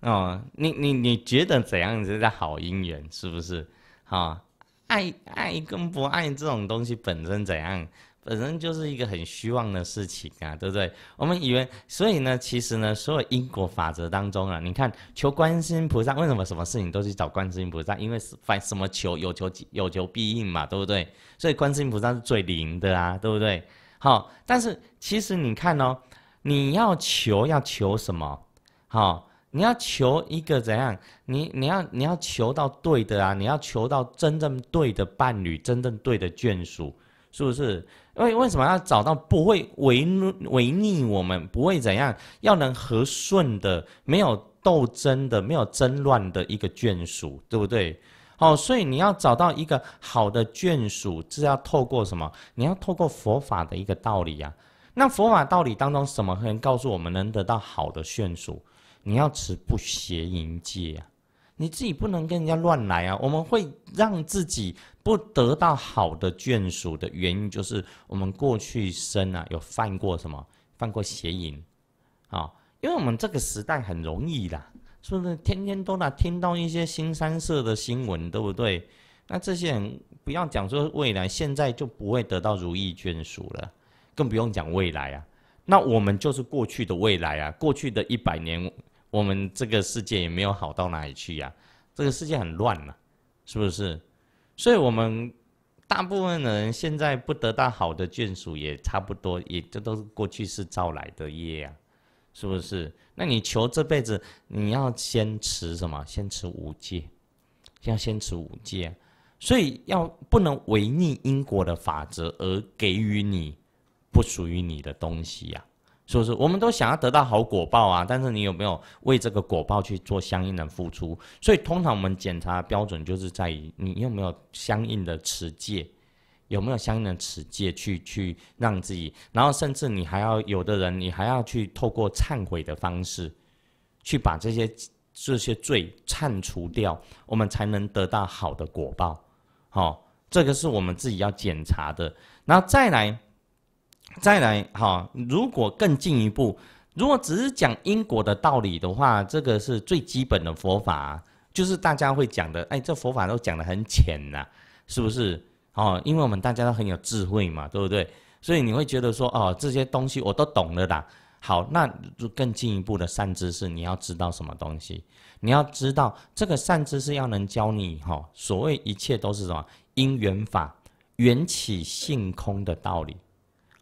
哦，你你你觉得怎样子叫好姻缘？是不是？好爱爱跟不爱这种东西本身怎样？本身就是一个很虚妄的事情啊，对不对？我们以为，所以呢，其实呢，所有因果法则当中啊，你看求观世音菩萨，为什么什么事情都去找观世音菩萨？因为反什么求有求有求必应嘛，对不对？所以观世音菩萨是最灵的啊，对不对？好，但是其实你看哦，你要求要求什么？好，你要求一个怎样？你你要你要求到对的啊，你要求到真正对的伴侣，真正对的眷属，是不是？因为为什么要找到不会违违逆我们，不会怎样，要能和顺的，没有斗争的，没有争乱的一个眷属，对不对？哦，所以你要找到一个好的眷属，是要透过什么？你要透过佛法的一个道理呀。那佛法道理当中，什么能告诉我们能得到好的眷属？你要持不邪淫戒啊，你自己不能跟人家乱来啊。我们会让自己不得到好的眷属的原因，就是我们过去生啊，有犯过什么？犯过邪淫啊，因为我们这个时代很容易啦。是不是天天都在听到一些新三社的新闻，对不对？那这些人不要讲说未来，现在就不会得到如意眷属了，更不用讲未来啊。那我们就是过去的未来啊，过去的一百年，我们这个世界也没有好到哪里去呀，这个世界很乱呐，是不是？所以，我们大部分人现在不得到好的眷属，也差不多，也这都是过去是造来的业啊。是不是？那你求这辈子，你要先持什么？先持五戒，要先持五戒，所以要不能违逆因果的法则而给予你不属于你的东西呀。是不是？我们都想要得到好果报啊，但是你有没有为这个果报去做相应的付出？所以通常我们检查标准就是在于你有没有相应的持戒。有没有相应的持戒去去让自己？然后甚至你还要有的人，你还要去透过忏悔的方式，去把这些这些罪忏除掉，我们才能得到好的果报。好，这个是我们自己要检查的。然后再来，再来哦，如果更进一步，如果只是讲因果的道理的话，这个是最基本的佛法，就是大家会讲的。哎，这佛法都讲的很浅呐，是不是？哦，因为我们大家都很有智慧嘛，对不对？所以你会觉得说，哦，这些东西我都懂了啦。好，那就更进一步的善知识，你要知道什么东西？你要知道这个善知识要能教你哈。所谓一切都是什么因缘法，缘起性空的道理。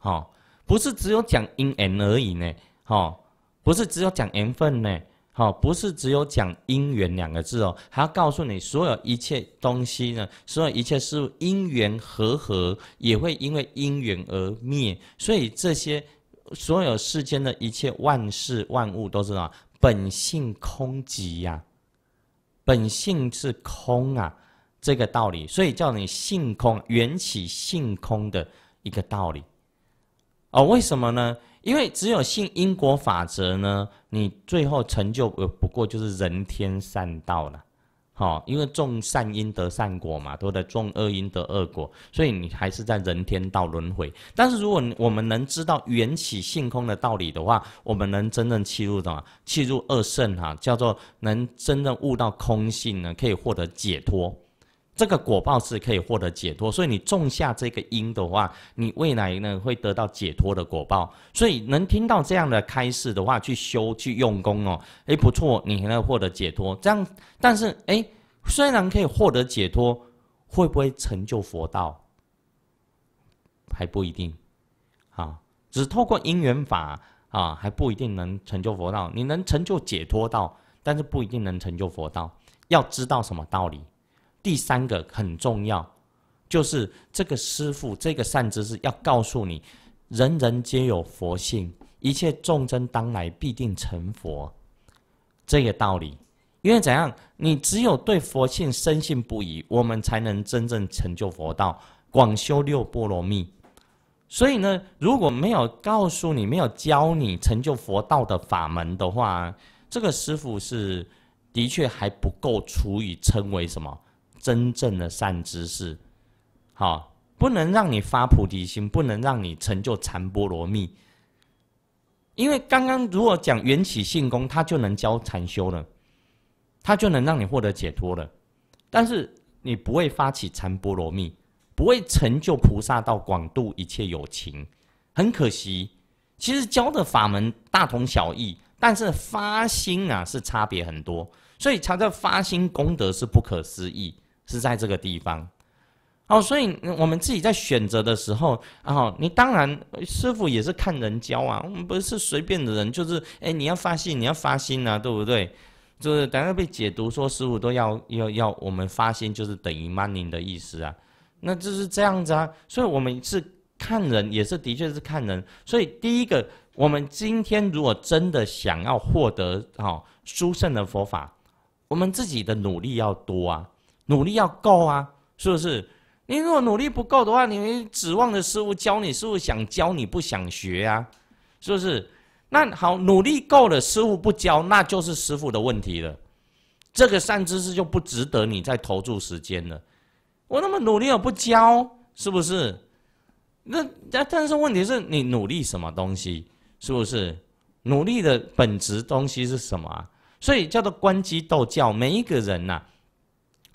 哦，不是只有讲因缘而已呢。哦，不是只有讲缘分呢。好，不是只有讲因缘两个字哦，还要告诉你所有一切东西呢，所有一切事物因缘和合，也会因为因缘而灭，所以这些所有世间的一切万事万物都是什么？本性空寂呀，本性是空啊，这个道理，所以叫你性空缘起性空的一个道理。哦，为什么呢？因为只有信因果法则呢，你最后成就呃不过就是人天善道了，好，因为种善因得善果嘛，都在种恶因得恶果，所以你还是在人天道轮回。但是如果我们能知道缘起性空的道理的话，我们能真正切入什么？切入二圣哈，叫做能真正悟到空性呢，可以获得解脱。这个果报是可以获得解脱，所以你种下这个因的话，你未来呢会得到解脱的果报。所以能听到这样的开示的话，去修去用功哦，哎不错，你还能获得解脱。这样，但是哎，虽然可以获得解脱，会不会成就佛道还不一定啊。只透过因缘法啊，还不一定能成就佛道。你能成就解脱道，但是不一定能成就佛道。要知道什么道理？第三个很重要，就是这个师傅，这个善知识要告诉你，人人皆有佛性，一切众生当来必定成佛，这个道理。因为怎样，你只有对佛性深信不疑，我们才能真正成就佛道，广修六波罗蜜。所以呢，如果没有告诉你，没有教你成就佛道的法门的话，这个师傅是的确还不够足以称为什么？真正的善知识，好，不能让你发菩提心，不能让你成就禅波罗蜜。因为刚刚如果讲缘起性功，他就能教禅修了，他就能让你获得解脱了。但是你不会发起禅波罗蜜，不会成就菩萨到广度一切有情，很可惜。其实教的法门大同小异，但是发心啊是差别很多，所以才的发心功德是不可思议。是在这个地方哦，所以我们自己在选择的时候啊，你当然师傅也是看人教啊，我们不是随便的人，就是哎，你要发心，你要发心啊，对不对？就是等下被解读说师傅都要要要，我们发心就是等于 money 的意思啊，那就是这样子啊，所以我们是看人，也是的确是看人。所以第一个，我们今天如果真的想要获得哈殊胜的佛法，我们自己的努力要多啊。努力要够啊，是不是？你如果努力不够的话，你指望的师傅教你，师傅想教你不想学啊，是不是？那好，努力够了，师傅不教，那就是师傅的问题了。这个善知识就不值得你再投注时间了。我那么努力又不教，是不是？那但是问题是你努力什么东西，是不是？努力的本质东西是什么啊？所以叫做关机斗教，每一个人呐。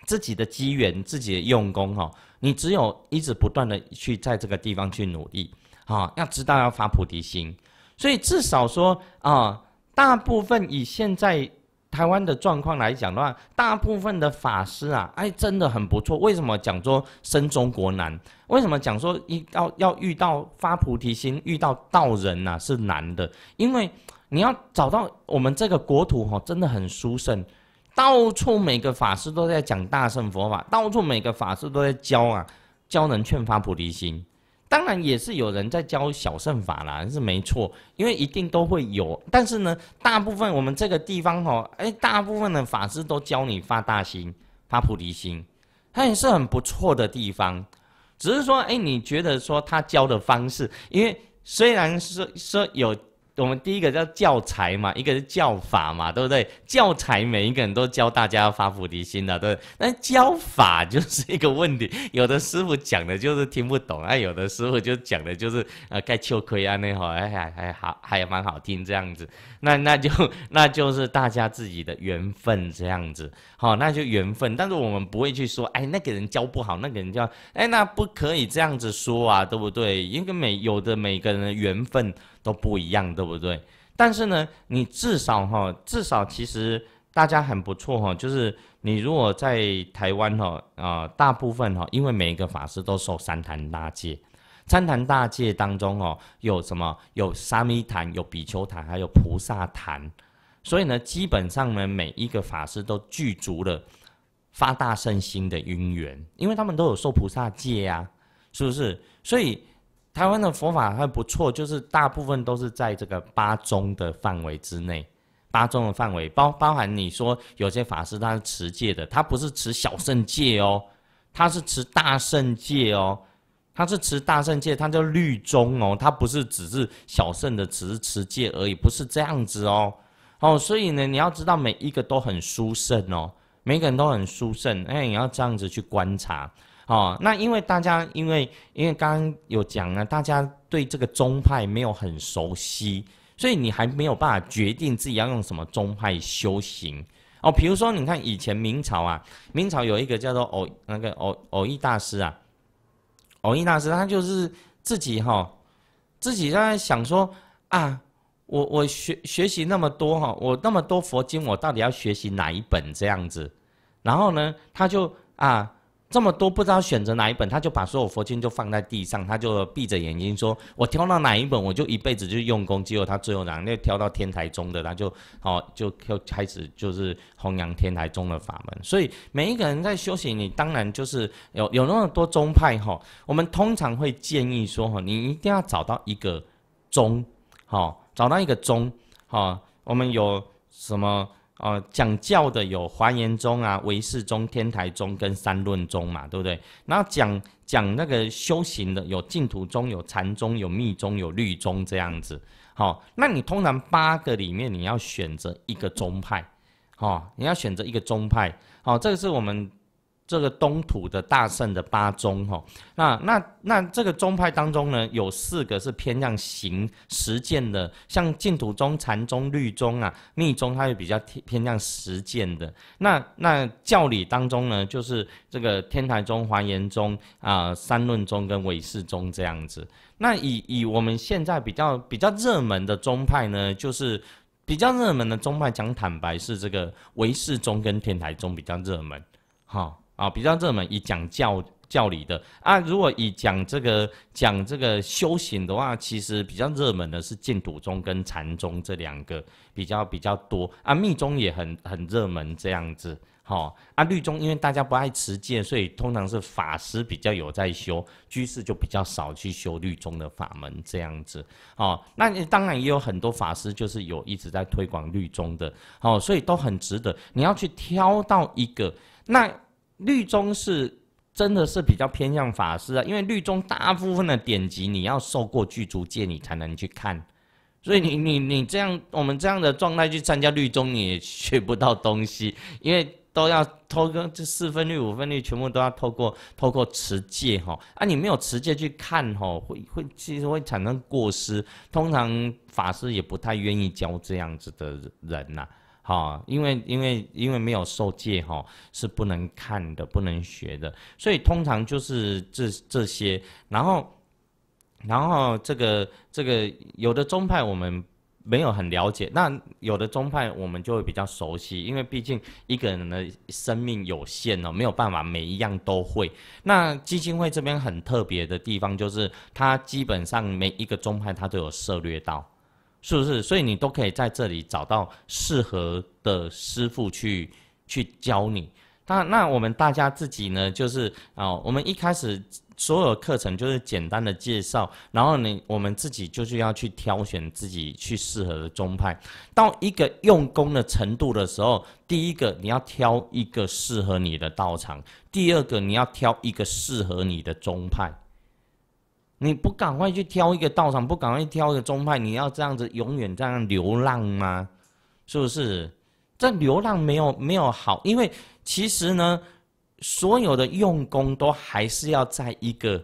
自己的机缘，自己的用功哈，你只有一直不断的去在这个地方去努力，啊，要知道要发菩提心，所以至少说啊，大部分以现在台湾的状况来讲的话，大部分的法师啊，哎，真的很不错。为什么讲说生中国难？为什么讲说一要要遇到发菩提心，遇到道人呐是难的？因为你要找到我们这个国土哈，真的很殊胜。到处每个法师都在讲大乘佛法，到处每个法师都在教啊，教人劝发菩提心。当然也是有人在教小乘法啦，是没错，因为一定都会有。但是呢，大部分我们这个地方哦，哎，大部分的法师都教你发大心、发菩提心，它也是很不错的地方。只是说，哎，你觉得说他教的方式，因为虽然说说有。我们第一个叫教材嘛，一个是教法嘛，对不对？教材每一个人都教大家发菩提心的，对。那教法就是一个问题，有的师傅讲的就是听不懂，啊，有的师傅就讲的就是呃盖秋葵啊那儿哎还还好，还蛮好听这样子。那那就那就是大家自己的缘分这样子，好，那就缘分。但是我们不会去说，哎，那个人教不好，那个人教，哎，那不可以这样子说啊，对不对？因为每有的每个人的缘分。都不一样，对不对？但是呢，你至少哈，至少其实大家很不错哈。就是你如果在台湾哈，呃，大部分哈，因为每一个法师都受三坛大戒，三坛大戒当中哦，有什么有沙弥坛、有比丘坛、还有菩萨坛，所以呢，基本上呢，每一个法师都具足了发大圣心的因缘，因为他们都有受菩萨戒呀，是不是？所以。台湾的佛法还不错，就是大部分都是在这个八宗的范围之内，八宗的范围包包含你说有些法师他是持戒的，他不是持小圣戒哦，他是持大圣戒哦，他是持大圣戒，他叫律宗哦，他不是只是小圣的，只是持戒而已，不是这样子哦，哦，所以呢，你要知道每一个都很殊胜哦，每个人都很殊胜，哎，你要这样子去观察。哦，那因为大家，因为因为刚刚有讲啊，大家对这个宗派没有很熟悉，所以你还没有办法决定自己要用什么宗派修行哦。比如说，你看以前明朝啊，明朝有一个叫做偶那个偶偶义大师啊，偶义大师他就是自己哈，自己在想说啊，我我学学习那么多哈，我那么多佛经，我到底要学习哪一本这样子？然后呢，他就啊。这么多不知道选择哪一本，他就把所有佛经就放在地上，他就闭着眼睛说：“我挑到哪一本，我就一辈子就用功。”结果他最后哪？那挑到天台宗的，他就哦，就又开始就是弘扬天台宗的法门。所以每一个人在修行，你当然就是有有那么多宗派哈。我们通常会建议说哈，你一定要找到一个宗，哦、找到一个宗，哦、我们有什么？哦，讲教的有华严宗啊、唯识宗、天台宗跟三论宗嘛，对不对？然后讲讲那个修行的有净土宗、有禅宗、有密宗、有律宗这样子。好，那你通常八个里面你要选择一个宗派，好，你要选择一个宗派，好，这个是我们。这个东土的大圣的八宗哈，那那那这个宗派当中呢，有四个是偏向行实践的，像净土宗、禅宗、律宗啊、密宗，它是比较偏偏向实践的。那那教理当中呢，就是这个天台宗、华严宗啊、三论宗跟唯识宗这样子。那以以我们现在比较比较热门的宗派呢，就是比较热门的宗派，讲坦白是这个唯识宗跟天台宗比较热门，哈。啊，比较热门以讲教教理的啊，如果以讲这个讲这个修行的话，其实比较热门的是净土宗跟禅宗这两个比较比较多啊，密宗也很很热门这样子，好啊，律宗因为大家不爱持戒，所以通常是法师比较有在修，居士就比较少去修律宗的法门这样子，哦，那当然也有很多法师就是有一直在推广律宗的，哦，所以都很值得你要去挑到一个那。律宗是真的是比较偏向法师啊，因为律宗大部分的典籍你要受过具足戒，你才能去看，所以你你你这样我们这样的状态去参加律宗，你也学不到东西，因为都要透过这四分律五分律，全部都要透过透过持戒哈，啊你没有持戒去看哈，会会其实会产生过失，通常法师也不太愿意教这样子的人呐。好，因为因为因为没有受戒哈，是不能看的，不能学的。所以通常就是这这些，然后然后这个这个有的宗派我们没有很了解，那有的宗派我们就会比较熟悉，因为毕竟一个人的生命有限哦，没有办法每一样都会。那基金会这边很特别的地方就是，它基本上每一个宗派它都有涉略到。是不是？所以你都可以在这里找到适合的师傅去去教你。那那我们大家自己呢，就是啊，我们一开始所有课程就是简单的介绍，然后你我们自己就是要去挑选自己去适合的宗派。到一个用功的程度的时候，第一个你要挑一个适合你的道场，第二个你要挑一个适合你的宗派。你不赶快去挑一个道场，不赶快挑一个宗派，你要这样子永远这样流浪吗？是不是？这流浪没有没有好，因为其实呢，所有的用功都还是要在一个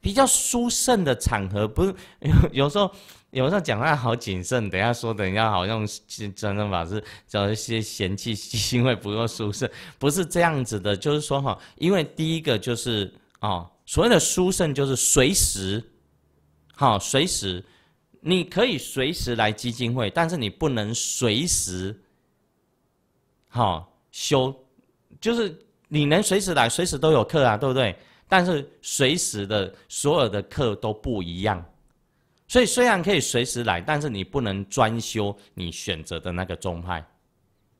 比较殊胜的场合，不是？有 [LAUGHS] 有时候有时候讲话好谨慎，等一下说，等一下好像真正法师找一些嫌弃，[LAUGHS] 因为不够殊适，不是这样子的，就是说哈，因为第一个就是哦。所谓的“书圣”就是随时，好随时，你可以随时来基金会，但是你不能随时，好修，就是你能随时来，随时都有课啊，对不对？但是随时的所有的课都不一样，所以虽然可以随时来，但是你不能专修你选择的那个宗派，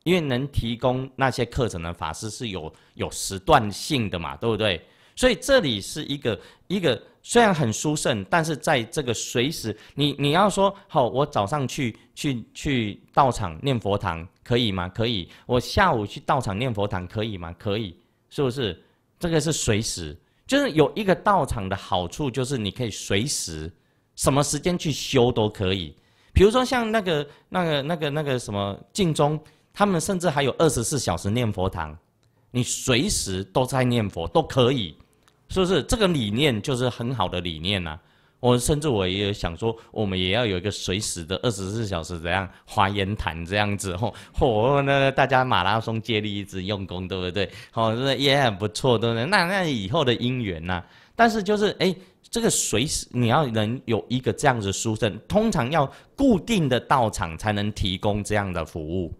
因为能提供那些课程的法师是有有时段性的嘛，对不对？所以这里是一个一个虽然很殊胜，但是在这个随时，你你要说好，我早上去去去道场念佛堂可以吗？可以。我下午去道场念佛堂可以吗？可以。是不是？这个是随时，就是有一个道场的好处，就是你可以随时什么时间去修都可以。比如说像那个那个那个那个什么净宗，他们甚至还有二十四小时念佛堂，你随时都在念佛都可以。是不是这个理念就是很好的理念呐？我甚至我也想说，我们也要有一个随时的二十四小时怎样华严坛这样子吼哦，那大家马拉松接力一直用功，对不对？好，那也很不错，对不对？那那以后的因缘呐？但是就是哎，这个随时你要能有一个这样子殊胜，通常要固定的道场才能提供这样的服务，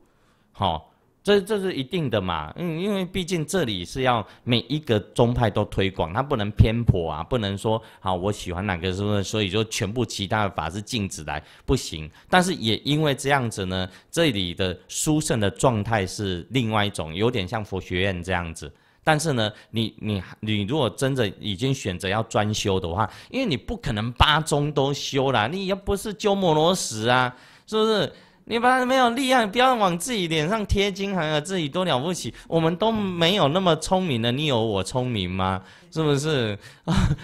好。这这是一定的嘛，嗯，因为毕竟这里是要每一个宗派都推广，它不能偏颇啊，不能说好我喜欢哪个是，所以就全部其他的法是禁止来不行。但是也因为这样子呢，这里的殊胜的状态是另外一种，有点像佛学院这样子。但是呢，你你你如果真的已经选择要专修的话，因为你不可能八宗都修啦，你也不是鸠摩罗什啊，是不是？你把没有力量，不要往自己脸上贴金，还有自己多了不起。我们都没有那么聪明的，你有我聪明吗？是不是？[LAUGHS]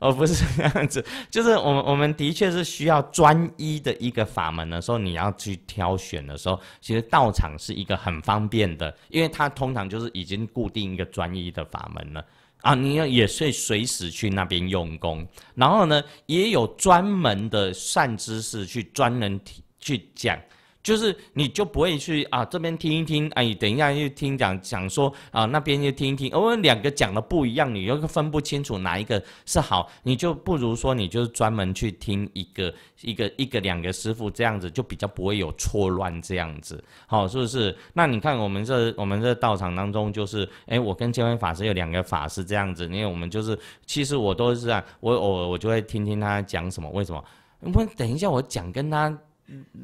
哦，不是这样子，就是我们我们的确是需要专一的一个法门的时候，你要去挑选的时候，其实道场是一个很方便的，因为它通常就是已经固定一个专一的法门了啊。你要也是随时去那边用功，然后呢，也有专门的善知识去专人提。去讲，就是你就不会去啊，这边听一听，哎，等一下又听讲讲说啊，那边又听一听，哦，两个讲的不一样，你又分不清楚哪一个是好，你就不如说你就是专门去听一个一个一个两个师傅这样子，就比较不会有错乱这样子，好，是不是？那你看我们这我们这道场当中，就是哎，我跟千惠法师有两个法师这样子，因为我们就是其实我都是这样，我我我就会听听他讲什么，为什么？我等一下我讲跟他。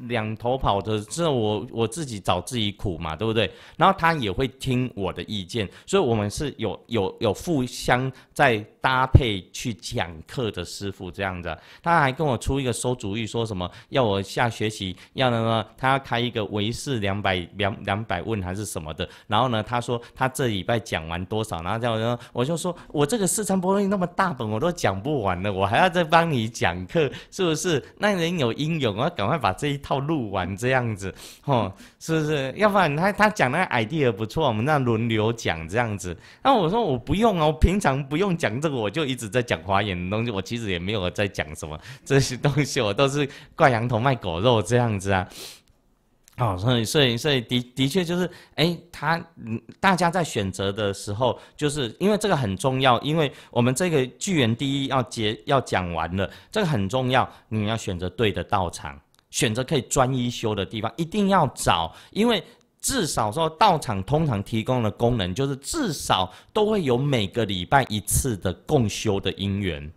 两头跑的这我，我自己找自己苦嘛，对不对？然后他也会听我的意见，所以我们是有有有互相在。搭配去讲课的师傅这样子，他还跟我出一个馊主意，说什么要我下学期要呢，他要开一个维视两百两两百问还是什么的。然后呢，他说他这礼拜讲完多少，然后样呢，我就说我这个四川播音那么大本我都讲不完了，我还要再帮你讲课，是不是？那人有英勇啊，赶快把这一套录完这样子，吼，是不是？要不然他他讲那个 idea 不错，我们那轮流讲这样子。那我说我不用啊，我平常不用讲这。我就一直在讲华严的东西，我其实也没有在讲什么这些东西，我都是挂羊头卖狗肉这样子啊。哦，所以，所以，所以的的确就是，哎，他大家在选择的时候，就是因为这个很重要，因为我们这个巨缘第一要结要讲完了，这个很重要，你要选择对的道场，选择可以专一修的地方，一定要找，因为。至少说，道场通常提供的功能就是至少都会有每个礼拜一次的共修的因缘。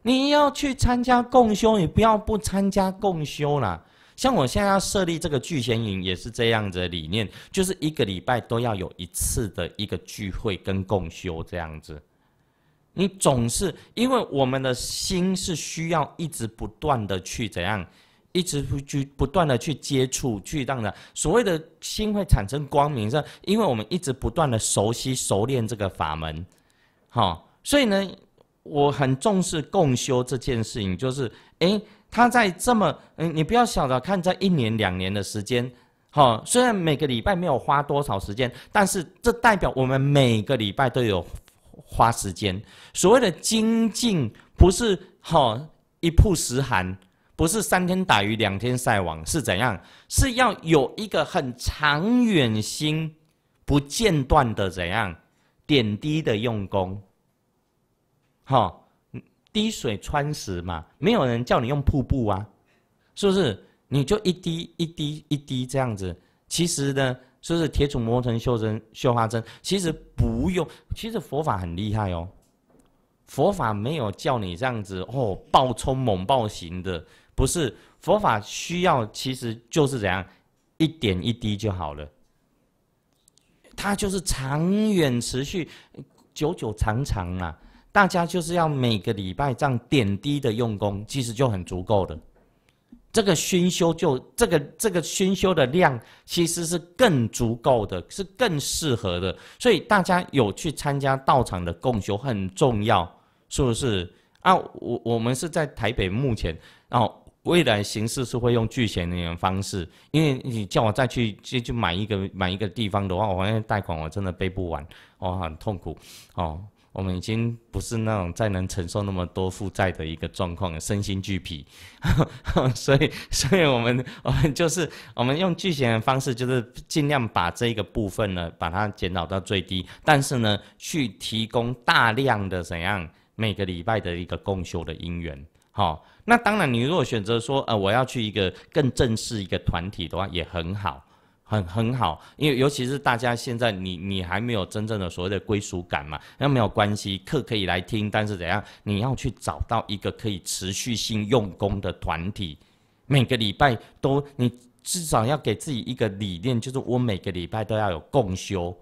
你要去参加共修，你不要不参加共修啦。像我现在要设立这个聚贤营，也是这样子的理念，就是一个礼拜都要有一次的一个聚会跟共修这样子。你总是因为我们的心是需要一直不断的去怎样。一直去不断的去接触，去让的所谓的心会产生光明，是因为我们一直不断的熟悉、熟练这个法门，好，所以呢，我很重视共修这件事情。就是，哎，他在这么，嗯，你不要想着看在一年两年的时间，好，虽然每个礼拜没有花多少时间，但是这代表我们每个礼拜都有花时间。所谓的精进，不是好一曝十寒。不是三天打鱼两天晒网是怎样？是要有一个很长远心，不间断的怎样，点滴的用功，哈，滴水穿石嘛。没有人叫你用瀑布啊，是不是？你就一滴一滴一滴这样子。其实呢，是不是铁杵磨成绣针绣花针？其实不用，其实佛法很厉害哦。佛法没有叫你这样子哦，暴冲猛暴型的。不是佛法需要，其实就是怎样，一点一滴就好了。它就是长远持续、久久长长啊！大家就是要每个礼拜这样点滴的用功，其实就很足够的。这个熏修就这个这个熏修的量，其实是更足够的，是更适合的。所以大家有去参加道场的共修很重要，是不是？啊，我我们是在台北目前，然后。未来形式是会用拒钱的方式，因为你叫我再去去去买一个买一个地方的话，我那像贷款我真的背不完，哦，很痛苦，哦，我们已经不是那种再能承受那么多负债的一个状况，身心俱疲，[LAUGHS] 所以，所以我们我们就是我们用拒钱的方式，就是尽量把这个部分呢，把它减少到最低，但是呢，去提供大量的怎样每个礼拜的一个共修的因缘，好。那当然，你如果选择说，呃，我要去一个更正式一个团体的话，也很好，很很好。因为尤其是大家现在，你你还没有真正的所谓的归属感嘛，那没有关系，课可以来听，但是怎样，你要去找到一个可以持续性用功的团体，每个礼拜都，你至少要给自己一个理念，就是我每个礼拜都要有共修。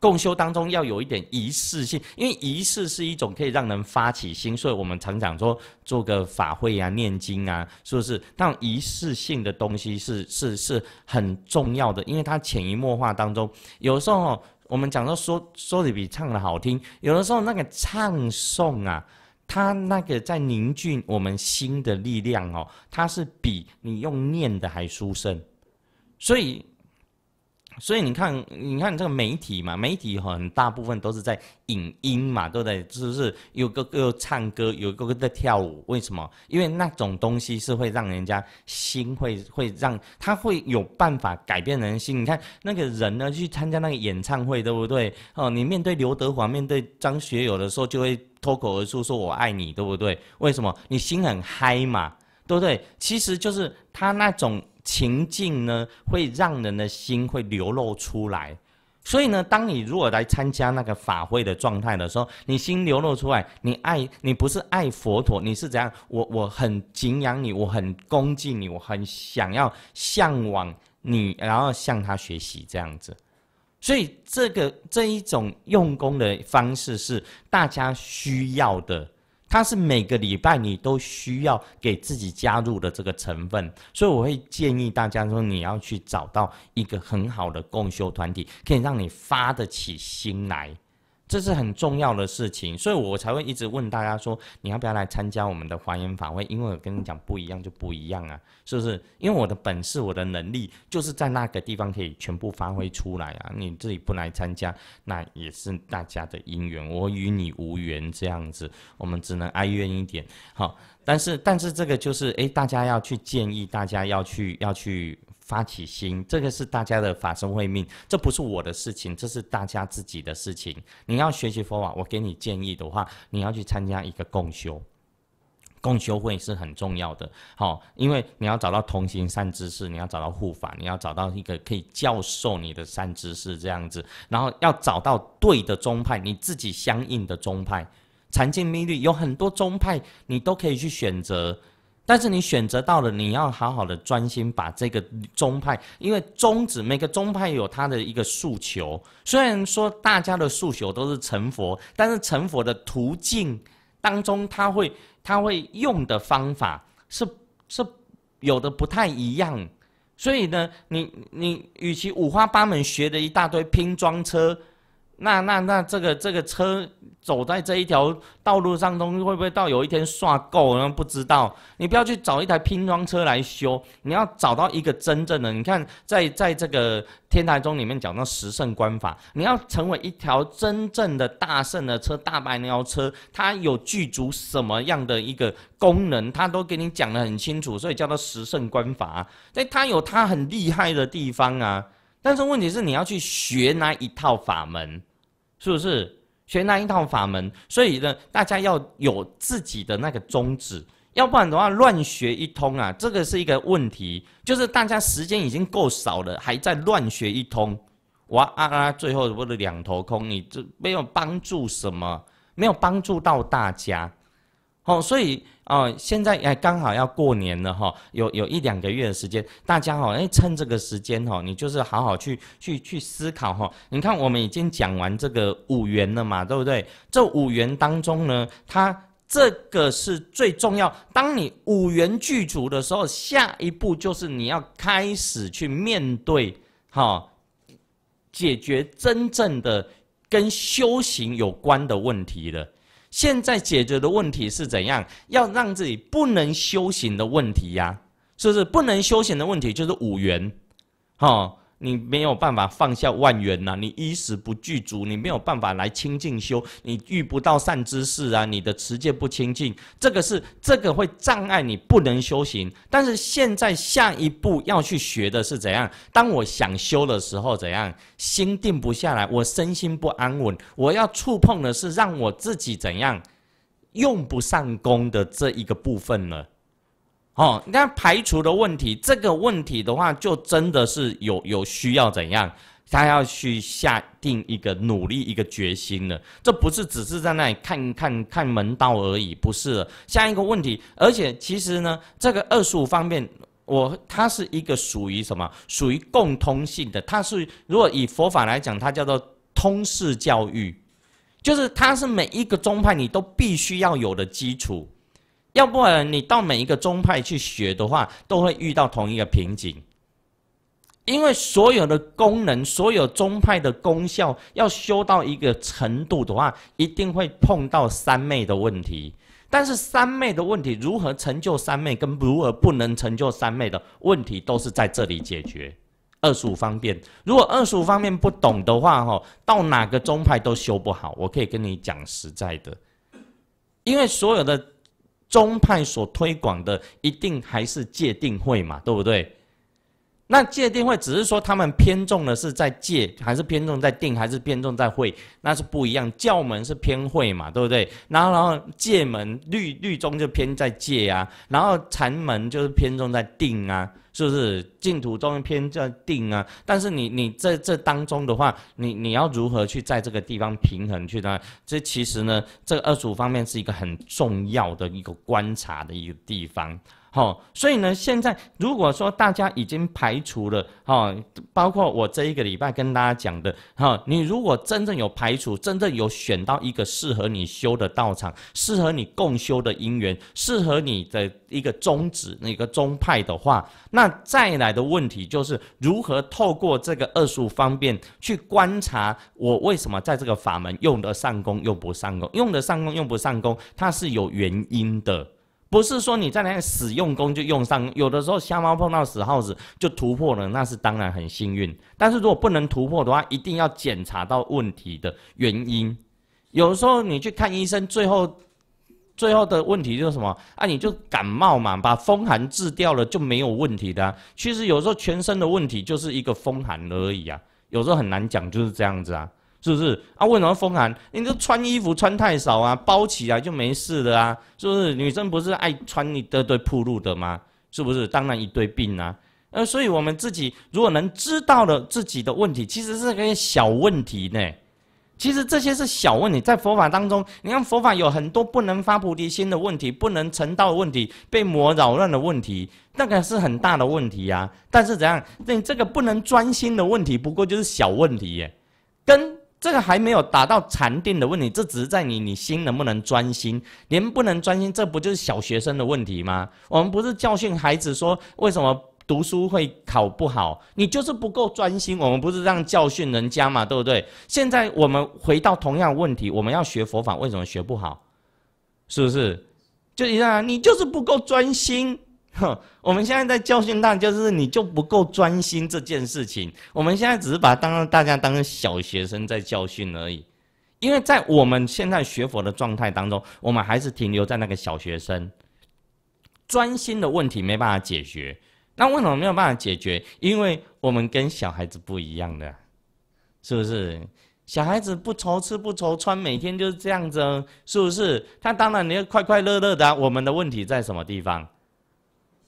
共修当中要有一点仪式性，因为仪式是一种可以让人发起心，所以我们常常说做个法会啊、念经啊，是不是？但仪式性的东西是是是很重要的，因为它潜移默化当中，有的时候我们讲到说说的比唱的好听，有的时候那个唱诵啊，它那个在凝聚我们心的力量哦，它是比你用念的还殊胜，所以。所以你看，你看这个媒体嘛，媒体很大部分都是在影音嘛，对不对？就是有个个唱歌，有个个在跳舞，为什么？因为那种东西是会让人家心会，会让他会有办法改变人心。你看那个人呢，去参加那个演唱会，对不对？哦，你面对刘德华，面对张学友的时候，就会脱口而出说“我爱你”，对不对？为什么？你心很嗨嘛，对不对？其实就是他那种。情境呢，会让人的心会流露出来，所以呢，当你如果来参加那个法会的状态的时候，你心流露出来，你爱你不是爱佛陀，你是怎样？我我很敬仰你，我很恭敬你，我很想要向往你，然后向他学习这样子，所以这个这一种用功的方式是大家需要的。它是每个礼拜你都需要给自己加入的这个成分，所以我会建议大家说，你要去找到一个很好的共修团体，可以让你发得起心来。这是很重要的事情，所以我才会一直问大家说，你要不要来参加我们的还原法会？因为我跟你讲不一样就不一样啊，是不是？因为我的本事、我的能力，就是在那个地方可以全部发挥出来啊。你自己不来参加，那也是大家的因缘，我与你无缘这样子，我们只能哀怨一点。好，但是但是这个就是，诶，大家要去建议，大家要去要去。发起心，这个是大家的法身慧命，这不是我的事情，这是大家自己的事情。你要学习佛法，我给你建议的话，你要去参加一个共修，共修会是很重要的。好，因为你要找到同行善知识，你要找到护法，你要找到一个可以教授你的善知识这样子，然后要找到对的宗派，你自己相应的宗派。禅净密律有很多宗派，你都可以去选择。但是你选择到了，你要好好的专心把这个宗派，因为宗旨每个宗派有他的一个诉求。虽然说大家的诉求都是成佛，但是成佛的途径当中，他会他会用的方法是是有的不太一样。所以呢，你你与其五花八门学的一大堆拼装车。那那那这个这个车走在这一条道路上东西会不会到有一天刷够？然后不知道。你不要去找一台拼装车来修，你要找到一个真正的。你看，在在这个天台宗里面讲到十胜观法，你要成为一条真正的大圣的车大白条车，它有具足什么样的一个功能，它都给你讲的很清楚。所以叫做十胜观法，但它有它很厉害的地方啊。但是问题是，你要去学那一套法门？是不是学那一套法门？所以呢，大家要有自己的那个宗旨，要不然的话，乱学一通啊，这个是一个问题。就是大家时间已经够少了，还在乱学一通，哇啊啊！最后为了两头空，你这没有帮助什么，没有帮助到大家。哦，所以哦，现在哎刚好要过年了哈，有有一两个月的时间，大家哈，哎趁这个时间哈，你就是好好去去去思考哈。你看，我们已经讲完这个五缘了嘛，对不对？这五缘当中呢，它这个是最重要。当你五缘具足的时候，下一步就是你要开始去面对哈，解决真正的跟修行有关的问题了。现在解决的问题是怎样？要让自己不能修行的问题呀，是不是不能修行的问题就是五缘，好。你没有办法放下万缘呐，你衣食不具足，你没有办法来清净修，你遇不到善知识啊，你的持戒不清净，这个是这个会障碍你不能修行。但是现在下一步要去学的是怎样？当我想修的时候，怎样心定不下来，我身心不安稳，我要触碰的是让我自己怎样用不上功的这一个部分呢？哦，那排除的问题，这个问题的话，就真的是有有需要怎样，他要去下定一个努力一个决心了。这不是只是在那里看看看门道而已，不是。了下一个问题，而且其实呢，这个二五方面，我它是一个属于什么？属于共通性的。它是如果以佛法来讲，它叫做通识教育，就是它是每一个宗派你都必须要有的基础。要不然你到每一个宗派去学的话，都会遇到同一个瓶颈。因为所有的功能、所有宗派的功效，要修到一个程度的话，一定会碰到三昧的问题。但是三昧的问题，如何成就三昧，跟如何不能成就三昧的问题，都是在这里解决。二十五方面，如果二十五方面不懂的话，哈，到哪个宗派都修不好。我可以跟你讲实在的，因为所有的。宗派所推广的，一定还是界定会嘛，对不对？那界定会只是说他们偏重的是在界还是偏重在定还是偏重在会，那是不一样。教门是偏会嘛，对不对？然后然后界门律律宗就偏在界啊，然后禅门就是偏重在定啊，是不是净土宗偏在定啊？但是你你在这当中的话，你你要如何去在这个地方平衡去呢？这其实呢，这二十五方面是一个很重要的一个观察的一个地方。好，所以呢，现在如果说大家已经排除了，哈，包括我这一个礼拜跟大家讲的，哈，你如果真正有排除，真正有选到一个适合你修的道场，适合你共修的因缘，适合你的一个宗旨、那个宗派的话，那再来的问题就是如何透过这个二数方便去观察我为什么在这个法门用得上功用不上功，用得上功用不上功，它是有原因的。不是说你在那里死用功就用上，有的时候瞎猫碰到死耗子就突破了，那是当然很幸运。但是如果不能突破的话，一定要检查到问题的原因。有时候你去看医生，最后，最后的问题就是什么？啊，你就感冒嘛，把风寒治掉了就没有问题的。其实有时候全身的问题就是一个风寒而已啊，有时候很难讲，就是这样子啊。是不是啊？为什么风寒？你都穿衣服穿太少啊，包起来就没事了啊？是不是？女生不是爱穿一堆堆铺路的吗？是不是？当然一堆病啊！呃，所以我们自己如果能知道了自己的问题，其实是个小问题呢。其实这些是小问题，在佛法当中，你看佛法有很多不能发菩提心的问题，不能成道的问题，被魔扰乱的问题，那个是很大的问题啊。但是怎样？那这个不能专心的问题，不过就是小问题耶，跟。这个还没有达到禅定的，问题，这只是在你，你心能不能专心？您不能专心，这不就是小学生的问题吗？我们不是教训孩子说，为什么读书会考不好？你就是不够专心。我们不是这样教训人家嘛，对不对？现在我们回到同样问题，我们要学佛法，为什么学不好？是不是？就一样，你就是不够专心。[LAUGHS] 哼，我们现在在教训大，就是你就不够专心这件事情。我们现在只是把当大家当小学生在教训而已，因为在我们现在学佛的状态当中，我们还是停留在那个小学生，专心的问题没办法解决。那为什么没有办法解决？因为我们跟小孩子不一样的是不是？小孩子不愁吃不愁穿，每天就是这样子，是不是？他当然你要快快乐乐的。我们的问题在什么地方？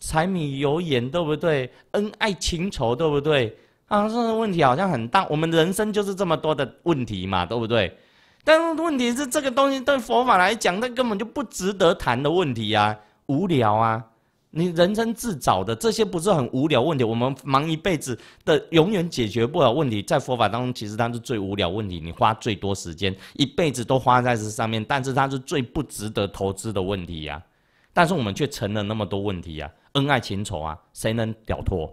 柴米油盐对不对？恩爱情仇对不对？啊，这个问题好像很大。我们人生就是这么多的问题嘛，对不对？但是问题是，这个东西对佛法来讲，那根本就不值得谈的问题啊，无聊啊！你人生自找的这些不是很无聊问题？我们忙一辈子的永远解决不了问题，在佛法当中，其实它是最无聊问题，你花最多时间，一辈子都花在这上面，但是它是最不值得投资的问题呀。但是我们却成了那么多问题呀。恩爱情仇啊，谁能了脱？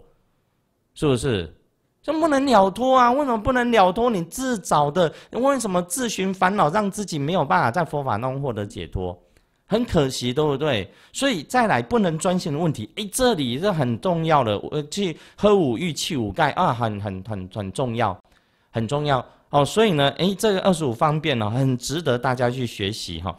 是不是？这不能了脱啊？为什么不能了脱？你自找的，为什么自寻烦恼，让自己没有办法在佛法中获得解脱？很可惜，对不对？所以再来，不能专心的问题，哎，这里是很重要的，我去喝五欲气五盖啊，很很很很重要，很重要哦。所以呢，哎，这个二十五方便呢，很值得大家去学习哈。